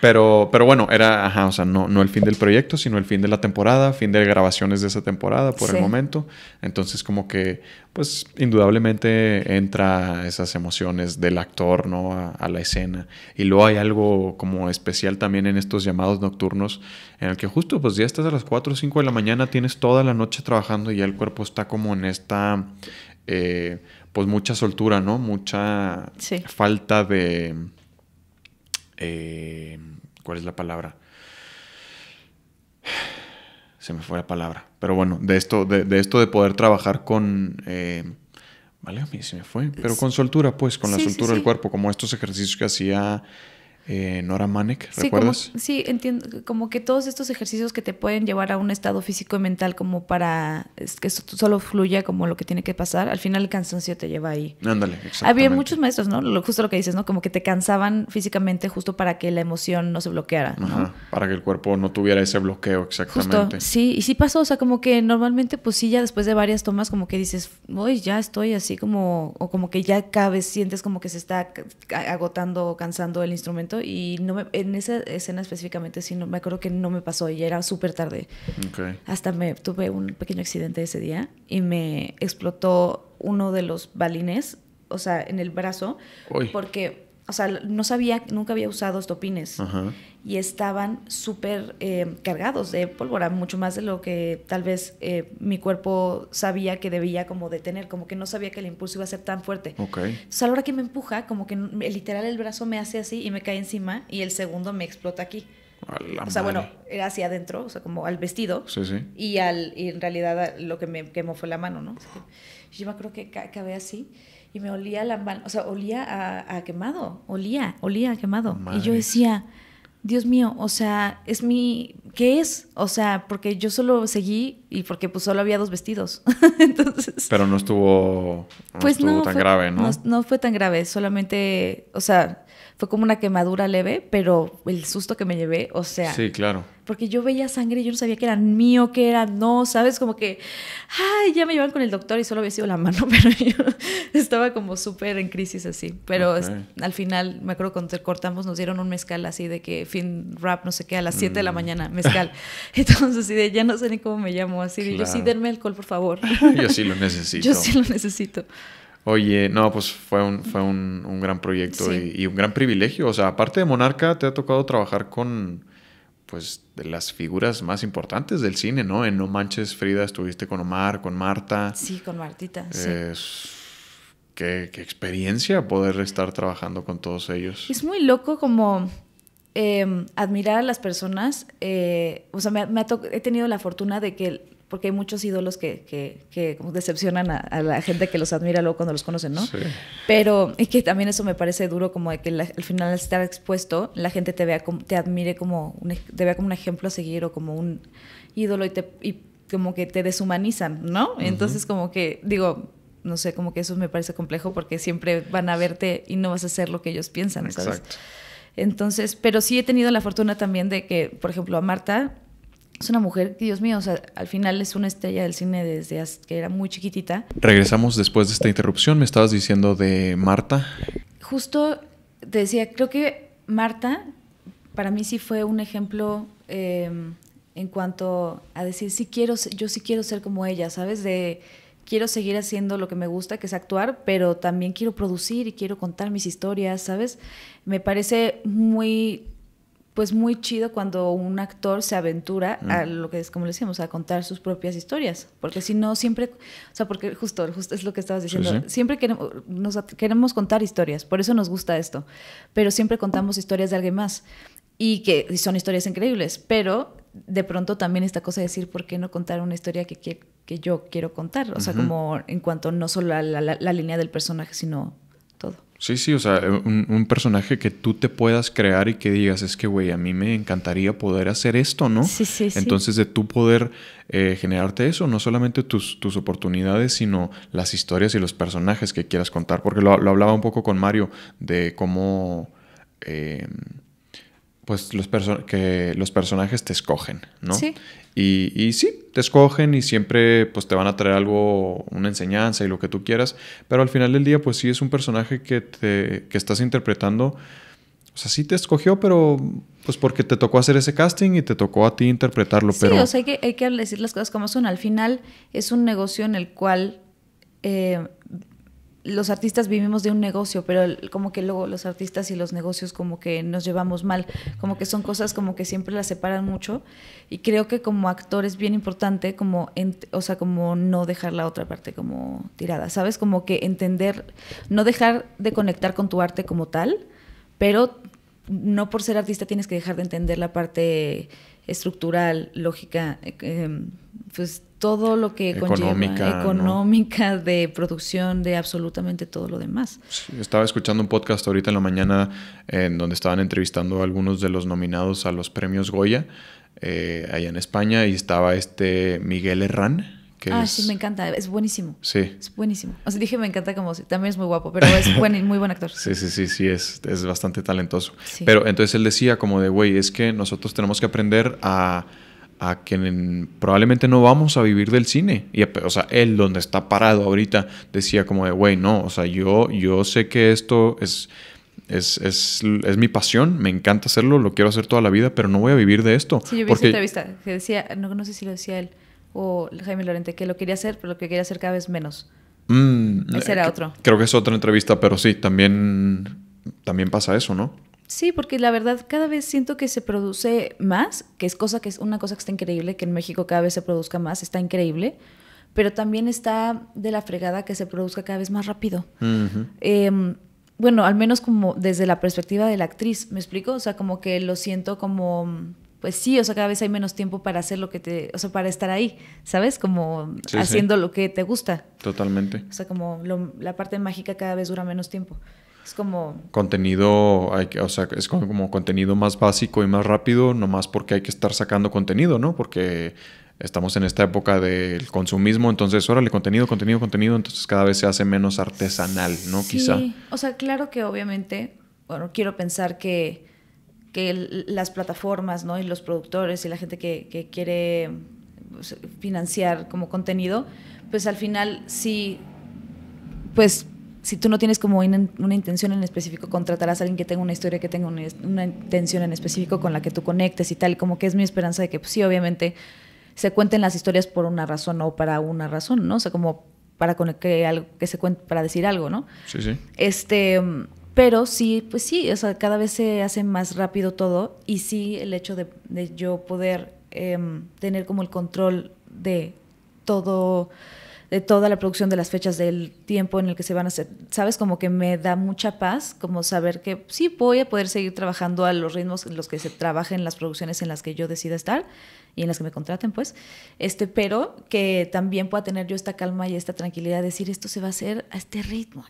Speaker 1: Pero, pero bueno, era, ajá, o sea, no el fin del proyecto, sino el fin de la temporada, fin de grabaciones de esa temporada por el momento. Entonces, como que pues indudablemente entra esas emociones del actor ¿no? A, la escena. Y luego hay algo como especial también en estos llamados nocturnos, en el que justo pues ya estás a las 4 o 5 de la mañana, tienes toda la noche trabajando y ya el cuerpo está como en esta, eh, pues mucha soltura, ¿no? Mucha falta de... Eh, ¿Cuál es la palabra? Se me fue la palabra pero bueno, de esto de, esto de poder trabajar con... Eh, vale, a mí se me fue, pero con soltura, pues, con la soltura del cuerpo, como estos ejercicios que hacía eh, Nora Manek, ¿recuerdas?
Speaker 2: Sí, entiendo, como que todos estos ejercicios que te pueden llevar a un estado físico y mental como para que solo fluya como lo que tiene que pasar, al final el cansancio te lleva ahí.
Speaker 3: Ándale, exacto. Había muchos
Speaker 2: maestros, ¿no? Lo, justo lo que dices, ¿no? Como que te cansaban físicamente justo para que la emoción no se bloqueara.
Speaker 1: para que el cuerpo no tuviera ese bloqueo, exactamente. Justo,
Speaker 2: sí, y sí pasó, o sea, como que normalmente pues sí, ya después de varias tomas como que dices, voy ya estoy así como, o como que ya cada sientes como que se está agotando o cansando el instrumento y no me, en esa escena específicamente sí me acuerdo que no me pasó y era súper tarde. Hasta me tuve un pequeño accidente ese día y me explotó uno de los balines, o sea, en el brazo, porque o sea, no sabía, nunca había usado estopines. Ajá. Y estaban súper eh, cargados de pólvora, mucho más de lo que tal vez eh, mi cuerpo sabía que debía como detener, como que no sabía que el impulso iba a ser tan fuerte.
Speaker 3: Okay. Entonces
Speaker 2: a la hora que me empuja, como que literal el brazo me hace así y me cae encima y el segundo me explota aquí. O sea, bueno, era hacia adentro, o sea, como al vestido. Sí, sí. Y, al, y en realidad lo que me quemó fue la mano, ¿no? yo me acuerdo que acabé así y me olía la mano, o sea, olía a, quemado, olía, olía a quemado. Y yo decía, Dios mío, o sea, es mi, ¿qué es? O sea, porque yo solo seguí y porque pues solo había dos vestidos. *laughs*
Speaker 1: Entonces... Pero no estuvo, pues tan grave, ¿no?
Speaker 2: No fue tan grave, solamente, o sea, fue como una quemadura leve, pero el susto que me llevé, o sea... Sí, claro porque yo veía sangre y yo no sabía que era mío, que era no, ¿sabes? Como que, ay, ya me llevan con el doctor y solo había sido la mano, *laughs* pero yo estaba como súper en crisis así. Pero al final, me acuerdo cuando te cortamos, nos dieron un mezcal así de que fin rap, no sé qué, a las 7 de la mm. mañana, mezcal. *laughs* Entonces, así de, ya no sé ni cómo me llamo, así de, yo sí, denme alcohol, por favor. *laughs* yo sí lo necesito. yo sí lo necesito.
Speaker 1: Oye, no, pues fue un, fue un, gran proyecto y, un gran privilegio. O sea, aparte de Monarca, te ha tocado trabajar con pues de las figuras más importantes del cine, ¿no? En No Manches Frida estuviste con Omar, con Marta. Sí,
Speaker 2: con Martita. sí.
Speaker 1: Qué, qué, experiencia poder estar trabajando con todos ellos.
Speaker 2: Es muy loco como em, admirar a las personas. Eh, o sea, me, he tenido la fortuna de que porque hay muchos ídolos que, decepcionan a, la gente que los admira luego cuando los conocen, ¿no? Pero y que también eso me parece duro, como que al final estar expuesto, la gente te vea como, te admire como un, te como un ejemplo a seguir o como un ídolo y, como que te deshumanizan, ¿no? Entonces como que, digo, no sé, como que eso me parece complejo porque siempre van a verte y no vas a hacer lo que ellos piensan, Exacto. Entonces, pero sí he tenido la fortuna también de que, por ejemplo, a Marta es una mujer Dios mío, o sea, al final es una estrella del cine desde que era muy chiquitita.
Speaker 1: Regresamos después de esta interrupción, me estabas diciendo de Marta.
Speaker 2: Justo te decía, creo que Marta para mí sí fue un ejemplo em, en cuanto a decir, sí quiero, yo sí quiero ser como ella, ¿sabes? De quiero seguir haciendo lo que me gusta, que es actuar, pero también quiero producir y quiero contar mis historias, ¿sabes? Me parece muy pues muy chido cuando un actor se aventura a lo que es, como decíamos, a contar sus propias historias. Porque si no, siempre, o sea, porque justo, justo es lo que estabas diciendo, siempre queremos, queremos contar historias, por eso nos gusta esto, pero siempre contamos historias de alguien más y que son historias increíbles, pero de pronto también esta cosa de decir, ¿por qué no contar una historia que, yo quiero contar? O sea, como en cuanto no solo a la línea del personaje, sino
Speaker 1: Sí, sí, o sea, un, personaje que tú te puedas crear y que digas, es que, güey, a mí me encantaría poder hacer esto, ¿no? Sí, sí, sí. Entonces, de tú poder eh, generarte eso, no solamente tus, tus, oportunidades, sino las historias y los personajes que quieras contar. Porque lo, lo hablaba un poco con Mario de cómo... Em, pues los que los personajes te escogen, ¿no? Sí. Y, y, sí, te escogen y siempre pues te van a traer algo, una enseñanza y lo que tú quieras, pero al final del día pues sí es un personaje que, te, que estás interpretando, o sea, sí te escogió, pero pues porque te tocó hacer ese casting y te tocó a ti interpretarlo, pero... o sea,
Speaker 2: hay que, hay que decir las cosas como son, al final es un negocio en el cual... Eh, los artistas vivimos de un negocio, pero como que luego los artistas y los negocios como que nos llevamos mal, como que son cosas como que siempre las separan mucho y creo que como actor es bien importante como, o sea, como no dejar la otra parte como tirada, ¿sabes? Como que entender, no dejar de conectar con tu arte como tal, pero no por ser artista tienes que dejar de entender la parte estructural, lógica, eh, em, pues todo lo que económica, conlleva económica, de producción, de absolutamente todo lo demás.
Speaker 1: estaba escuchando un podcast ahorita en la mañana en donde estaban entrevistando a algunos de los nominados a los premios Goya eh, allá en España y estaba este Miguel Herrán. Que ah, sí, me
Speaker 2: encanta, es buenísimo. Sí. Es buenísimo. O sea, dije me encanta como también es muy guapo, pero es *laughs* muy buen actor. sí,
Speaker 1: sí, sí, sí, es, bastante talentoso. Pero entonces él decía como de, güey, es que nosotros tenemos que aprender a a quien probablemente no vamos a vivir del cine. Y, o sea, él donde está parado ahorita decía como de, güey, no, o sea, yo, yo sé que esto es es, es, es, mi pasión, me encanta hacerlo, lo quiero hacer toda la vida, pero no voy a vivir de esto. Sí, yo vi porque... entrevista
Speaker 2: que decía, no, sé si lo decía él o Jaime Lorente, que lo quería hacer, pero lo que quería hacer cada vez menos.
Speaker 1: Mm, Ese otro. Creo que es otra entrevista, pero sí, también, también pasa eso, ¿no?
Speaker 2: Sí, porque la verdad cada vez siento que se produce más, que es cosa que es una cosa que está increíble, que en México cada vez se produzca más, está increíble, pero también está de la fregada que se produzca cada vez más rápido. Em, bueno, al menos como desde la perspectiva de la actriz, ¿me explico? O sea, como que lo siento como pues sí, o sea, cada vez hay menos tiempo para hacer lo que te, o sea, para estar ahí, ¿sabes? Como haciendo lo que te gusta.
Speaker 1: Totalmente.
Speaker 2: O sea, como la parte mágica cada vez dura menos tiempo. Es como...
Speaker 1: Contenido, hay que, o sea, es como, contenido más básico y más rápido, nomás porque hay que estar sacando contenido, ¿no? Porque estamos en esta época del consumismo, entonces, órale, contenido, contenido, contenido, entonces cada vez se hace menos artesanal, ¿no? Sí. Quizá.
Speaker 2: O sea, claro que obviamente, bueno, quiero pensar que, las plataformas, ¿no? Y los productores y la gente que, que quiere pues, financiar como contenido, pues al final sí, pues si tú no tienes como una intención en específico, contratarás a alguien que tenga una historia, que tenga una, intención en específico con la que tú conectes y tal, como que es mi esperanza de que pues, sí, obviamente se cuenten las historias por una razón o para una razón, ¿no? O sea, como para que algo que se cuente, para decir algo, ¿no? Sí, sí. Este, pero sí, pues sí, o sea, cada vez se hace más rápido todo y sí el hecho de, yo poder em, tener como el control de todo de toda la producción de las fechas del tiempo en el que se van a hacer. Sabes, como que me da mucha paz, como saber que sí voy a poder seguir trabajando a los ritmos en los que se en las producciones en las que yo decida estar y en las que me contraten, pues, este, pero que también pueda tener yo esta calma y esta tranquilidad de decir, esto se va a hacer a este ritmo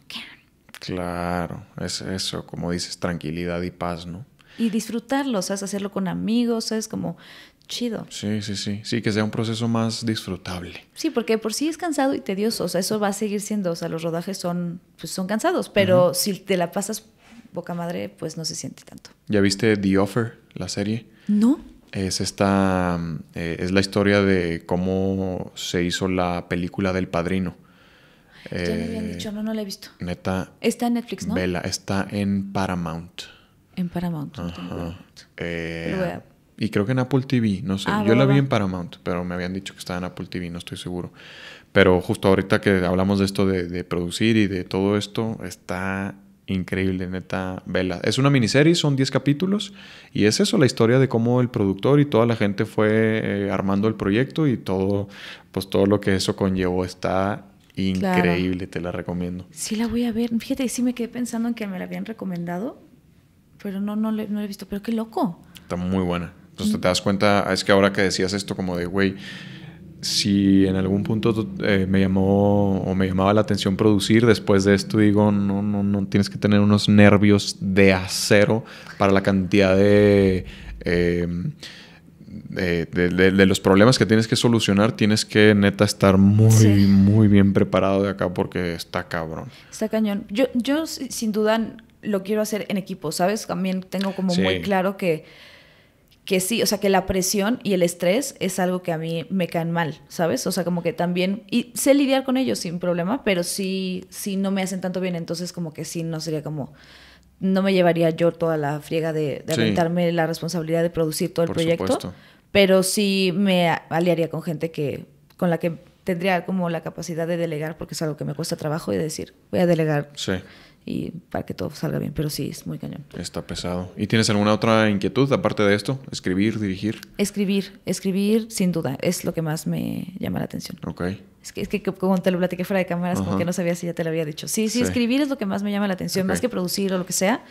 Speaker 1: Claro, es eso, como dices, tranquilidad y paz, ¿no?
Speaker 2: Y disfrutarlo, ¿sabes? Hacerlo con amigos, ¿sabes? Como chido.
Speaker 1: Sí, sí, sí. Sí, que sea un proceso más disfrutable.
Speaker 2: Sí, porque por sí es cansado y tedioso. O sea, eso va a seguir siendo. O sea, los rodajes son, pues son cansados, pero si te la pasas boca madre, pues no se siente tanto.
Speaker 1: ¿Ya viste The Offer, la serie? No. Es esta. Eh, es la historia de cómo se hizo la película del padrino. ya me habían eh, dicho, no, no la he visto. Neta.
Speaker 2: Está en Netflix, ¿no? Vela,
Speaker 1: está en Paramount. En Paramount. Y creo que en Apple TV, no sé. Ah, yo la vi en Paramount, pero me habían dicho que estaba en Apple TV, no estoy seguro. Pero justo ahorita que hablamos de esto de, producir y de todo esto, está increíble, neta, vela. Es una miniserie, son 10 capítulos y es eso, la historia de cómo el productor y toda la gente fue eh, armando el proyecto y todo, pues todo lo que eso conllevó está increíble, te la recomiendo.
Speaker 2: Sí, la voy a ver. Fíjate, sí me quedé pensando en que me la habían recomendado, pero no, no, no la he visto, pero qué loco.
Speaker 1: Está muy buena. Entonces te das cuenta, es que ahora que decías esto como de, güey, si en algún punto eh, me llamó o me llamaba la atención producir, después de esto digo, no, no, no, tienes que tener unos nervios de acero para la cantidad de... Em, de, los problemas que tienes que solucionar, tienes que neta estar muy, muy bien preparado de acá porque está cabrón.
Speaker 2: Está cañón. Yo, yo sin duda lo quiero hacer en equipo, ¿sabes? También tengo como muy claro que que sí, o sea, que la presión y el estrés es algo que a mí me caen mal, ¿sabes? O sea, como que también, y sé lidiar con ellos sin problema, pero si no me hacen tanto bien, entonces como que sí, no sería como, no me llevaría yo toda la friega de, de la responsabilidad de producir todo el proyecto, pero sí me aliaría con gente que, con la que tendría como la capacidad de delegar, porque es algo que me cuesta trabajo y decir, voy a delegar.
Speaker 1: Sí y para que todo salga bien, pero sí, es muy cañón. Está pesado. ¿Y tienes alguna otra inquietud aparte de esto? ¿Escribir, dirigir?
Speaker 2: Escribir, escribir sin duda, es lo que más me llama la atención. Ok. Es que, es que como te lo platiqué fuera de cámaras, porque como que no sabía si ya te lo había dicho. Sí, sí, escribir es lo que más me llama la atención, más que producir o lo que sea.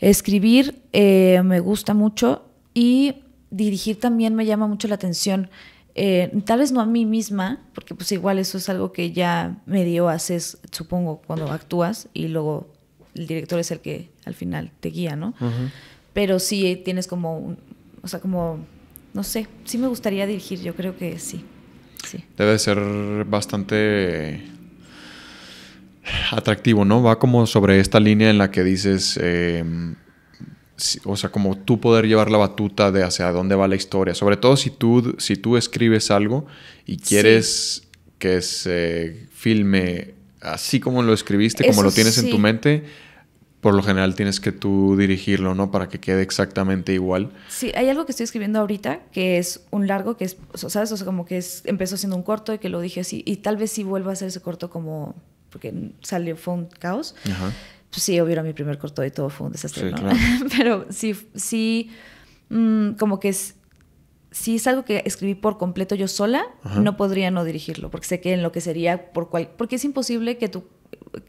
Speaker 2: Escribir eh, me gusta mucho y dirigir también me llama mucho la atención. Eh, tal vez no a mí misma, porque pues igual eso es algo que ya medio haces, supongo, cuando actúas y luego el director es el que al final te guía, ¿no? Pero sí tienes como, o sea, como, no sé, sí me gustaría dirigir, yo creo que sí.
Speaker 1: Debe ser bastante atractivo, ¿no? Va como sobre esta línea en la que dices... Em, o sea, como tú poder llevar la batuta de hacia dónde va la historia. Sobre todo si tú, si tú escribes algo y quieres que se filme así como lo escribiste, como lo tienes en tu mente, por lo general tienes que tú dirigirlo, ¿no? Para que quede exactamente igual.
Speaker 2: Sí, hay algo que estoy escribiendo ahorita, que es un largo, que es, ¿sabes? O sea, como que es, empezó siendo un corto y que lo dije así, y tal vez sí vuelva a hacer ese corto como, porque salió, fue un caos. Ajá pues sí, obvio, mi primer corto y todo fue un desastre, *laughs* Pero sí, sí, mm, como que es, si es algo que escribí por completo yo sola, no podría no dirigirlo, porque sé que en lo que sería por porque es imposible que tú,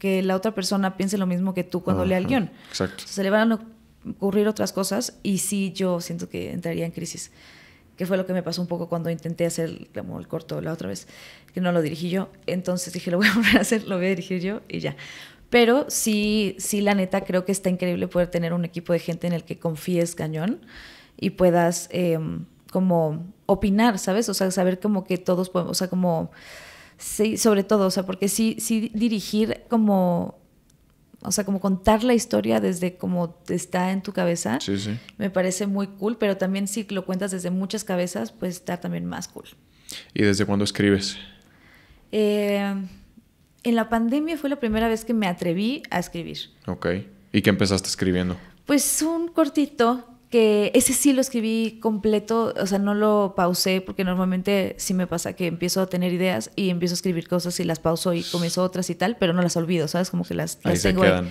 Speaker 2: que la otra persona piense lo mismo que tú cuando Ajá. lea el guión. Exacto. se le van a ocurrir otras cosas y sí, yo siento que entraría en crisis que fue lo que me pasó un poco cuando intenté hacer el corto la otra vez, que no lo dirigí yo. Entonces dije, lo voy a volver a hacer, lo voy a dirigir yo y ya. Pero sí, sí, la neta, creo que está increíble poder tener un equipo de gente en el que confíes cañón y puedas em, como opinar, ¿sabes? O sea, saber como que todos podemos, o sea, como, sí, sobre todo, o sea, porque sí, sí dirigir como o sea, como contar la historia desde como está en tu cabeza, sí, sí. me parece muy cool, pero también si lo cuentas desde muchas cabezas, pues estar también más cool.
Speaker 1: ¿Y desde cuándo escribes?
Speaker 2: Eh, en la pandemia fue la primera vez que me atreví a escribir.
Speaker 1: Ok. ¿Y qué empezaste escribiendo?
Speaker 2: Pues un cortito que ese sí lo escribí completo, o sea, no lo pausé porque normalmente sí me pasa que empiezo a tener ideas y empiezo a escribir cosas y las pauso y comienzo otras y tal, pero no las olvido, ¿sabes? Como que las, las tengo se quedan.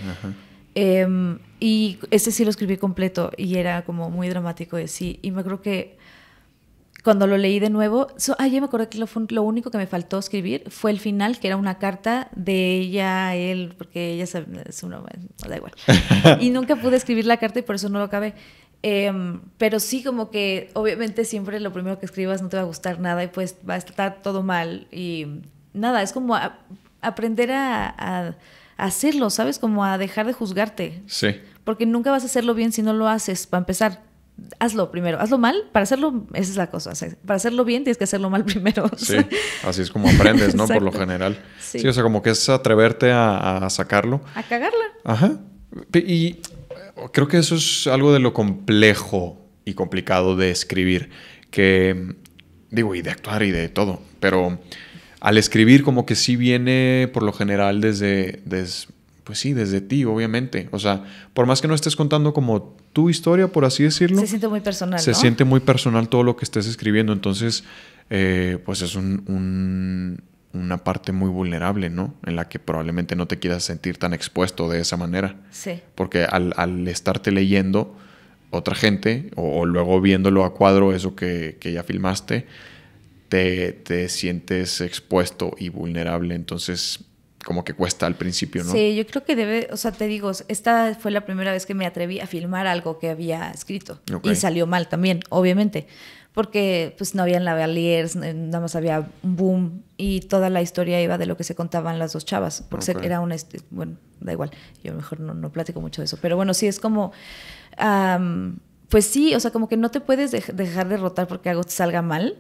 Speaker 2: Em, y ese sí lo escribí completo y era como muy dramático de sí. Y me creo que cuando lo leí de nuevo, so, ah, me acordé que lo, lo, único que me faltó escribir fue el final, que era una carta de ella, a él, porque ella es es no, da igual. *laughs* y nunca pude escribir la carta y por eso no lo acabé. Em, pero sí, como que obviamente siempre lo primero que escribas no te va a gustar nada y pues va a estar todo mal. Y nada, es como aprender a, a hacerlo, ¿sabes? Como a dejar de juzgarte. Sí. Porque nunca vas a hacerlo bien si no lo haces, para empezar hazlo primero. Hazlo mal, para hacerlo, esa es la cosa. para hacerlo bien tienes que hacerlo mal *laughs* primero. Sí,
Speaker 1: así es como aprendes, ¿no? Por lo general. Sí. o sea, como que es atreverte a, sacarlo. A cagarla. Ajá. Y oh, creo que eso es algo de lo complejo y complicado de escribir, que digo, y de actuar y de todo, pero al escribir como que sí viene por lo general desde, desde pues sí, desde ti, obviamente. O sea, por más que no estés contando como tu historia, por así decirlo. Se siente muy personal. Se siente muy personal todo lo que estés escribiendo. Entonces, eh, pues es una parte muy vulnerable, ¿no? En la que probablemente no te quieras sentir tan expuesto de esa manera. Sí. Porque al, estarte leyendo otra gente o, luego viéndolo a cuadro, eso que, que ya filmaste, te, te sientes expuesto y vulnerable. Entonces, como que cuesta al principio, ¿no? Sí,
Speaker 2: yo creo que debe, o sea, te digo, esta fue la primera vez que me atreví a filmar algo que había escrito y salió mal también, obviamente, porque pues no había lavaliers, eh, nada más había un boom y toda la historia iba de lo que se contaban las dos chavas, porque era una, este, bueno, da igual, yo mejor no, platico mucho de eso, pero bueno, sí es como... pues sí, o sea, como que no te puedes de dejar derrotar porque algo salga mal,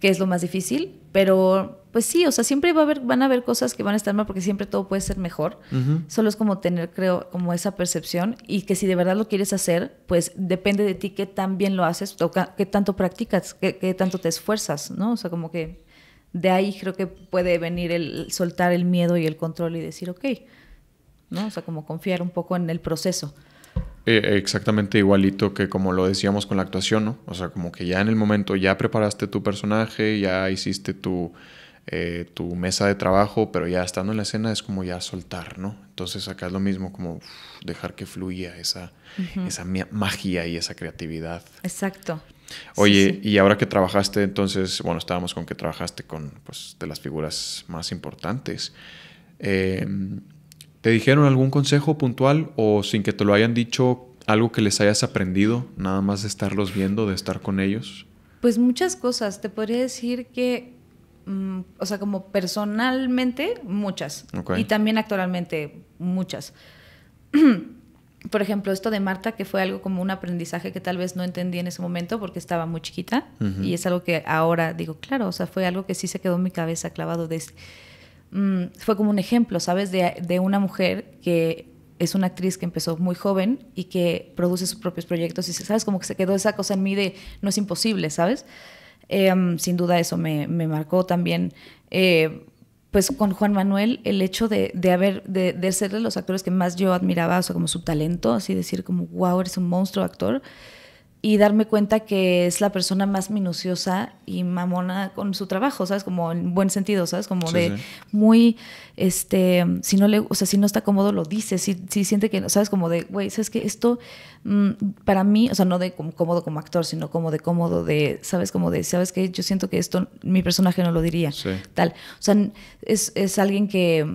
Speaker 2: que es lo más difícil, pero pues sí, o sea, siempre va a haber, van a haber cosas que van a estar mal porque siempre todo puede ser mejor. Solo es como tener, creo, como esa percepción y que si de verdad lo quieres hacer, pues depende de ti qué tan bien lo haces, o qué tanto practicas, qué, qué, tanto te esfuerzas, ¿no? O sea, como que de ahí creo que puede venir el soltar el miedo y el control y decir, ok, ¿no? O sea, como confiar un poco en el proceso.
Speaker 1: Eh, exactamente igualito que como lo decíamos con la actuación, ¿no? O sea, como que ya en el momento ya preparaste tu personaje, ya hiciste tu, eh, tu mesa de trabajo, pero ya estando en la escena es como ya soltar, ¿no? Entonces acá es lo mismo, como dejar que fluya esa, esa magia y esa creatividad. Exacto. Oye, y ahora que trabajaste, entonces, bueno, estábamos con que trabajaste con, pues, de las figuras más importantes. Eh, ¿Te dijeron algún consejo puntual o sin que te lo hayan dicho algo que les hayas aprendido, nada más de estarlos viendo, de estar con ellos?
Speaker 2: Pues muchas cosas. Te podría decir que, mm, o sea, como personalmente, muchas. Y también actualmente, muchas. *clears throat* Por ejemplo, esto de Marta, que fue algo como un aprendizaje que tal vez no entendí en ese momento porque estaba muy chiquita. Y es algo que ahora digo, claro, o sea, fue algo que sí se quedó en mi cabeza clavado de Mm, fue como un ejemplo, ¿sabes? De, una mujer que es una actriz que empezó muy joven y que produce sus propios proyectos y, ¿sabes? Como que se quedó esa cosa en mí de no es imposible, ¿sabes? Em, sin duda eso me, marcó también. Eh, pues con Juan Manuel, el hecho de, haber, de, de, ser de los actores que más yo admiraba, o sea, como su talento, así decir como, wow, eres un monstruo actor y darme cuenta que es la persona más minuciosa y mamona con su trabajo, ¿sabes? Como en buen sentido, ¿sabes? Como de muy, este, si no le, o sea, si no está cómodo, lo dice, si, si siente que, ¿sabes? Como de, güey, ¿sabes que Esto, mm, para mí, o sea, no de cómodo como actor, sino como de cómodo, de, ¿sabes? Como de, ¿sabes qué? Yo siento que esto mi personaje no lo diría, tal. O sea, es alguien que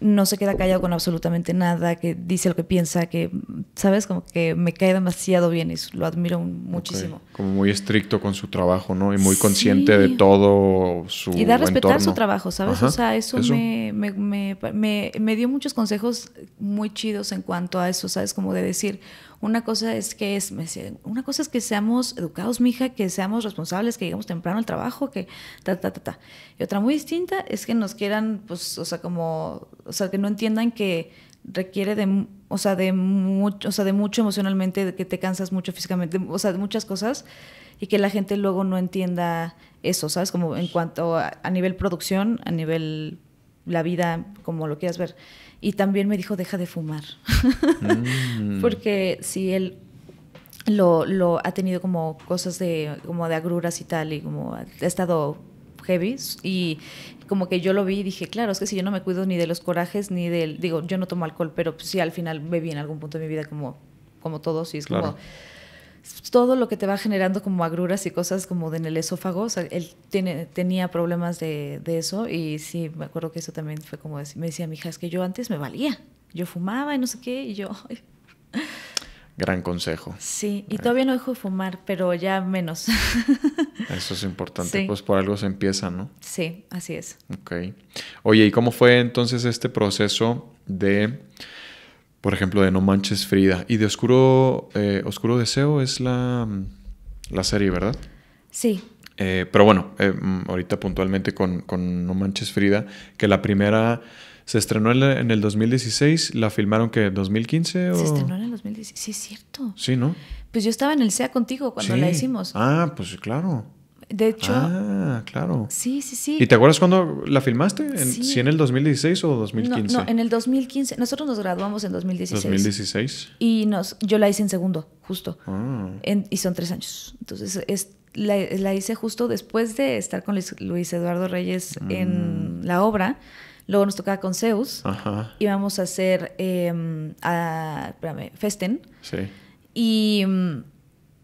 Speaker 2: no se queda callado con absolutamente nada, que dice lo que piensa, que, ¿sabes? Como que me cae demasiado bien y lo admiro muchísimo.
Speaker 1: Como muy estricto con su trabajo, ¿no? Y muy consciente de todo su Y da a respetar su trabajo, ¿sabes? o sea, eso, Me,
Speaker 2: me, me, me, dio muchos consejos muy chidos en cuanto a eso, ¿sabes? Como de decir, una cosa es que es, una cosa es que seamos educados, mija, que seamos responsables, que lleguemos temprano al trabajo, que ta, ta, ta, ta. Y otra muy distinta es que nos quieran, pues, o sea, como, o sea, que no entiendan que requiere de, o sea, de mucho, o sea, de mucho emocionalmente, que te cansas mucho físicamente, o sea, de muchas cosas y que la gente luego no entienda eso, ¿sabes? Como en cuanto a nivel producción, a nivel la vida, como lo quieras ver. Y también me dijo, deja de fumar. Mm. *laughs* Porque si él lo, lo, ha tenido como cosas de, como de agruras y tal, y como ha estado heavy y como que yo lo vi y dije, claro, es que si yo no me cuido ni de los corajes ni del, digo, yo no tomo alcohol, pero pues sí al final bebí en algún punto de mi vida como, como todos y es como todo lo que te va generando como agruras y cosas como en el esófago, él tiene, tenía problemas de, eso y sí, me acuerdo que eso también fue como, me decía mi hija, es que yo antes me valía, yo fumaba y no sé qué, y yo...
Speaker 1: Gran consejo.
Speaker 2: Sí, y eh. todavía no dejo de fumar, pero ya menos.
Speaker 1: *laughs* Eso es importante, pues por algo se empieza, ¿no?
Speaker 2: Sí, así es.
Speaker 1: Ok. Oye, ¿y cómo fue entonces este proceso de por ejemplo, de No Manches Frida. Y de Oscuro, eh, Oscuro Deseo es la, mm, serie, ¿verdad? Sí. Eh, pero bueno, eh, mm, ahorita puntualmente con, No Manches Frida, que la primera se estrenó en el 2016, la filmaron que 2015 o... Se estrenó en
Speaker 2: el 2016, sí es cierto. Sí, ¿no? Pues yo estaba en el SEA contigo cuando la hicimos.
Speaker 1: Ah, pues claro. De hecho. Ah, claro. Sí, sí, sí. ¿Y te acuerdas cuando la filmaste? ¿En, sí. en el 2016 o 2015? No,
Speaker 2: en el 2015. Nosotros nos graduamos en 2016. 2016. Y nos, yo la hice en segundo, justo. Ah. y son tres años. Entonces, es, la, hice justo después de estar con Luis, Eduardo Reyes en mm. la obra. Luego nos tocaba con Zeus. Ajá. Íbamos a hacer. Em, a, Festen. Sí. Y. Mm,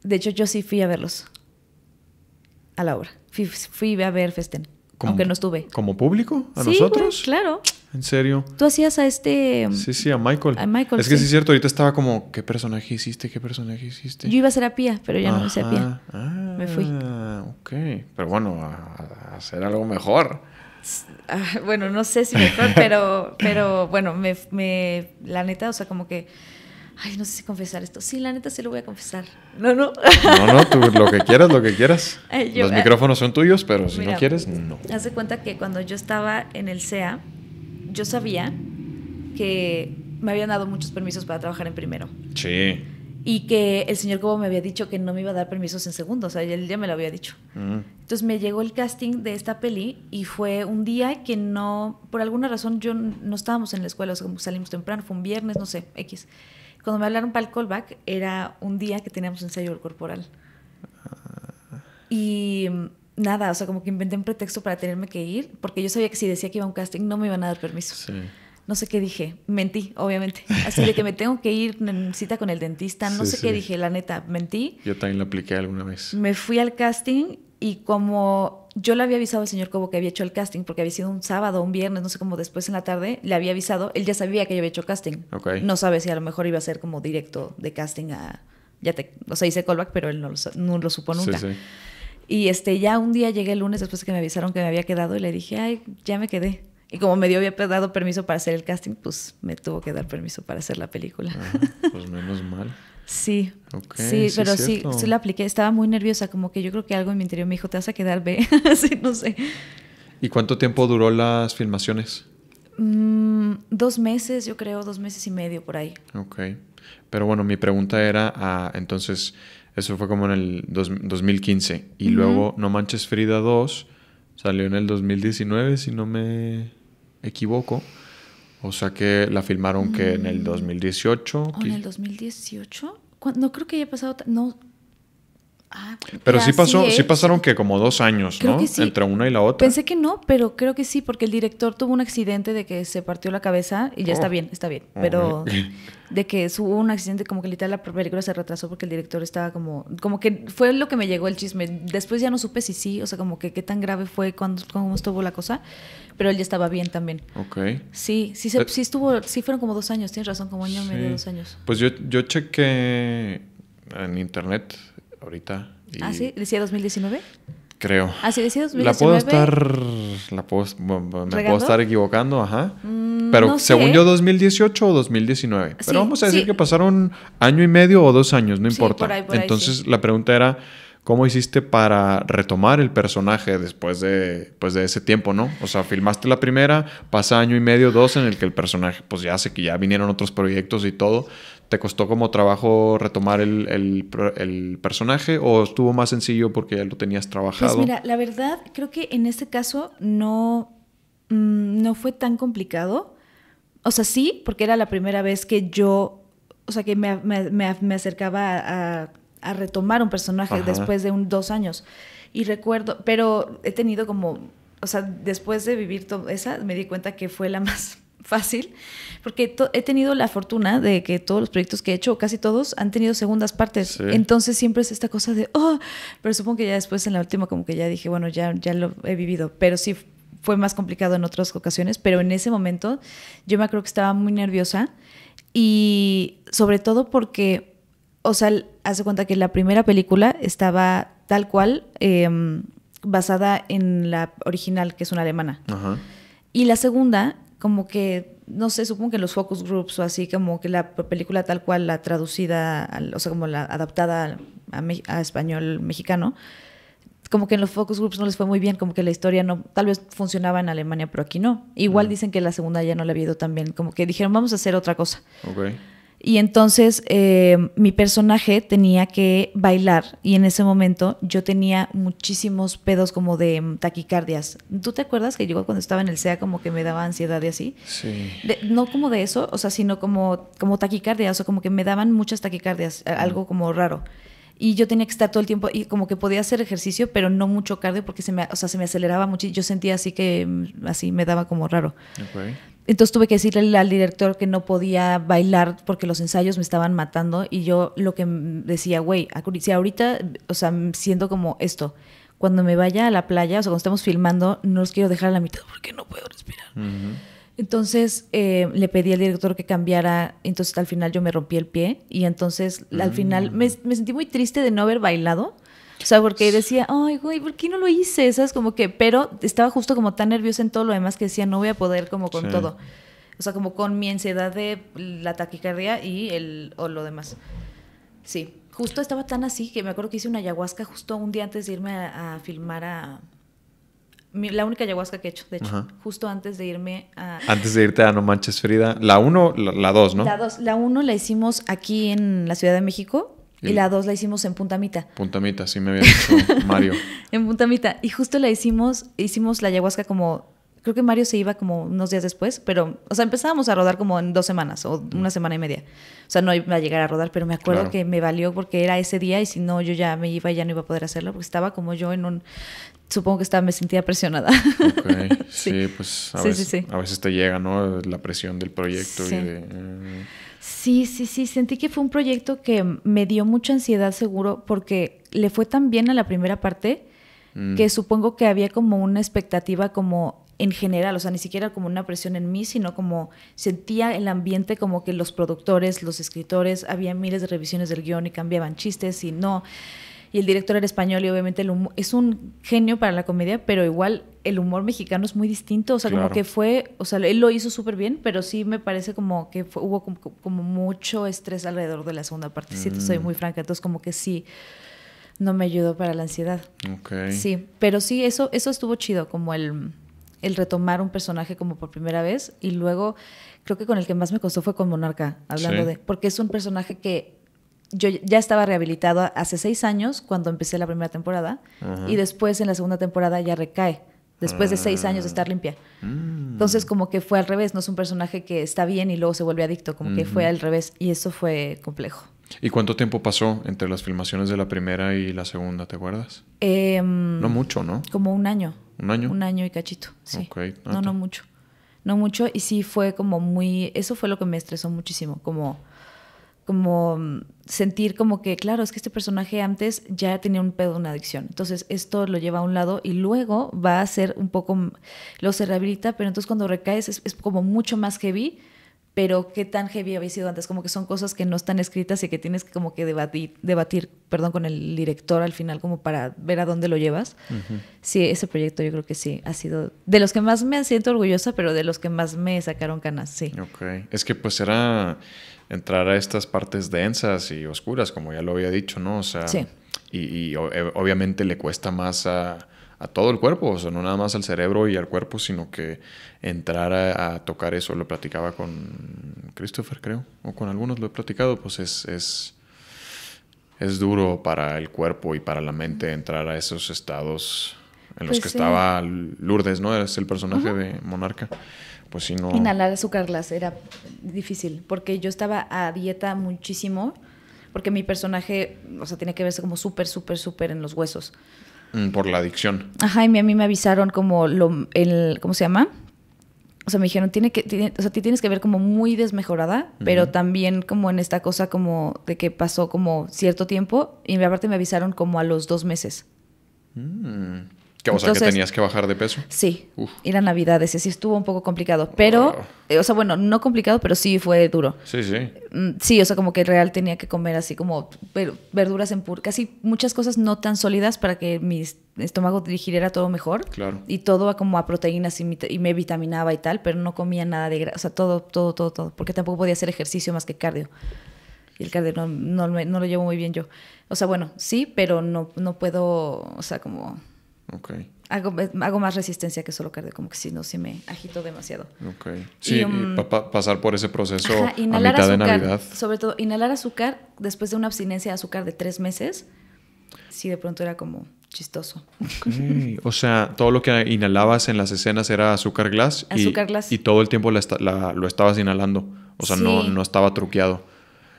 Speaker 2: de hecho, yo sí fui a verlos a la obra. Fui, a ver Festen, aunque no estuve.
Speaker 1: ¿Como público? ¿A nosotros? claro. ¿En serio?
Speaker 2: Tú hacías a este... Mm, sí, sí, a
Speaker 1: Michael. A Michael es que sí. es cierto, ahorita estaba como, ¿qué personaje hiciste? ¿Qué personaje hiciste? Yo iba a ser a Pía, pero ya no hice a Pía. Ah, me fui. ok. Pero bueno, a, hacer algo mejor.
Speaker 2: Ah, bueno, no sé si mejor, *laughs* pero, pero bueno, me, la neta, o sea, como que Ay, no sé si confesar esto. Sí, la neta sí lo voy a confesar. No, no. No, no,
Speaker 1: tú lo que quieras, lo que quieras. Los ah, micrófonos son tuyos, pero si no quieres, no.
Speaker 2: Haz de cuenta que cuando yo estaba en el CEA, yo sabía que me habían dado muchos permisos para trabajar en primero. Sí. Y que el señor Cobo me había dicho que no me iba a dar permisos en segundo, o sea, él ya me lo había dicho. Mm. Entonces me llegó el casting de esta peli y fue un día que no, por alguna razón yo no estábamos en la escuela, o sea, como salimos temprano, fue un viernes, no sé, X. Cuando me hablaron para el callback, era un día que teníamos ensayo corporal. Y mm, nada, o sea, como que inventé un pretexto para tenerme que ir, porque yo sabía que si decía que iba a un casting no me iban a dar permiso. No sé qué dije, mentí, obviamente. Así de que me tengo que ir en cita con el dentista, no sé qué dije, la neta, mentí.
Speaker 1: Yo también lo apliqué alguna vez.
Speaker 2: Me fui al casting y como yo le había avisado al señor Cobo que había hecho el casting, porque había sido un sábado, un viernes, no sé cómo después en la tarde, le había avisado, él ya sabía que yo había hecho casting. No sabe si a lo mejor iba a ser como directo de casting a. Ya te, o sea, hice callback, pero él no lo, supo nunca. Y este, ya un día llegué el lunes después que me avisaron que me había quedado y le dije, ay, ya me quedé. Y como me dio, había dado permiso para hacer el casting, pues me tuvo que dar permiso para hacer la
Speaker 1: película. pues menos mal. *laughs* Sí, sí, pero sí, sí la
Speaker 2: apliqué. Estaba muy nerviosa, como que yo creo que algo en mi interior me dijo, te vas a quedar B, así, *laughs* no sé.
Speaker 1: ¿Y cuánto tiempo duró las filmaciones?
Speaker 2: Mm, dos meses, yo creo, dos meses y medio por ahí.
Speaker 1: Ok, pero bueno, mi pregunta era, ah, entonces, eso fue como en el 2015, y luego No Manches Frida 2 salió en el 2019, si no me equivoco. O sea que la filmaron que en el 2018. Mm. ¿O en
Speaker 2: el 2018? No creo que haya pasado. No. Ah,
Speaker 1: pero sí pasó, sí pasaron que como dos años, ¿no? Entre una y la otra.
Speaker 2: Pensé que no, pero creo que sí, porque el director tuvo un accidente de que se partió la cabeza y ya está oh. bien, está bien. Pero *laughs* de que hubo un accidente, como que literal la película se retrasó porque el director estaba como, como que fue lo que me llegó el chisme. Después ya no supe si sí, o sea, como que qué tan grave fue, cuando, cómo estuvo la cosa, pero él ya estaba bien también.
Speaker 1: Ok. Sí, sí, eh, sí
Speaker 2: estuvo, sí fueron como dos años, tienes razón, como año medio, dos años.
Speaker 1: Pues yo, yo chequé en internet ahorita. Ah, sí,
Speaker 2: decía 2019.
Speaker 1: Creo. Así La puedo estar. La puedo, me puedo estar equivocando, ajá. Mm, pero según yo, 2018 o 2019. pero vamos a decir que pasaron año y medio o dos años, no importa. Entonces la pregunta era. ¿Cómo hiciste para retomar el personaje después de, pues de ese tiempo, no? O sea, filmaste la primera, pasa año y medio, dos, en el que el personaje, pues ya sé que ya vinieron otros proyectos y todo, ¿Te costó como trabajo retomar el, personaje o estuvo más sencillo porque ya lo tenías pues trabajado? Pues mira,
Speaker 2: la verdad, creo que en este caso no, mm, no fue tan complicado. O sea, sí, porque era la primera vez que yo, o sea, que me, acercaba a, retomar un personaje después de un, dos años. Y recuerdo, pero he tenido como, o sea, después de vivir esa, me di cuenta que fue la *laughs* más fácil, porque he tenido la fortuna de que todos los proyectos que he hecho, casi todos, han tenido segundas partes. Entonces siempre es esta cosa de, oh, pero supongo que ya después en la última como que ya dije, bueno, ya, ya lo he vivido, pero sí fue más complicado en otras ocasiones, pero en ese momento yo me acuerdo que estaba muy nerviosa y sobre todo porque, o sea, hace cuenta que la primera película estaba tal cual em, basada en la original, que es una alemana. Y la segunda como que, no sé, supongo que los focus groups o así, como que la película tal cual, la traducida, o sea, como la adaptada a, español mexicano, como que en los focus groups no les fue muy bien, como que la historia no, tal vez funcionaba en Alemania, pero aquí no. Igual mm. dicen que la segunda ya no la había ido tan bien, como que dijeron, vamos a hacer otra cosa. Y entonces eh, mi personaje tenía que bailar y en ese momento yo tenía muchísimos pedos como de mm, taquicardias. ¿Tú te acuerdas que yo cuando estaba en el SEA como que me daba ansiedad y así? Sí. no como de eso, o sea, sino como, como taquicardias, o como que me daban muchas taquicardias, algo como raro y yo tenía que estar todo el tiempo y como que podía hacer ejercicio, pero no mucho cardio porque se me, o sea, se me aceleraba mucho y yo sentía así que mm, así me daba como raro. Entonces tuve que decirle al director que no podía bailar porque los ensayos me estaban matando y yo lo que mm, decía, güey, si ahorita, o sea, mm, siento como esto, cuando me vaya a la playa, o sea, cuando estemos filmando, no los quiero dejar a la mitad porque
Speaker 3: no puedo respirar.
Speaker 2: Entonces eh, le pedí al director que cambiara, entonces al final yo me rompí el pie y entonces al final mm. me, sentí muy triste de no haber bailado. O sea, porque decía, ay, güey, ¿por qué no lo hice? ¿Sabes? Como que, pero estaba justo como tan nerviosa en todo lo demás que decía, no voy a poder como con todo. O sea, como con mi ansiedad de la taquicardia y el, o lo demás. Sí, justo estaba tan así que me acuerdo que hice una ayahuasca justo un día antes de irme a filmar a, la única ayahuasca que he hecho, de hecho, justo antes de irme a... Antes
Speaker 1: de irte a No Manches Frida, la 1, la 2, ¿no? La
Speaker 2: 2, la 1 la hicimos aquí en la Ciudad de México y, la 2 la hicimos en Puntamita.
Speaker 1: Puntamita, sí me había dicho *laughs* Mario.
Speaker 2: en Puntamita, y justo la hicimos, hicimos la ayahuasca como, creo que Mario se iba como unos días después, pero, o sea, empezábamos a rodar como en dos semanas o mm. una semana y media. O sea, no iba a llegar a rodar, pero me acuerdo que me valió porque era ese día y si no, yo ya me iba y ya no iba a poder hacerlo porque estaba como yo en un supongo que estaba, me sentía presionada. *laughs*
Speaker 1: Sí, pues a, veces, a veces te llega, ¿no? La presión del proyecto. Eh.
Speaker 2: Sí, sí, sí, sentí que fue un proyecto que me dio mucha ansiedad seguro porque le fue tan bien a la primera parte que mm. supongo que había como una expectativa como en general, o sea, ni siquiera como una presión en mí, sino como sentía el ambiente como que los productores, los escritores, había miles de revisiones del guión y cambiaban chistes y no y el director era español y obviamente el es un genio para la comedia, pero igual el humor mexicano es muy distinto, o sea, como que fue, o sea, él lo hizo súper bien, pero sí me parece como que hubo como, mucho estrés alrededor de la segunda parte, soy mm. muy franca, entonces como que sí no me ayudó para la ansiedad. Sí, pero sí, eso, eso estuvo chido, como el, retomar un personaje como por primera vez. Y luego, creo que con el que más me costó fue con Monarca, hablando de. Porque es un personaje que yo ya estaba rehabilitado hace seis años cuando empecé la primera temporada y después en la segunda temporada ya recae,
Speaker 3: después de seis años de estar limpia. Mm.
Speaker 2: Entonces como que fue al revés, no es un personaje que está bien y luego se vuelve adicto, como que fue al revés y eso fue complejo.
Speaker 1: ¿Y cuánto tiempo pasó entre las filmaciones de la primera y la segunda, te acuerdas?
Speaker 2: Em, no mucho, ¿no? Como un año. ¿Un año? Un año y cachito, sí. no, no mucho. No mucho y sí fue como muy, eso fue lo que me estresó muchísimo, como como mm, sentir como que, claro, es que este personaje antes ya tenía un pedo, una adicción. Entonces esto lo lleva a un lado y luego va a ser un poco, mm, lo se rehabilita, pero entonces cuando recaes es, como mucho más heavy, pero qué tan heavy había sido antes, como que son cosas que no están escritas y que tienes como que debatir, perdón, con el director al final como para ver a dónde lo llevas. Sí, ese proyecto yo creo que sí, ha sido de los que más me siento orgullosa, pero de los que más me sacaron canas, sí.
Speaker 1: Ok, es que pues era entrar a estas partes densas y oscuras, como ya lo había dicho, ¿no? O sea, y, y, eh, obviamente le cuesta más a, todo el cuerpo, o sea, no nada más al cerebro y al cuerpo, sino que entrar a, tocar eso, lo platicaba con Christopher, creo, o con algunos lo he platicado, pues es, es, es duro para el cuerpo y para la mente entrar a esos estados en los pues que estaba Lourdes, ¿no? Es el personaje de Monarca pues si no...
Speaker 2: Inhalar azúcarlas era difícil, porque yo estaba a dieta muchísimo, porque mi personaje, o sea, tiene que verse como súper, súper, súper en los
Speaker 1: huesos. Mm, por la adicción.
Speaker 2: Ajá, y a mí me avisaron como lo, el, ¿cómo se llama? O sea, me dijeron, tiene que, o sea, te tienes que ver como muy desmejorada, pero también como en esta cosa como de que pasó como cierto tiempo, y aparte me avisaron como a los dos meses.
Speaker 1: Mm o sea, que tenías que bajar de peso.
Speaker 2: Sí, Y ir a Navidades y así estuvo un poco complicado, pero, eh, o sea, bueno, no complicado, pero sí fue duro. Sí, sí. Mm, sí, o sea, como que real tenía que comer así como verduras en pur, casi muchas cosas no tan sólidas para que mi estómago digiriera todo mejor. Claro. Y todo como a proteínas y, me vitaminaba y tal, pero no comía nada de grasa, o sea, todo, todo, todo, todo, porque tampoco podía hacer ejercicio más que cardio y el cardio no, lo llevo muy bien yo. O sea, bueno, sí, pero no, no puedo, o sea, como
Speaker 3: Okay.
Speaker 1: Eh,
Speaker 2: hago, más resistencia que solo cardio, como que si no, si me agito demasiado. Ok. Sí, y, um,
Speaker 1: pasar por ese proceso a mitad de Navidad.
Speaker 2: Sobre todo, inhalar azúcar después de una abstinencia de azúcar de tres meses, sí de pronto era como chistoso.
Speaker 1: o sea, todo lo que inhalabas en las escenas era azúcar glass. y, Y todo el tiempo lo estabas inhalando. O sea, no, no estaba truqueado.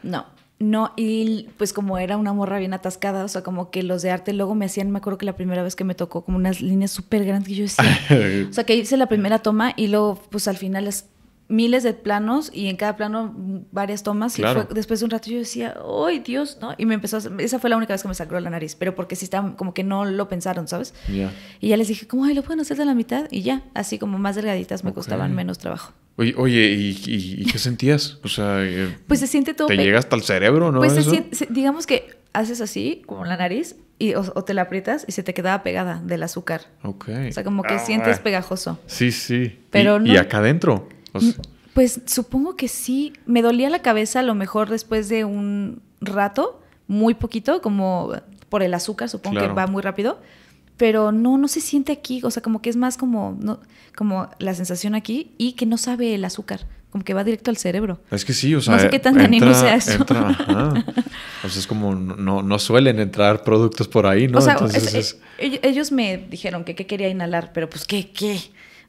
Speaker 2: No. No, y pues como era una morra bien atascada, o sea, como que los de arte luego me hacían, me acuerdo que la primera vez que me tocó como unas líneas súper grandes que yo decía, *laughs* o sea, que hice la primera toma y luego pues al final es miles de planos y en cada plano varias tomas. Y después de un rato yo decía, ¡ay, Dios! ¿no? Y me empezó, a, esa fue la única vez que me sacó la nariz, pero porque si estaban como que no lo pensaron, ¿sabes? Y ya les dije, como, ay, lo pueden hacer de la mitad y ya, así como más delgaditas me costaban menos trabajo.
Speaker 1: Oye, oye ¿y, qué sentías? O sea, eh, pues
Speaker 2: se siente todo. ¿Te llega
Speaker 1: hasta el cerebro, no? Pues se siente,
Speaker 2: digamos que haces así, como la nariz, y, o, te la aprietas y se te quedaba pegada del azúcar.
Speaker 1: Ok. O sea, como que ah, sientes pegajoso. Sí, sí. Pero ¿Y, ¿Y acá adentro?
Speaker 2: pues supongo que sí. Me dolía la cabeza a lo mejor después de un rato, muy poquito, como por el azúcar, supongo que va muy rápido. Pero no, no se siente aquí. O sea, como que es más como, como la sensación aquí y que no sabe el azúcar. Como que va directo al cerebro.
Speaker 1: Es que sí, o sea. No sé qué tan eh, dañino sea eso. Entra, *laughs* O sea, es como no, no, suelen entrar productos por ahí, ¿no? O sea, Entonces,
Speaker 2: ellos me dijeron que, que quería inhalar, pero pues, ¿qué? ¿Qué?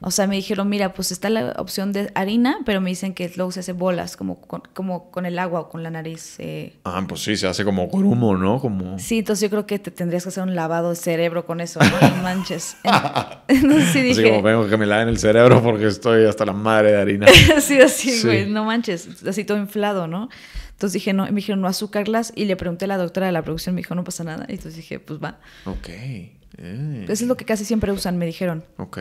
Speaker 2: O sea, me dijeron, mira, pues está la opción de harina, pero me dicen que luego se hace bolas, como con, como con el agua o con la nariz. Eh".
Speaker 1: Ah, pues sí, se hace como con humo, ¿no? Como... Sí,
Speaker 2: entonces yo creo que te tendrías que hacer un lavado de cerebro con eso, no, no manches. *laughs* dije... Así
Speaker 1: vengo que me laven el cerebro porque estoy hasta la madre de harina. *laughs* sí, así, güey,
Speaker 2: no manches, así todo inflado, ¿no? Entonces dije, no, y me dijeron, no azúcarlas. Y le pregunté a la doctora de la producción, me dijo, no pasa nada. Y entonces dije, pues va.
Speaker 1: Ok. Eh. Eso es lo
Speaker 2: que casi siempre usan, me dijeron.
Speaker 1: Ok.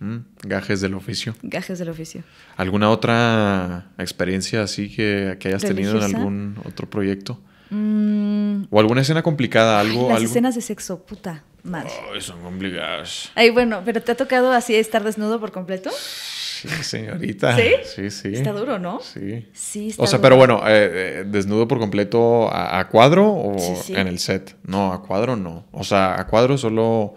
Speaker 1: Mm, gajes del oficio.
Speaker 2: Gajes del oficio.
Speaker 1: ¿Alguna otra experiencia así que, hayas tenido en algún otro proyecto? Mm. ¿O alguna escena complicada? ¿Algo, las escenas
Speaker 2: de sexo, puta madre.
Speaker 1: Ay, son complicadas.
Speaker 2: Ay, bueno, pero ¿te ha tocado así estar desnudo por completo?
Speaker 1: Sí, señorita. ¿Sí? Sí, sí. Está duro, ¿no? Sí. Sí, está O sea, pero bueno, eh, eh, ¿desnudo por completo a, cuadro o en el set? No, a cuadro no. O sea, a cuadro solo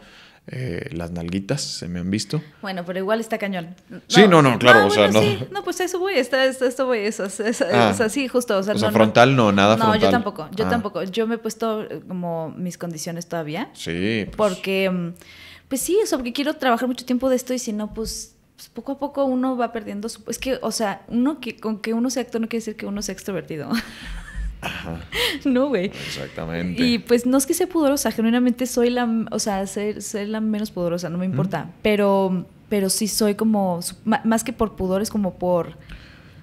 Speaker 1: eh, las nalguitas, se me han visto.
Speaker 2: Bueno, pero igual está cañón. sí, no, no, ah, claro, no, o no. No, pues eso, voy, está, esto, voy eso, eso, ah. o sea, sí, justo. O sea,
Speaker 1: frontal no, nada frontal. No, yo tampoco, yo ah. tampoco.
Speaker 2: Yo me he puesto eh, como mis condiciones todavía.
Speaker 1: Sí. Pues.
Speaker 2: Porque, mm, pues sí, eso porque quiero trabajar mucho tiempo de esto y si no, pues, pues poco a poco uno va perdiendo su... Es que, o sea, uno que, con que uno sea actor no quiere decir que uno sea extrovertido. *laughs*
Speaker 1: *laughs* No, güey. Exactamente. Y
Speaker 2: pues no es que sea pudorosa, genuinamente soy la, o sea, ser, la menos pudorosa, no me importa, pero pero sí soy como más que por pudor es como por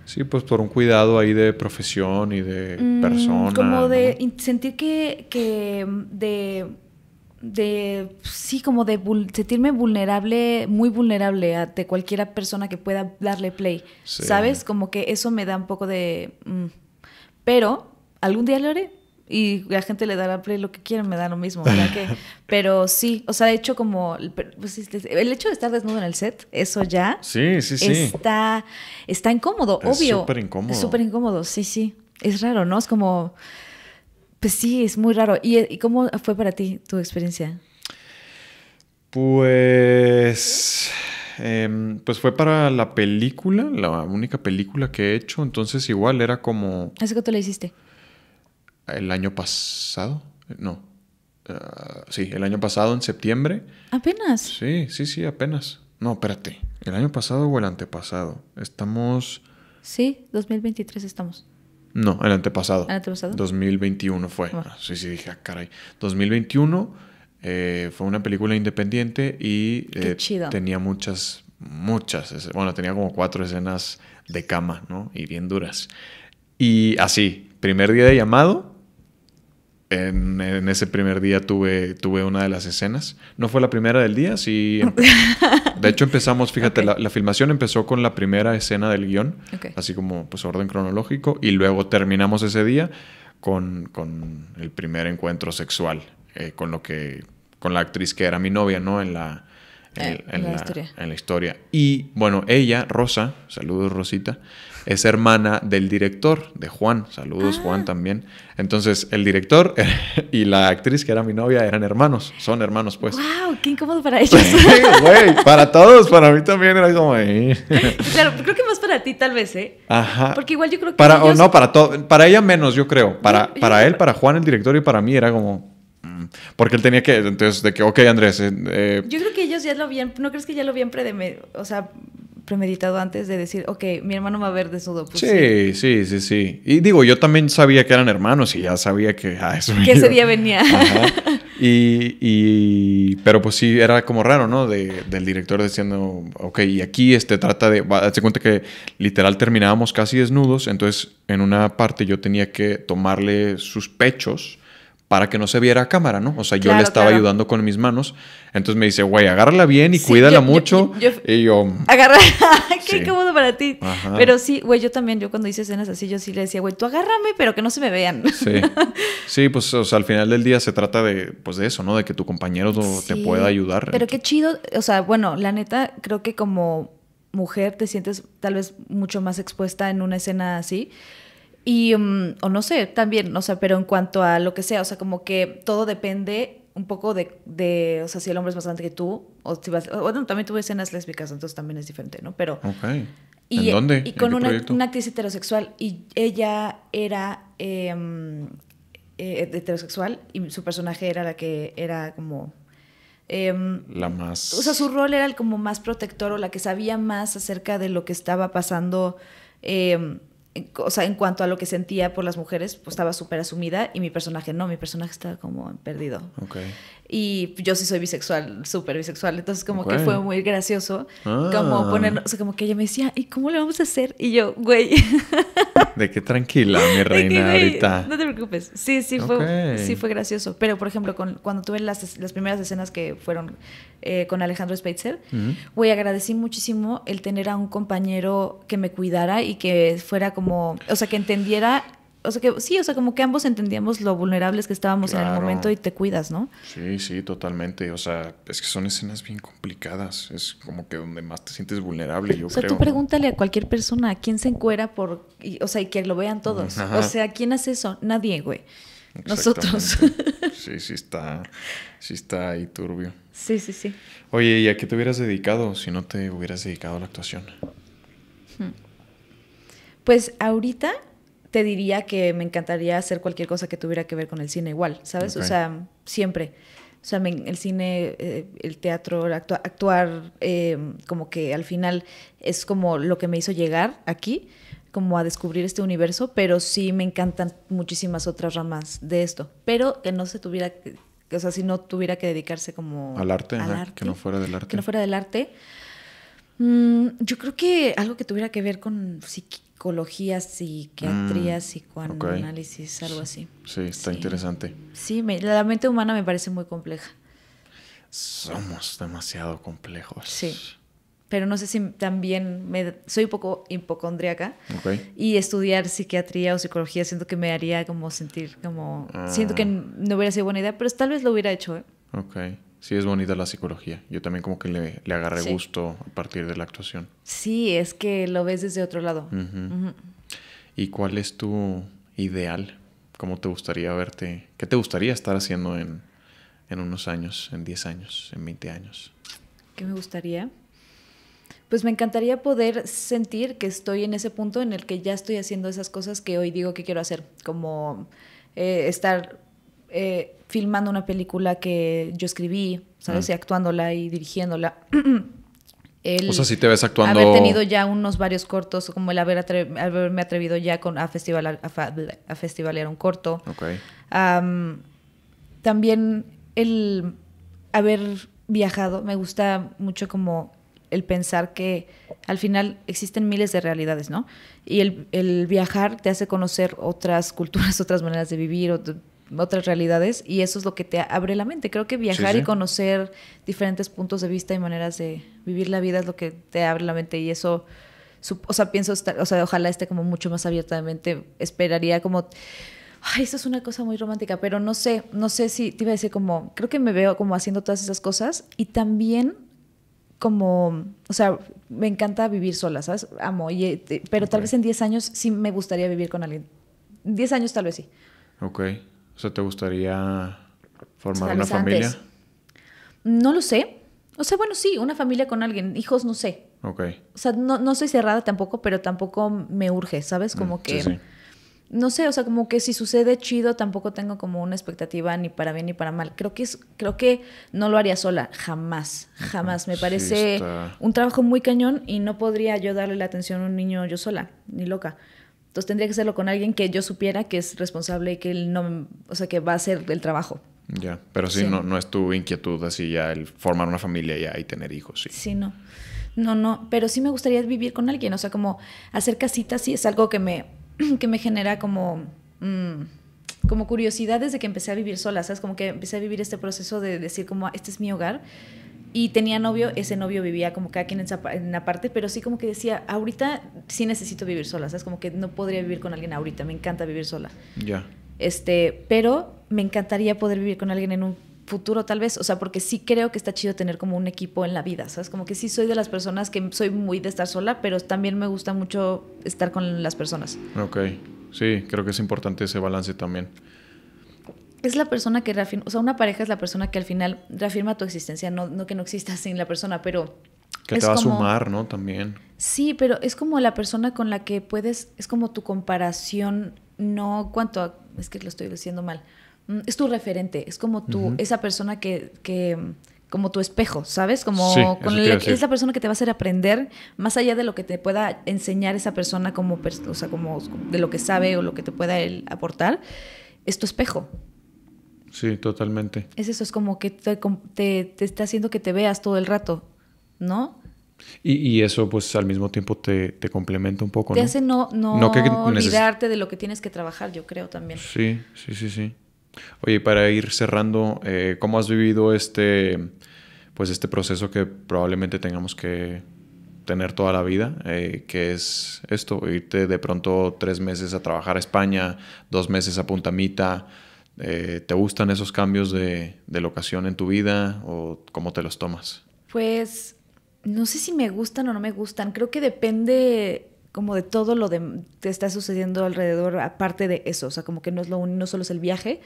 Speaker 1: Sí, pues por un cuidado ahí de profesión y de mm, persona. Como de
Speaker 2: sentir que, que de de sí como de sentirme vulnerable muy vulnerable ante cualquier persona que pueda darle play sabes como que eso me da un poco de mm, pero algún día lo haré y la gente le dará play lo que quiera me da lo mismo, *laughs* pero sí, o sea, de hecho como pues, el hecho de estar desnudo en el set, eso ya
Speaker 3: sí,
Speaker 1: sí, sí.
Speaker 2: está está incómodo, es obvio. Súper incómodo. Es Súper incómodo, sí, sí. Es raro, ¿no? Es como pues sí, es muy raro. ¿Y, cómo fue para ti tu experiencia?
Speaker 1: Pues em, pues fue para la película, la única película que he hecho, entonces igual era como
Speaker 2: que tú la hiciste?
Speaker 1: el año pasado, no. Ah, sí, el año pasado, en septiembre. ¿Apenas? Sí, sí, sí, apenas. No, espérate. ¿El año pasado o el antepasado? Estamos...
Speaker 2: Sí, 2023 estamos.
Speaker 1: No, el antepasado. ¿El antepasado? 2021 fue. Ah, sí, sí, dije, ah, caray. 2021 eh, fue una película independiente y eh, tenía muchas, muchas, bueno, tenía como cuatro escenas de cama, ¿no? Y bien duras. Y así, primer día de llamado, en, ese primer día tuve, una de las escenas. No fue la primera del día, sí. Em- *laughs* de hecho empezamos, fíjate, la, filmación empezó con la primera escena del guión, así como pues orden cronológico, y luego terminamos ese día con, el primer encuentro sexual, eh, con lo que, con la actriz que era mi novia, ¿no? En la, eh, en, en la historia. Y bueno, ella, Rosa, saludos Rosita, es hermana del director, de Juan. Saludos, Juan, ah. también. Entonces, el director *laughs* y la actriz que era mi novia eran hermanos. Son hermanos, pues.
Speaker 2: ¡Wow! ¡Qué incómodo para *laughs* ellos!
Speaker 1: Güey, para todos. Para mí también era como... *laughs*
Speaker 2: claro, creo que más para ti, tal vez, ¿eh?
Speaker 1: Ajá. Porque
Speaker 2: igual yo creo que Para, o no,
Speaker 1: para Para ella menos, yo creo. Para, para él, para Juan, el director, y para mí era como... Mm, porque él tenía que, entonces, de que, ok, Andrés. Eh, eh,
Speaker 2: yo creo que ellos ya lo habían, ¿no crees que ya lo habían medio? O sea, premeditado antes de decir, ok, mi hermano va a ver desnudo. sí,
Speaker 1: sí, sí, sí, Y digo, yo también sabía que eran hermanos y ya sabía que... Ah, eso que ese día
Speaker 2: venía. *laughs*
Speaker 1: Y, pero pues sí, era como raro, ¿no? De, del director diciendo, ok, y aquí este trata de, hazte cuenta que literal terminábamos casi desnudos, entonces en una parte yo tenía que tomarle sus pechos para que no se viera a cámara, ¿no? O sea, yo le estaba ayudando con mis manos. Entonces me dice, güey, agárrala bien y cuídala mucho. y yo...
Speaker 3: Agárrala.
Speaker 2: *laughs* Qué cómodo para ti. Pero sí, güey, yo también, yo cuando hice escenas así, yo sí le decía, güey, tú agárrame, pero que no se me vean. *laughs* Sí.
Speaker 1: Sí, pues o sea, al final del día se trata de, pues, de eso, ¿no? De que tu compañero te pueda ayudar. Pero qué
Speaker 2: chido, o sea, bueno, la neta, creo que como mujer te sientes tal vez mucho más expuesta en una escena así y, mm, o no sé, también, o sea, pero en cuanto a lo que sea, o sea, como que todo depende un poco de, de o sea, si el hombre es más grande que tú, o si vas, bueno, también tuve escenas lésbicas, entonces también es diferente, ¿no? Pero...
Speaker 3: y, dónde? Y con una,
Speaker 2: actriz heterosexual, y ella era em, eh, heterosexual, y su personaje era la que era como... Em,
Speaker 1: la más... O sea, su
Speaker 2: rol era el como más protector o la que sabía más acerca de lo que estaba pasando em, o sea, en cuanto a lo que sentía por las mujeres, pues estaba súper asumida y mi personaje no, mi personaje está como perdido. Okay. Y yo sí soy bisexual, súper bisexual. Entonces, como que fue muy gracioso. Como ah. poner, o sea, como que ella me decía, ¿y cómo le vamos a hacer? Y yo, güey. *laughs*
Speaker 1: De qué tranquila, mi *laughs* reina, ahorita. No
Speaker 2: te preocupes. Sí, sí fue, sí fue gracioso. Pero, por ejemplo, con, cuando tuve las, primeras escenas que fueron eh, con Alejandro Speitzer, güey, agradecí muchísimo el tener a un compañero que me cuidara y que fuera como, o sea, que entendiera o sea, que sí, o sea, como que ambos entendíamos lo vulnerables que estábamos en el momento y te cuidas, ¿no?
Speaker 1: Sí, sí, totalmente. O sea, es que son escenas bien complicadas. Es como que donde más te sientes vulnerable, yo o sea, tú
Speaker 2: pregúntale a cualquier persona, ¿a quién se encuera por...? o sea, y que lo vean todos. O sea, ¿quién hace eso? Nadie, güey. Nosotros. *laughs*
Speaker 1: Sí, sí está, sí está ahí turbio.
Speaker 2: Sí, sí, sí.
Speaker 1: Oye, ¿y a qué te hubieras dedicado si no te hubieras dedicado a la actuación?
Speaker 3: Hmm.
Speaker 2: Pues ahorita te diría que me encantaría hacer cualquier cosa que tuviera que ver con el cine igual, ¿sabes? O sea, siempre. O sea, el cine, eh, el teatro, actuar, em, como que al final es como lo que me hizo llegar aquí, como a descubrir este universo, pero sí me encantan muchísimas otras ramas de esto, pero que no se tuviera, que, o sea, si no tuviera que dedicarse como... Al arte, que no fuera del arte. Que no fuera del arte. Mm, yo creo que algo que tuviera que ver con psicología, psiquiatría, mm, psicoanálisis, algo así.
Speaker 1: Sí, está interesante.
Speaker 2: Sí, la mente humana me parece muy compleja.
Speaker 1: Somos demasiado complejos.
Speaker 2: Sí. Pero no sé si también me, soy un poco hipocondríaca okay. y estudiar psiquiatría o psicología siento que me haría como sentir como... Siento ah. que no hubiera sido buena idea, pero tal vez lo hubiera hecho. ¿eh?
Speaker 1: Ok. Sí, es bonita la psicología. Yo también como que le, agarré gusto a partir de la actuación.
Speaker 2: Sí, es que lo ves desde otro lado.
Speaker 1: ¿Y cuál es tu ideal? ¿Cómo te gustaría verte? ¿Qué te gustaría estar haciendo en, unos años, en 10 años, en 20 años?
Speaker 2: ¿Qué me gustaría? Pues me encantaría poder sentir que estoy en ese punto en el que ya estoy haciendo esas cosas que hoy digo que quiero hacer, como eh, estar... Eh, filmando una película que yo escribí, ¿sabes? Mm. Y actuándola y dirigiéndola. *clears throat* o sea, si te ves actuando... Haber tenido ya unos varios cortos, como el haberme atrevido ya con, a, festival a, festivalear un corto. Okay. también el haber viajado, me gusta mucho como el pensar que al final existen miles de realidades, ¿no? Y el, viajar te hace conocer otras culturas, *laughs* otras maneras de vivir, otras realidades y eso es lo que te abre la mente. Creo que viajar y conocer diferentes puntos de vista y maneras de vivir la vida es lo que te abre la mente y eso, o sea, pienso, o sea, ojalá esté como mucho más abiertamente, esperaría como... Ay, eso es una cosa muy romántica, pero no sé, no sé si te iba a decir como, creo que me veo como haciendo todas esas cosas y también como, o sea, me encanta vivir sola, ¿sabes? Amo, y, eh, pero tal vez en 10 años sí me gustaría vivir con alguien. 10 años tal vez sí.
Speaker 1: Ok. O sea, ¿te gustaría formar una familia?
Speaker 2: No lo sé. O sea, bueno, sí, una familia con alguien, hijos, no sé. Ok. O sea, no, soy cerrada tampoco, pero tampoco me urge, ¿sabes? Como mm, que... No sé, o sea, como que si sucede chido, tampoco tengo como una expectativa ni para bien ni para mal. Creo que es, creo que no lo haría sola, jamás, jamás. Me parece un trabajo muy cañón y no podría yo darle la atención a un niño yo sola, ni loca. Entonces tendría que hacerlo con alguien que yo supiera que es responsable y que él no, o sea, que va a hacer el trabajo.
Speaker 1: Ya, pero sí, No, no es tu inquietud así ya el formar una familia y tener hijos, sí.
Speaker 2: Sí, no. No, no, pero sí me gustaría vivir con alguien, o sea, como hacer casitas sí es algo que me, *clears throat* que me genera como, mm, como curiosidad desde que empecé a vivir sola, ¿sabes? Como que empecé a vivir este proceso de decir como, ah, este es mi hogar y tenía novio, ese novio vivía como cada quien en, en parte, pero sí como que decía, ahorita sí necesito vivir sola, ¿sabes? Como que no podría vivir con alguien ahorita, me encanta vivir sola. Ya. Este, pero me encantaría poder vivir con alguien en un futuro tal vez, o sea, porque sí creo que está chido tener como un equipo en la vida, ¿sabes? Como que sí soy de las personas que soy muy de estar sola, pero también me gusta mucho estar con las personas.
Speaker 1: Ok, sí, creo que es importante ese balance también
Speaker 2: es la persona que reafirma, o sea, una pareja es la persona que al final reafirma tu existencia, no, que no existas sin la persona, pero...
Speaker 1: Que te va a sumar, ¿no? También.
Speaker 2: Sí, pero es como la persona con la que puedes, es como tu comparación, no ¿cuánto? es que lo estoy diciendo mal, mm, es tu referente, es como tu, esa persona que, como tu espejo, ¿sabes? Como con es la persona que te va a hacer aprender más allá de lo que te pueda enseñar esa persona como, o sea, como de lo que sabe o lo que te pueda aportar, es tu espejo.
Speaker 1: Sí, totalmente.
Speaker 2: Es eso, es como que te, te, te está haciendo que te veas todo el rato, ¿no?
Speaker 1: Y, y eso pues al mismo tiempo te, te complementa un poco. Te hace no, olvidarte
Speaker 2: de lo que tienes que trabajar, yo creo también.
Speaker 1: Sí, sí, sí, sí. Oye, para ir cerrando, eh, ¿cómo has vivido este, pues este proceso que probablemente tengamos que tener toda la vida, eh, que es esto, irte de pronto tres meses a trabajar a España, dos meses a Puntamita, eh, ¿Te gustan esos cambios de, locación en tu vida o cómo te los tomas?
Speaker 2: Pues no sé si me gustan o no me gustan. Creo que depende como de todo lo que te está sucediendo alrededor, aparte de eso. O sea, como que no, es lo, no solo es el viaje,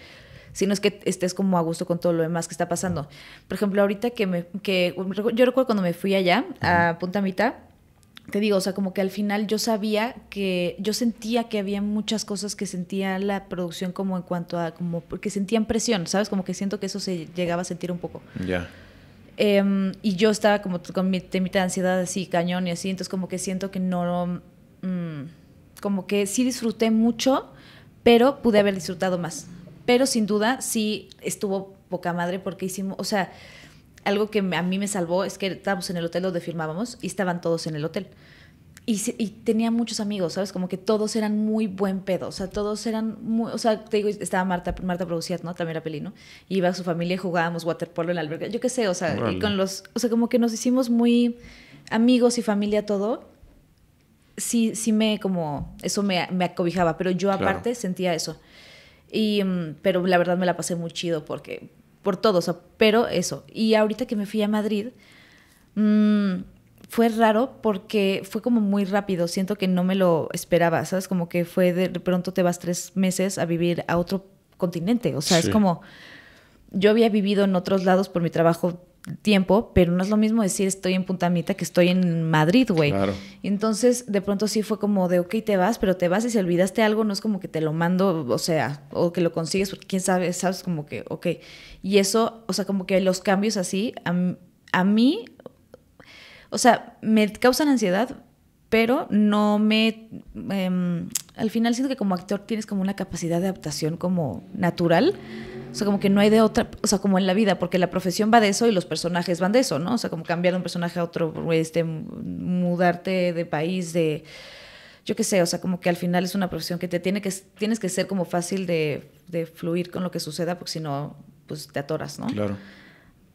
Speaker 2: sino es que estés como a gusto con todo lo demás que está pasando. Por ejemplo, ahorita que me... Que, yo recuerdo cuando me fui allá, a Punta Mita, te digo, o sea, como que al final yo sabía que, yo sentía que había muchas cosas que sentía la producción como en cuanto a, como, porque sentían presión, ¿sabes? Como que siento que eso se llegaba a sentir un poco. Ya. Em, y yo estaba como con mi temita de ansiedad así, cañón y así, entonces como que siento que no, mm, como que sí disfruté mucho, pero pude haber disfrutado más. Pero sin duda sí estuvo poca madre porque hicimos, o sea, algo que a mí me salvó es que estábamos en el hotel donde filmábamos y estaban todos en el hotel. Y, tenía muchos amigos, ¿sabes? Como que todos eran muy buen pedo, o sea, todos eran muy, o sea, te digo, estaba Marta, Marta producía, ¿no? También era pelino, iba a su familia y jugábamos waterpolo en la alberca, yo qué sé, o sea, y con los, o sea, como que nos hicimos muy amigos y familia todo, sí, sí me como, eso me, me acobijaba, pero yo aparte sentía eso. Y, mm, pero la verdad me la pasé muy chido porque por todo, pero eso. Y ahorita que me fui a Madrid, mm, fue raro porque fue como muy rápido, siento que no me lo esperaba, ¿sabes? Como que fue de, pronto te vas tres meses a vivir a otro continente, o sea, es como, yo había vivido en otros lados por mi trabajo tiempo, pero no es lo mismo decir estoy en Punta Mita que estoy en Madrid, güey. Claro. Entonces, de pronto sí fue como de, ok, te vas, pero te vas y si olvidaste algo, no es como que te lo mando, o sea, o que lo consigues, porque quién sabe, sabes como que, ok. Y eso, o sea, como que los cambios así, a, mí, o sea, me causan ansiedad, pero no me... Em, al final siento que como actor tienes como una capacidad de adaptación como natural o sea, como que no hay de otra, o sea, como en la vida, porque la profesión va de eso y los personajes van de eso, ¿no? O sea, como cambiar de un personaje a otro, este, mudarte de país, de, yo qué sé, o sea, como que al final es una profesión que te tiene que, tienes que ser como fácil de, fluir con lo que suceda, porque si no, pues te atoras, ¿no? Claro.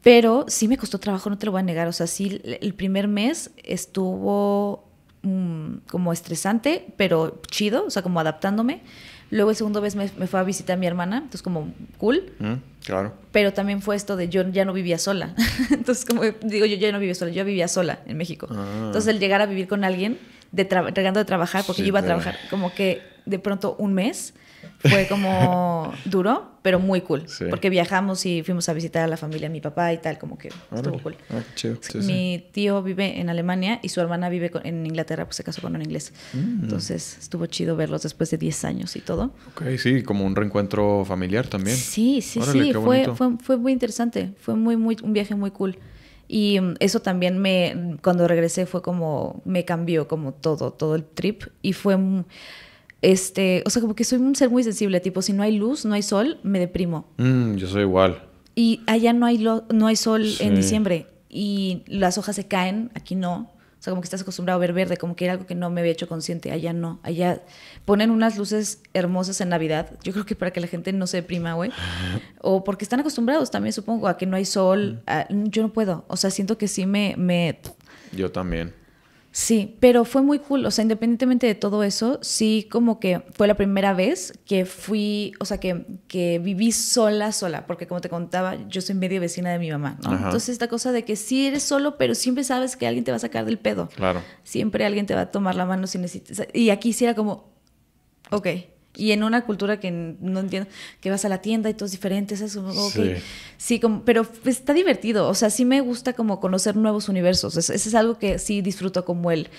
Speaker 2: Pero sí me costó trabajo, no te lo voy a negar. O sea, sí, el primer mes estuvo mm, como estresante, pero chido, o sea, como adaptándome. Luego el segundo vez me, fue a visitar a mi hermana, entonces como cool.
Speaker 3: Mm, claro.
Speaker 2: Pero también fue esto de yo ya no vivía sola. *laughs* entonces como digo, yo ya no vivía sola, yo vivía sola en México. Ah. Entonces el llegar a vivir con alguien, de de trabajar, porque yo iba a trabajar como que de pronto un mes fue como duro, pero muy cool. Porque viajamos y fuimos a visitar a la familia de mi papá y tal, como que
Speaker 1: estuvo cool. Ah, mi
Speaker 2: tío vive en Alemania y su hermana vive en Inglaterra, pues se casó con un inglés. Mm. Entonces estuvo chido verlos después de 10 años y todo.
Speaker 1: Ok, sí, como un reencuentro familiar también. Sí, sí, sí. Fue,
Speaker 2: muy interesante. Fue muy, muy, un viaje muy cool. Y mm, eso también me, cuando regresé fue como, me cambió como todo, todo el trip. Y fue mm, este, o sea, como que soy un ser muy sensible, tipo, si no hay luz, no hay sol, me deprimo.
Speaker 1: Mm, yo soy igual.
Speaker 2: Y allá no hay, no hay sol en diciembre y las hojas se caen, aquí no. O sea, como que estás acostumbrado a ver verde, como que era algo que no me había hecho consciente. Allá no. Allá ponen unas luces hermosas en Navidad. Yo creo que para que la gente no se deprima, güey. *laughs* O porque están acostumbrados también, supongo, a que no hay sol. yo no puedo. O sea, siento que sí me... me... Yo también. Sí, pero fue muy cool, o sea, independientemente de todo eso, sí como que fue la primera vez que fui, o sea, que, que viví sola, sola, porque como te contaba, yo soy medio vecina de mi mamá, ¿no? Entonces esta cosa de que sí eres solo, pero siempre sabes que alguien te va a sacar del pedo.
Speaker 3: Claro. Siempre
Speaker 2: alguien te va a tomar la mano si necesitas. Y aquí sí era como, ok y en una cultura que no entiendo, que vas a la tienda y todo es diferente, es okay. sí. sí, pero está divertido, o sea, sí me gusta como conocer nuevos universos, eso es algo que sí disfruto como el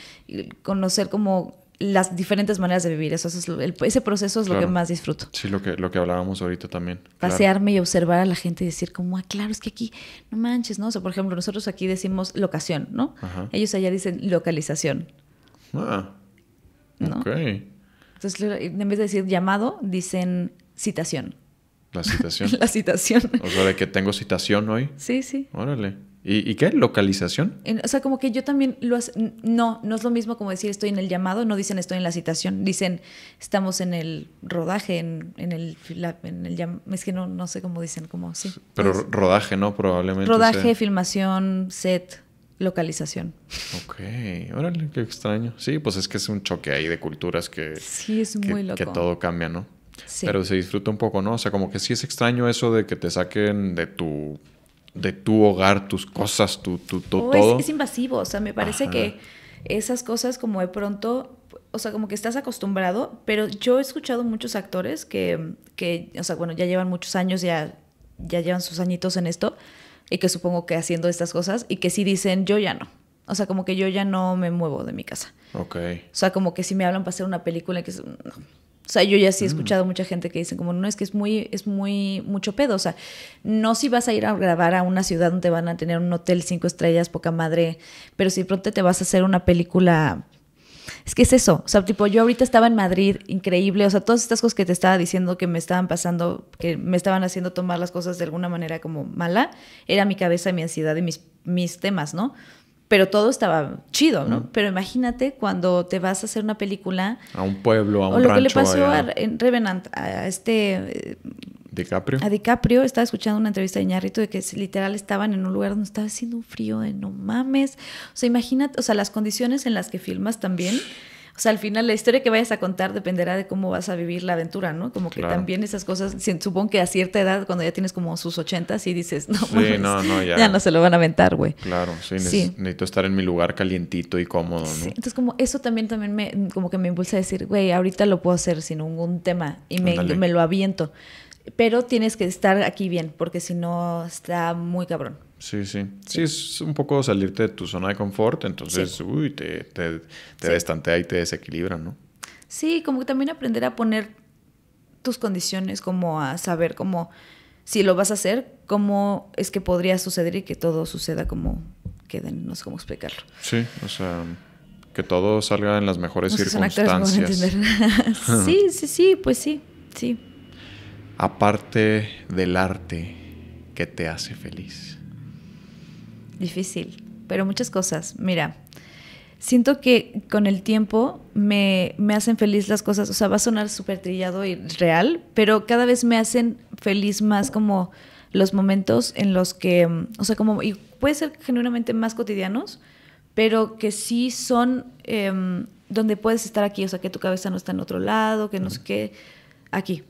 Speaker 2: conocer como las diferentes maneras de vivir. Eso, ese proceso es lo que más disfruto.
Speaker 1: Sí, lo que, lo que hablábamos ahorita también. Pasearme
Speaker 2: y observar a la gente y decir como, ah, claro, es que aquí, no manches, ¿no? O sea, por ejemplo, nosotros aquí decimos locación, ¿no? Ellos allá dicen localización.
Speaker 1: Ah. ¿No? Okay.
Speaker 2: Entonces, en vez de decir llamado, dicen citación.
Speaker 1: La citación. *laughs* la citación. O sea, de que tengo citación hoy. Sí, sí. Órale. ¿Y, ¿Y, qué? ¿Localización?
Speaker 2: o sea, como que yo también lo hace, No, no es lo mismo como decir estoy en el llamado, no dicen estoy en la citación, dicen estamos en el rodaje, en, el, Es que no, no sé cómo dicen, como
Speaker 1: Pero rodaje, ¿no? Probablemente. Rodaje,
Speaker 2: filmación, set localización.
Speaker 1: Ok, órale, qué extraño. Sí, pues es que es un choque ahí de culturas que... Sí, es todo cambia, ¿no? Sí. Pero se disfruta un poco, ¿no? O sea, como que sí es extraño eso de que te saquen de tu de tu hogar, tus cosas, tu, tu, oh, todo. Es,
Speaker 2: invasivo, o sea, me parece que esas cosas como de pronto, o sea, como que estás acostumbrado, pero yo he escuchado muchos actores que, que o sea, bueno, ya llevan muchos años, ya, ya llevan sus añitos en esto, y que supongo que haciendo estas cosas y que si dicen, yo ya no. O sea, como que yo ya no me muevo de mi casa. Ok. O sea, como que si me hablan para hacer una película que es, O sea, yo ya sí he mm. escuchado mucha gente que dicen como, no, es que es muy, es muy, mucho pedo. O sea, no si vas a ir a grabar a una ciudad donde van a tener un hotel cinco estrellas, poca madre, pero si de pronto te vas a hacer una película es que es eso, o sea, tipo, yo ahorita estaba en Madrid, increíble, o sea, todas estas cosas que te estaba diciendo que me estaban pasando, que me estaban haciendo tomar las cosas de alguna manera como mala, era mi cabeza, mi ansiedad y mis, mis temas, ¿no? pero todo estaba chido, ¿no? Pero imagínate cuando te vas a hacer una película.
Speaker 1: A un pueblo, a un rancho. O lo que le pasó a
Speaker 2: Revenant, a este. Eh, DiCaprio. A DiCaprio, estaba escuchando una entrevista de Ñarrito de que literal estaban en un lugar donde estaba haciendo un frío de no mames. O sea, imagínate, o sea, las condiciones en las que filmas también. O sea, al final la historia que vayas a contar dependerá de cómo vas a vivir la aventura, ¿no? Como que también esas cosas, supongo que a cierta edad, cuando ya tienes como sus ochentas y dices, no, no, no ya. no se lo van a aventar, güey.
Speaker 1: Claro, sí, necesito estar en mi lugar calientito y cómodo, ¿no? Sí. Entonces,
Speaker 2: como eso también, también me, como que me impulsa a decir, güey, ahorita lo puedo hacer sin ningún tema y me lo aviento pero tienes que estar aquí bien, porque si no está muy cabrón.
Speaker 1: Sí, sí, sí. es un poco salirte de tu zona de confort, entonces, uy, te, te, te destantea y te desequilibra, ¿no?
Speaker 2: Sí, como que también aprender a poner tus condiciones, como a saber cómo, si lo vas a hacer, cómo es que podría suceder y que todo suceda como queden, no sé cómo explicarlo.
Speaker 1: Sí, o sea, que todo salga en las mejores circunstancias. *laughs* sí,
Speaker 2: sí, sí, pues sí, sí
Speaker 1: aparte del arte que te hace feliz?
Speaker 2: Difícil, pero muchas cosas. Mira, siento que con el tiempo me, hacen feliz las cosas. O sea, va a sonar súper trillado y real, pero cada vez me hacen feliz más como los momentos en los que, o sea, como, y puede ser genuinamente más cotidianos, pero que sí son em, donde puedes estar aquí, o sea, que tu cabeza no está en otro lado, que no sé qué, aquí.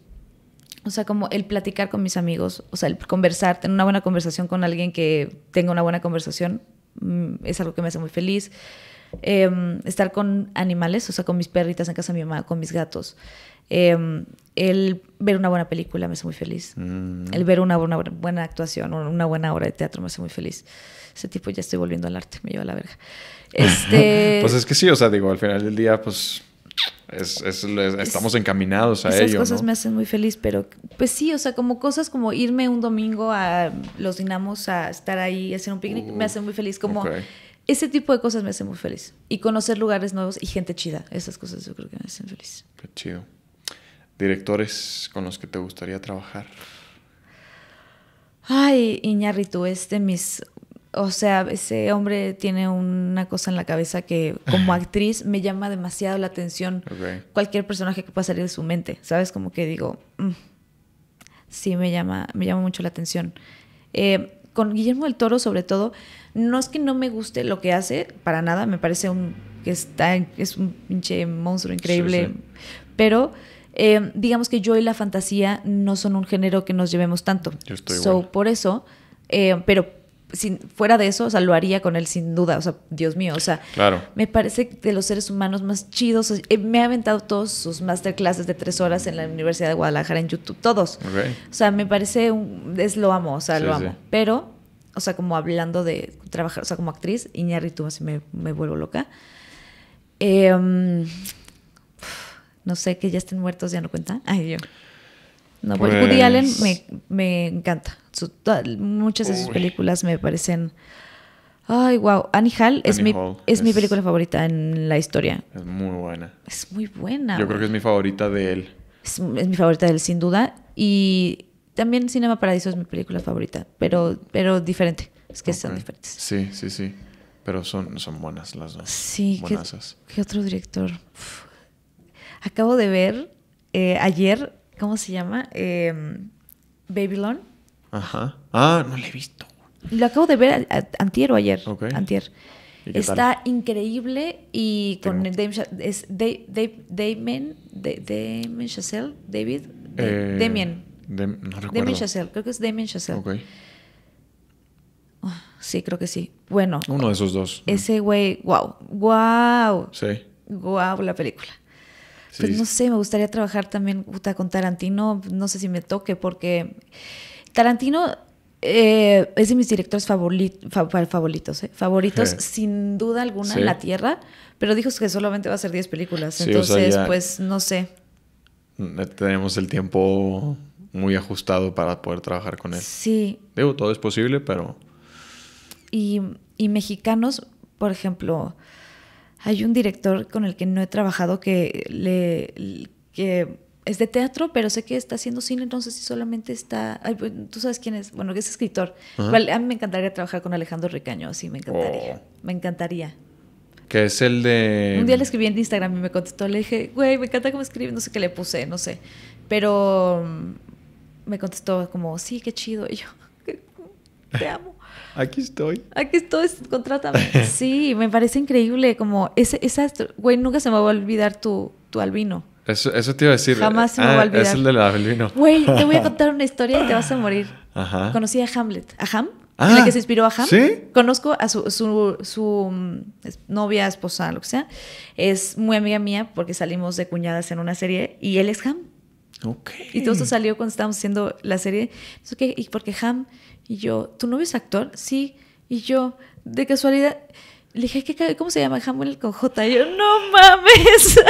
Speaker 2: O sea, como el platicar con mis amigos, o sea, el conversar, tener una buena conversación con alguien que tenga una buena conversación, mm, es algo que me hace muy feliz. Em, estar con animales, o sea, con mis perritas en casa de mi mamá, con mis gatos. Em, el ver una buena película me hace muy feliz. Mm. El ver una, buena actuación, una buena obra de teatro me hace muy feliz.
Speaker 1: Ese tipo ya estoy volviendo al arte, me lleva a la verga. *laughs* Este pues es que sí, o sea, digo, al final del día, pues es, estamos encaminados a esas ello. Esas cosas me
Speaker 2: hacen muy feliz, pero pues sí, o sea, como cosas como irme un domingo a los dinamos a estar ahí, hacer un picnic, me uh, hacen muy feliz. Como ese tipo de cosas me hacen muy feliz. Y conocer lugares nuevos y gente chida, esas cosas yo creo que me hacen feliz.
Speaker 1: Qué chido. ¿Directores con los que te gustaría trabajar?
Speaker 2: Ay, Iñarritu, este, de mis o sea, ese hombre tiene una cosa en la cabeza que como *laughs* actriz me llama demasiado la atención cualquier personaje que pueda salir de su mente, ¿sabes? Como que digo, mm, sí, me llama, me llama mucho la atención. Eh, con Guillermo del Toro, sobre todo, no es que no me guste lo que hace, para nada, me parece un que está, es un pinche monstruo increíble, pero... Eh, digamos que yo y la fantasía no son un género que nos llevemos tanto. Yo estoy por eso, eh, pero sin, fuera de eso, o sea, lo haría con él sin duda, o sea, Dios mío, o sea, me parece de los seres humanos más chidos, eh, me ha aventado todos sus masterclasses de tres horas en la Universidad de Guadalajara en YouTube, todos, o sea, me parece, es lo amo, o sea, lo amo, pero, o sea, como hablando de trabajar, o sea, como actriz, Iñarritu, así me, vuelvo loca, em, no sé, que ya estén muertos, ya no cuentan ay, yo.
Speaker 3: No, pues... Woody Allen me,
Speaker 2: pues encanta. muchas de sus películas me parecen... Ay, wow. Annie Hall, es, mi, es, mi película favorita en la historia.
Speaker 1: Es muy buena. Es muy buena. Yo creo que es mi favorita de él.
Speaker 2: Es, mi favorita de él, sin duda. Y también Cinema Paradiso es mi película favorita, pero, pero diferente. Es que
Speaker 1: son diferentes. Sí, sí, sí. Pero son, son buenas las dos. Sí, ¿qué, ¿qué, otro director?
Speaker 2: Acabo de ver eh, ayer ¿Cómo se llama? Em, Babylon.
Speaker 1: Ajá. Ah, no la he visto.
Speaker 2: Lo acabo de ver a, antier o ayer. Antier. Está increíble y con el es Damien, Damien Chazelle, David, eh, Damien.
Speaker 3: De, no recuerdo.
Speaker 1: Damien Chazelle,
Speaker 2: creo que es Damien Chazelle. Ah,
Speaker 1: sí, creo que sí. Bueno. Uno de esos dos.
Speaker 2: Ese güey, wow, wow. Sí. Wow, la película. Pues no sé, me gustaría trabajar también puta, con Tarantino, no sé si me toque, porque Tarantino eh, es de mis directores favoritos, ¿eh? favoritos, favoritos sin duda alguna en la Tierra, pero dijo que solamente va a hacer 10 películas, entonces pues no sé.
Speaker 1: Mm, eh, tenemos el tiempo muy ajustado para poder trabajar con él. Sí. Digo, todo es posible, pero...
Speaker 2: Y, y mexicanos, por ejemplo, hay un director con el que no he trabajado que, le, que es de teatro, pero sé que está haciendo cine, entonces sí solamente está... Pues, tú sabes quién es, bueno, que es escritor. A mí me encantaría trabajar con Alejandro Ricaño, sí, me encantaría. Oh. Me encantaría.
Speaker 1: Que es el de... Un día
Speaker 2: le escribí en Instagram y me contestó, le dije, güey, me encanta cómo escribes, no sé qué le puse, no sé. Pero mm, me contestó como, sí, qué chido. Y yo,
Speaker 3: *laughs* te amo. Aquí estoy.
Speaker 2: Aquí estoy, contrátame. *laughs* Sí, me parece increíble. Como ese, esa, güey, nunca se me va a olvidar tu, albino.
Speaker 1: Eso, eso te iba a decir. Jamás se me ah, va a olvidar. Es el del albino. Güey, te voy a *laughs* contar
Speaker 2: una historia y te vas a morir. Ajá. Conocí a Hamlet. ¿A Ham? Ah. la que se inspiró a Ham. ¿Sí? Conozco a su, su, mm, novia, esposa, lo que sea. Es muy amiga mía porque salimos de cuñadas en una serie y él es Ham.
Speaker 3: Ok. Y todo eso salió
Speaker 2: cuando estábamos haciendo la serie. Entonces, qué? y porque Ham y yo, ¿tu novio es actor? Sí. Y yo, de casualidad, le dije, ¿cómo se llama Hamuel con J? Y yo, no mames.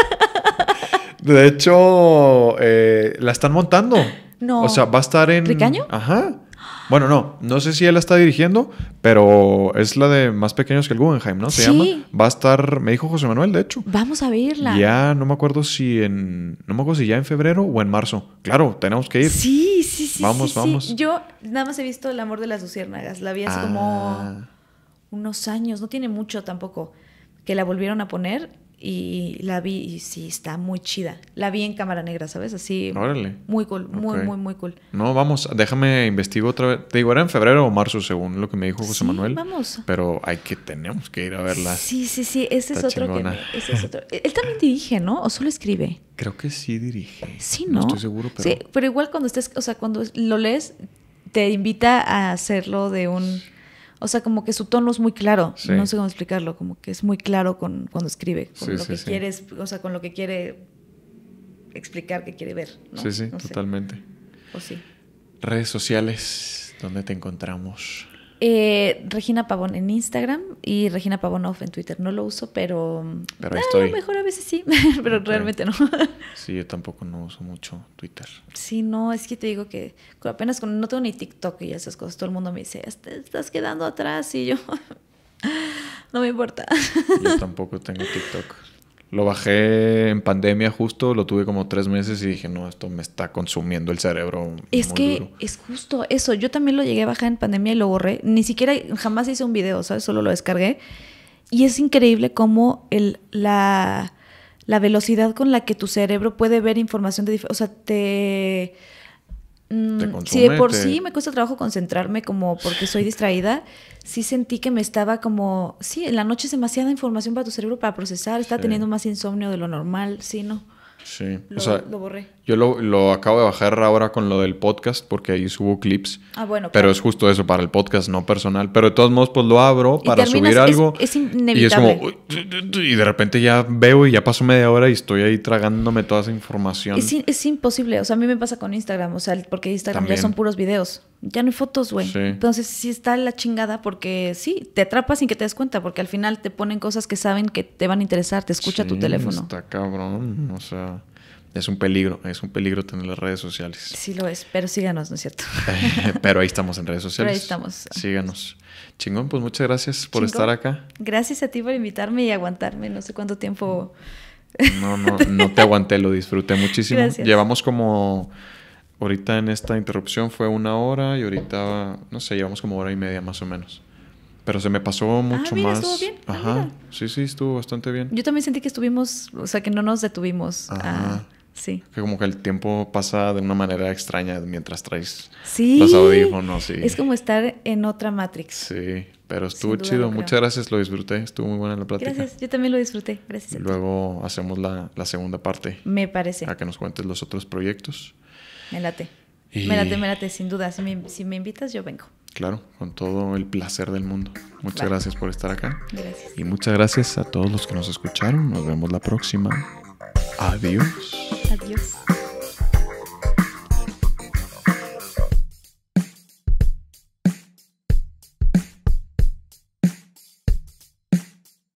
Speaker 1: *laughs* De hecho, eh, la están montando. No. O sea, va a estar en... ¿Ricaño? Ajá. Bueno, no, no sé si él la está dirigiendo, pero es la de Más Pequeños que el Guggenheim, ¿no? Se sí. llama. Va a estar, me dijo José Manuel, de hecho.
Speaker 2: Vamos a verla. Ya,
Speaker 1: no me acuerdo si en, no me acuerdo si ya en febrero o en marzo. Claro, tenemos que ir. Sí
Speaker 2: vamos, vamos. Yo nada más he visto El amor de las luciérnagas. La vi hace como ah. unos años, no tiene mucho tampoco, que la volvieron a poner y la vi y sí, está muy chida. La vi en cámara negra, ¿sabes? Así. Órale. Muy cool, muy, muy, muy cool.
Speaker 1: No, vamos, déjame investigo otra vez. Te digo, era en febrero o marzo, según lo que me dijo José Manuel. Vamos. Pero hay que, tenemos que ir a verla. Sí,
Speaker 2: sí, sí, ese es otro que *laughs* Él también dirige, ¿no? ¿O solo escribe?
Speaker 1: Creo que sí dirige. Sí, ¿no? estoy seguro, pero... Sí,
Speaker 2: pero igual cuando estés, o sea, cuando lo lees, te invita a hacerlo de un o sea, como que su tono es muy claro. No sé cómo explicarlo, como que es muy claro con, cuando escribe, con lo que quiere, o sea, con lo que quiere explicar que quiere ver. Sí, sí,
Speaker 1: totalmente. sí. Redes sociales, ¿dónde te encontramos?
Speaker 2: Eh, Regina Pavón en Instagram y Regina Off en Twitter. No lo uso, pero, ah, estoy. mejor a veces sí, *laughs* pero realmente no.
Speaker 1: sí, yo tampoco no uso mucho Twitter.
Speaker 2: Sí, no, es que te digo que apenas no tengo ni TikTok y esas cosas. Todo el mundo me dice, estás quedando atrás y yo... *laughs* no me importa.
Speaker 1: yo tampoco tengo TikTok. Lo bajé en pandemia justo, lo tuve como tres meses y dije, no, esto me está consumiendo el cerebro. Es que
Speaker 2: es justo eso. Yo también lo llegué a bajar en pandemia y lo borré. Ni siquiera jamás hice un video, ¿sabes? Solo lo descargué. Y es increíble cómo el, la, la velocidad con la que tu cerebro puede ver información de... O sea, te Mm, si de por sí me cuesta trabajo concentrarme como porque soy distraída, sí sentí que me estaba como, sí, en la noche es demasiada información para tu cerebro para procesar, está teniendo más insomnio de lo normal, sí, no.
Speaker 1: Sí, lo borré. Yo lo, acabo de bajar ahora con lo del podcast porque ahí subo clips. Ah, bueno. Pero es justo eso, para el podcast, no personal. Pero de todos modos, pues lo abro para subir algo.
Speaker 3: Es, es inevitable. Y es
Speaker 1: como. Y de repente ya veo y ya pasó media hora y estoy ahí tragándome toda esa información. Es,
Speaker 2: es imposible. O sea, a mí me pasa con Instagram. O sea, porque Instagram ya son puros videos. Ya no hay fotos, güey. Entonces sí está la chingada porque sí, te atrapas sin que te des cuenta. Porque al final te ponen cosas que saben que te van a interesar. Te escucha tu teléfono. Está
Speaker 1: cabrón. O sea. Es un peligro, es un peligro tener las redes sociales. Sí
Speaker 2: lo es, pero síganos, ¿no es cierto? Eh,
Speaker 1: pero ahí estamos en redes sociales. ahí estamos. Síganos. Chingón, pues muchas gracias por estar acá.
Speaker 2: Gracias a ti por invitarme y aguantarme. No sé cuánto tiempo.
Speaker 1: No, no, no te aguanté, lo disfruté muchísimo. Llevamos como. Ahorita en esta interrupción fue una hora y ahorita, no sé, llevamos como hora y media más o menos. Pero se me pasó ah, mucho más. ¿Estuvo bien? Ah, Ajá. sí, sí, estuvo bastante bien.
Speaker 2: Yo también sentí que estuvimos, o sea, que no nos detuvimos. A Sí.
Speaker 1: Que como que el tiempo pasa de una manera extraña mientras traes sí. los audífonos. Y... Es como
Speaker 2: estar en otra Matrix.
Speaker 1: Sí, pero estuvo chido. Muchas gracias, lo disfruté. Estuvo muy buena la plática. Gracias,
Speaker 2: yo también lo disfruté. Gracias.
Speaker 1: Luego hacemos la, segunda parte. Me parece. A que nos cuentes los otros proyectos. Me late. Me late, me
Speaker 2: late, sin duda. Si me, invitas, yo vengo.
Speaker 1: Claro, con todo el placer del mundo. Muchas gracias por estar acá. Gracias. Y muchas gracias a todos los que nos escucharon. Nos vemos la próxima. Adiós.
Speaker 3: Adiós.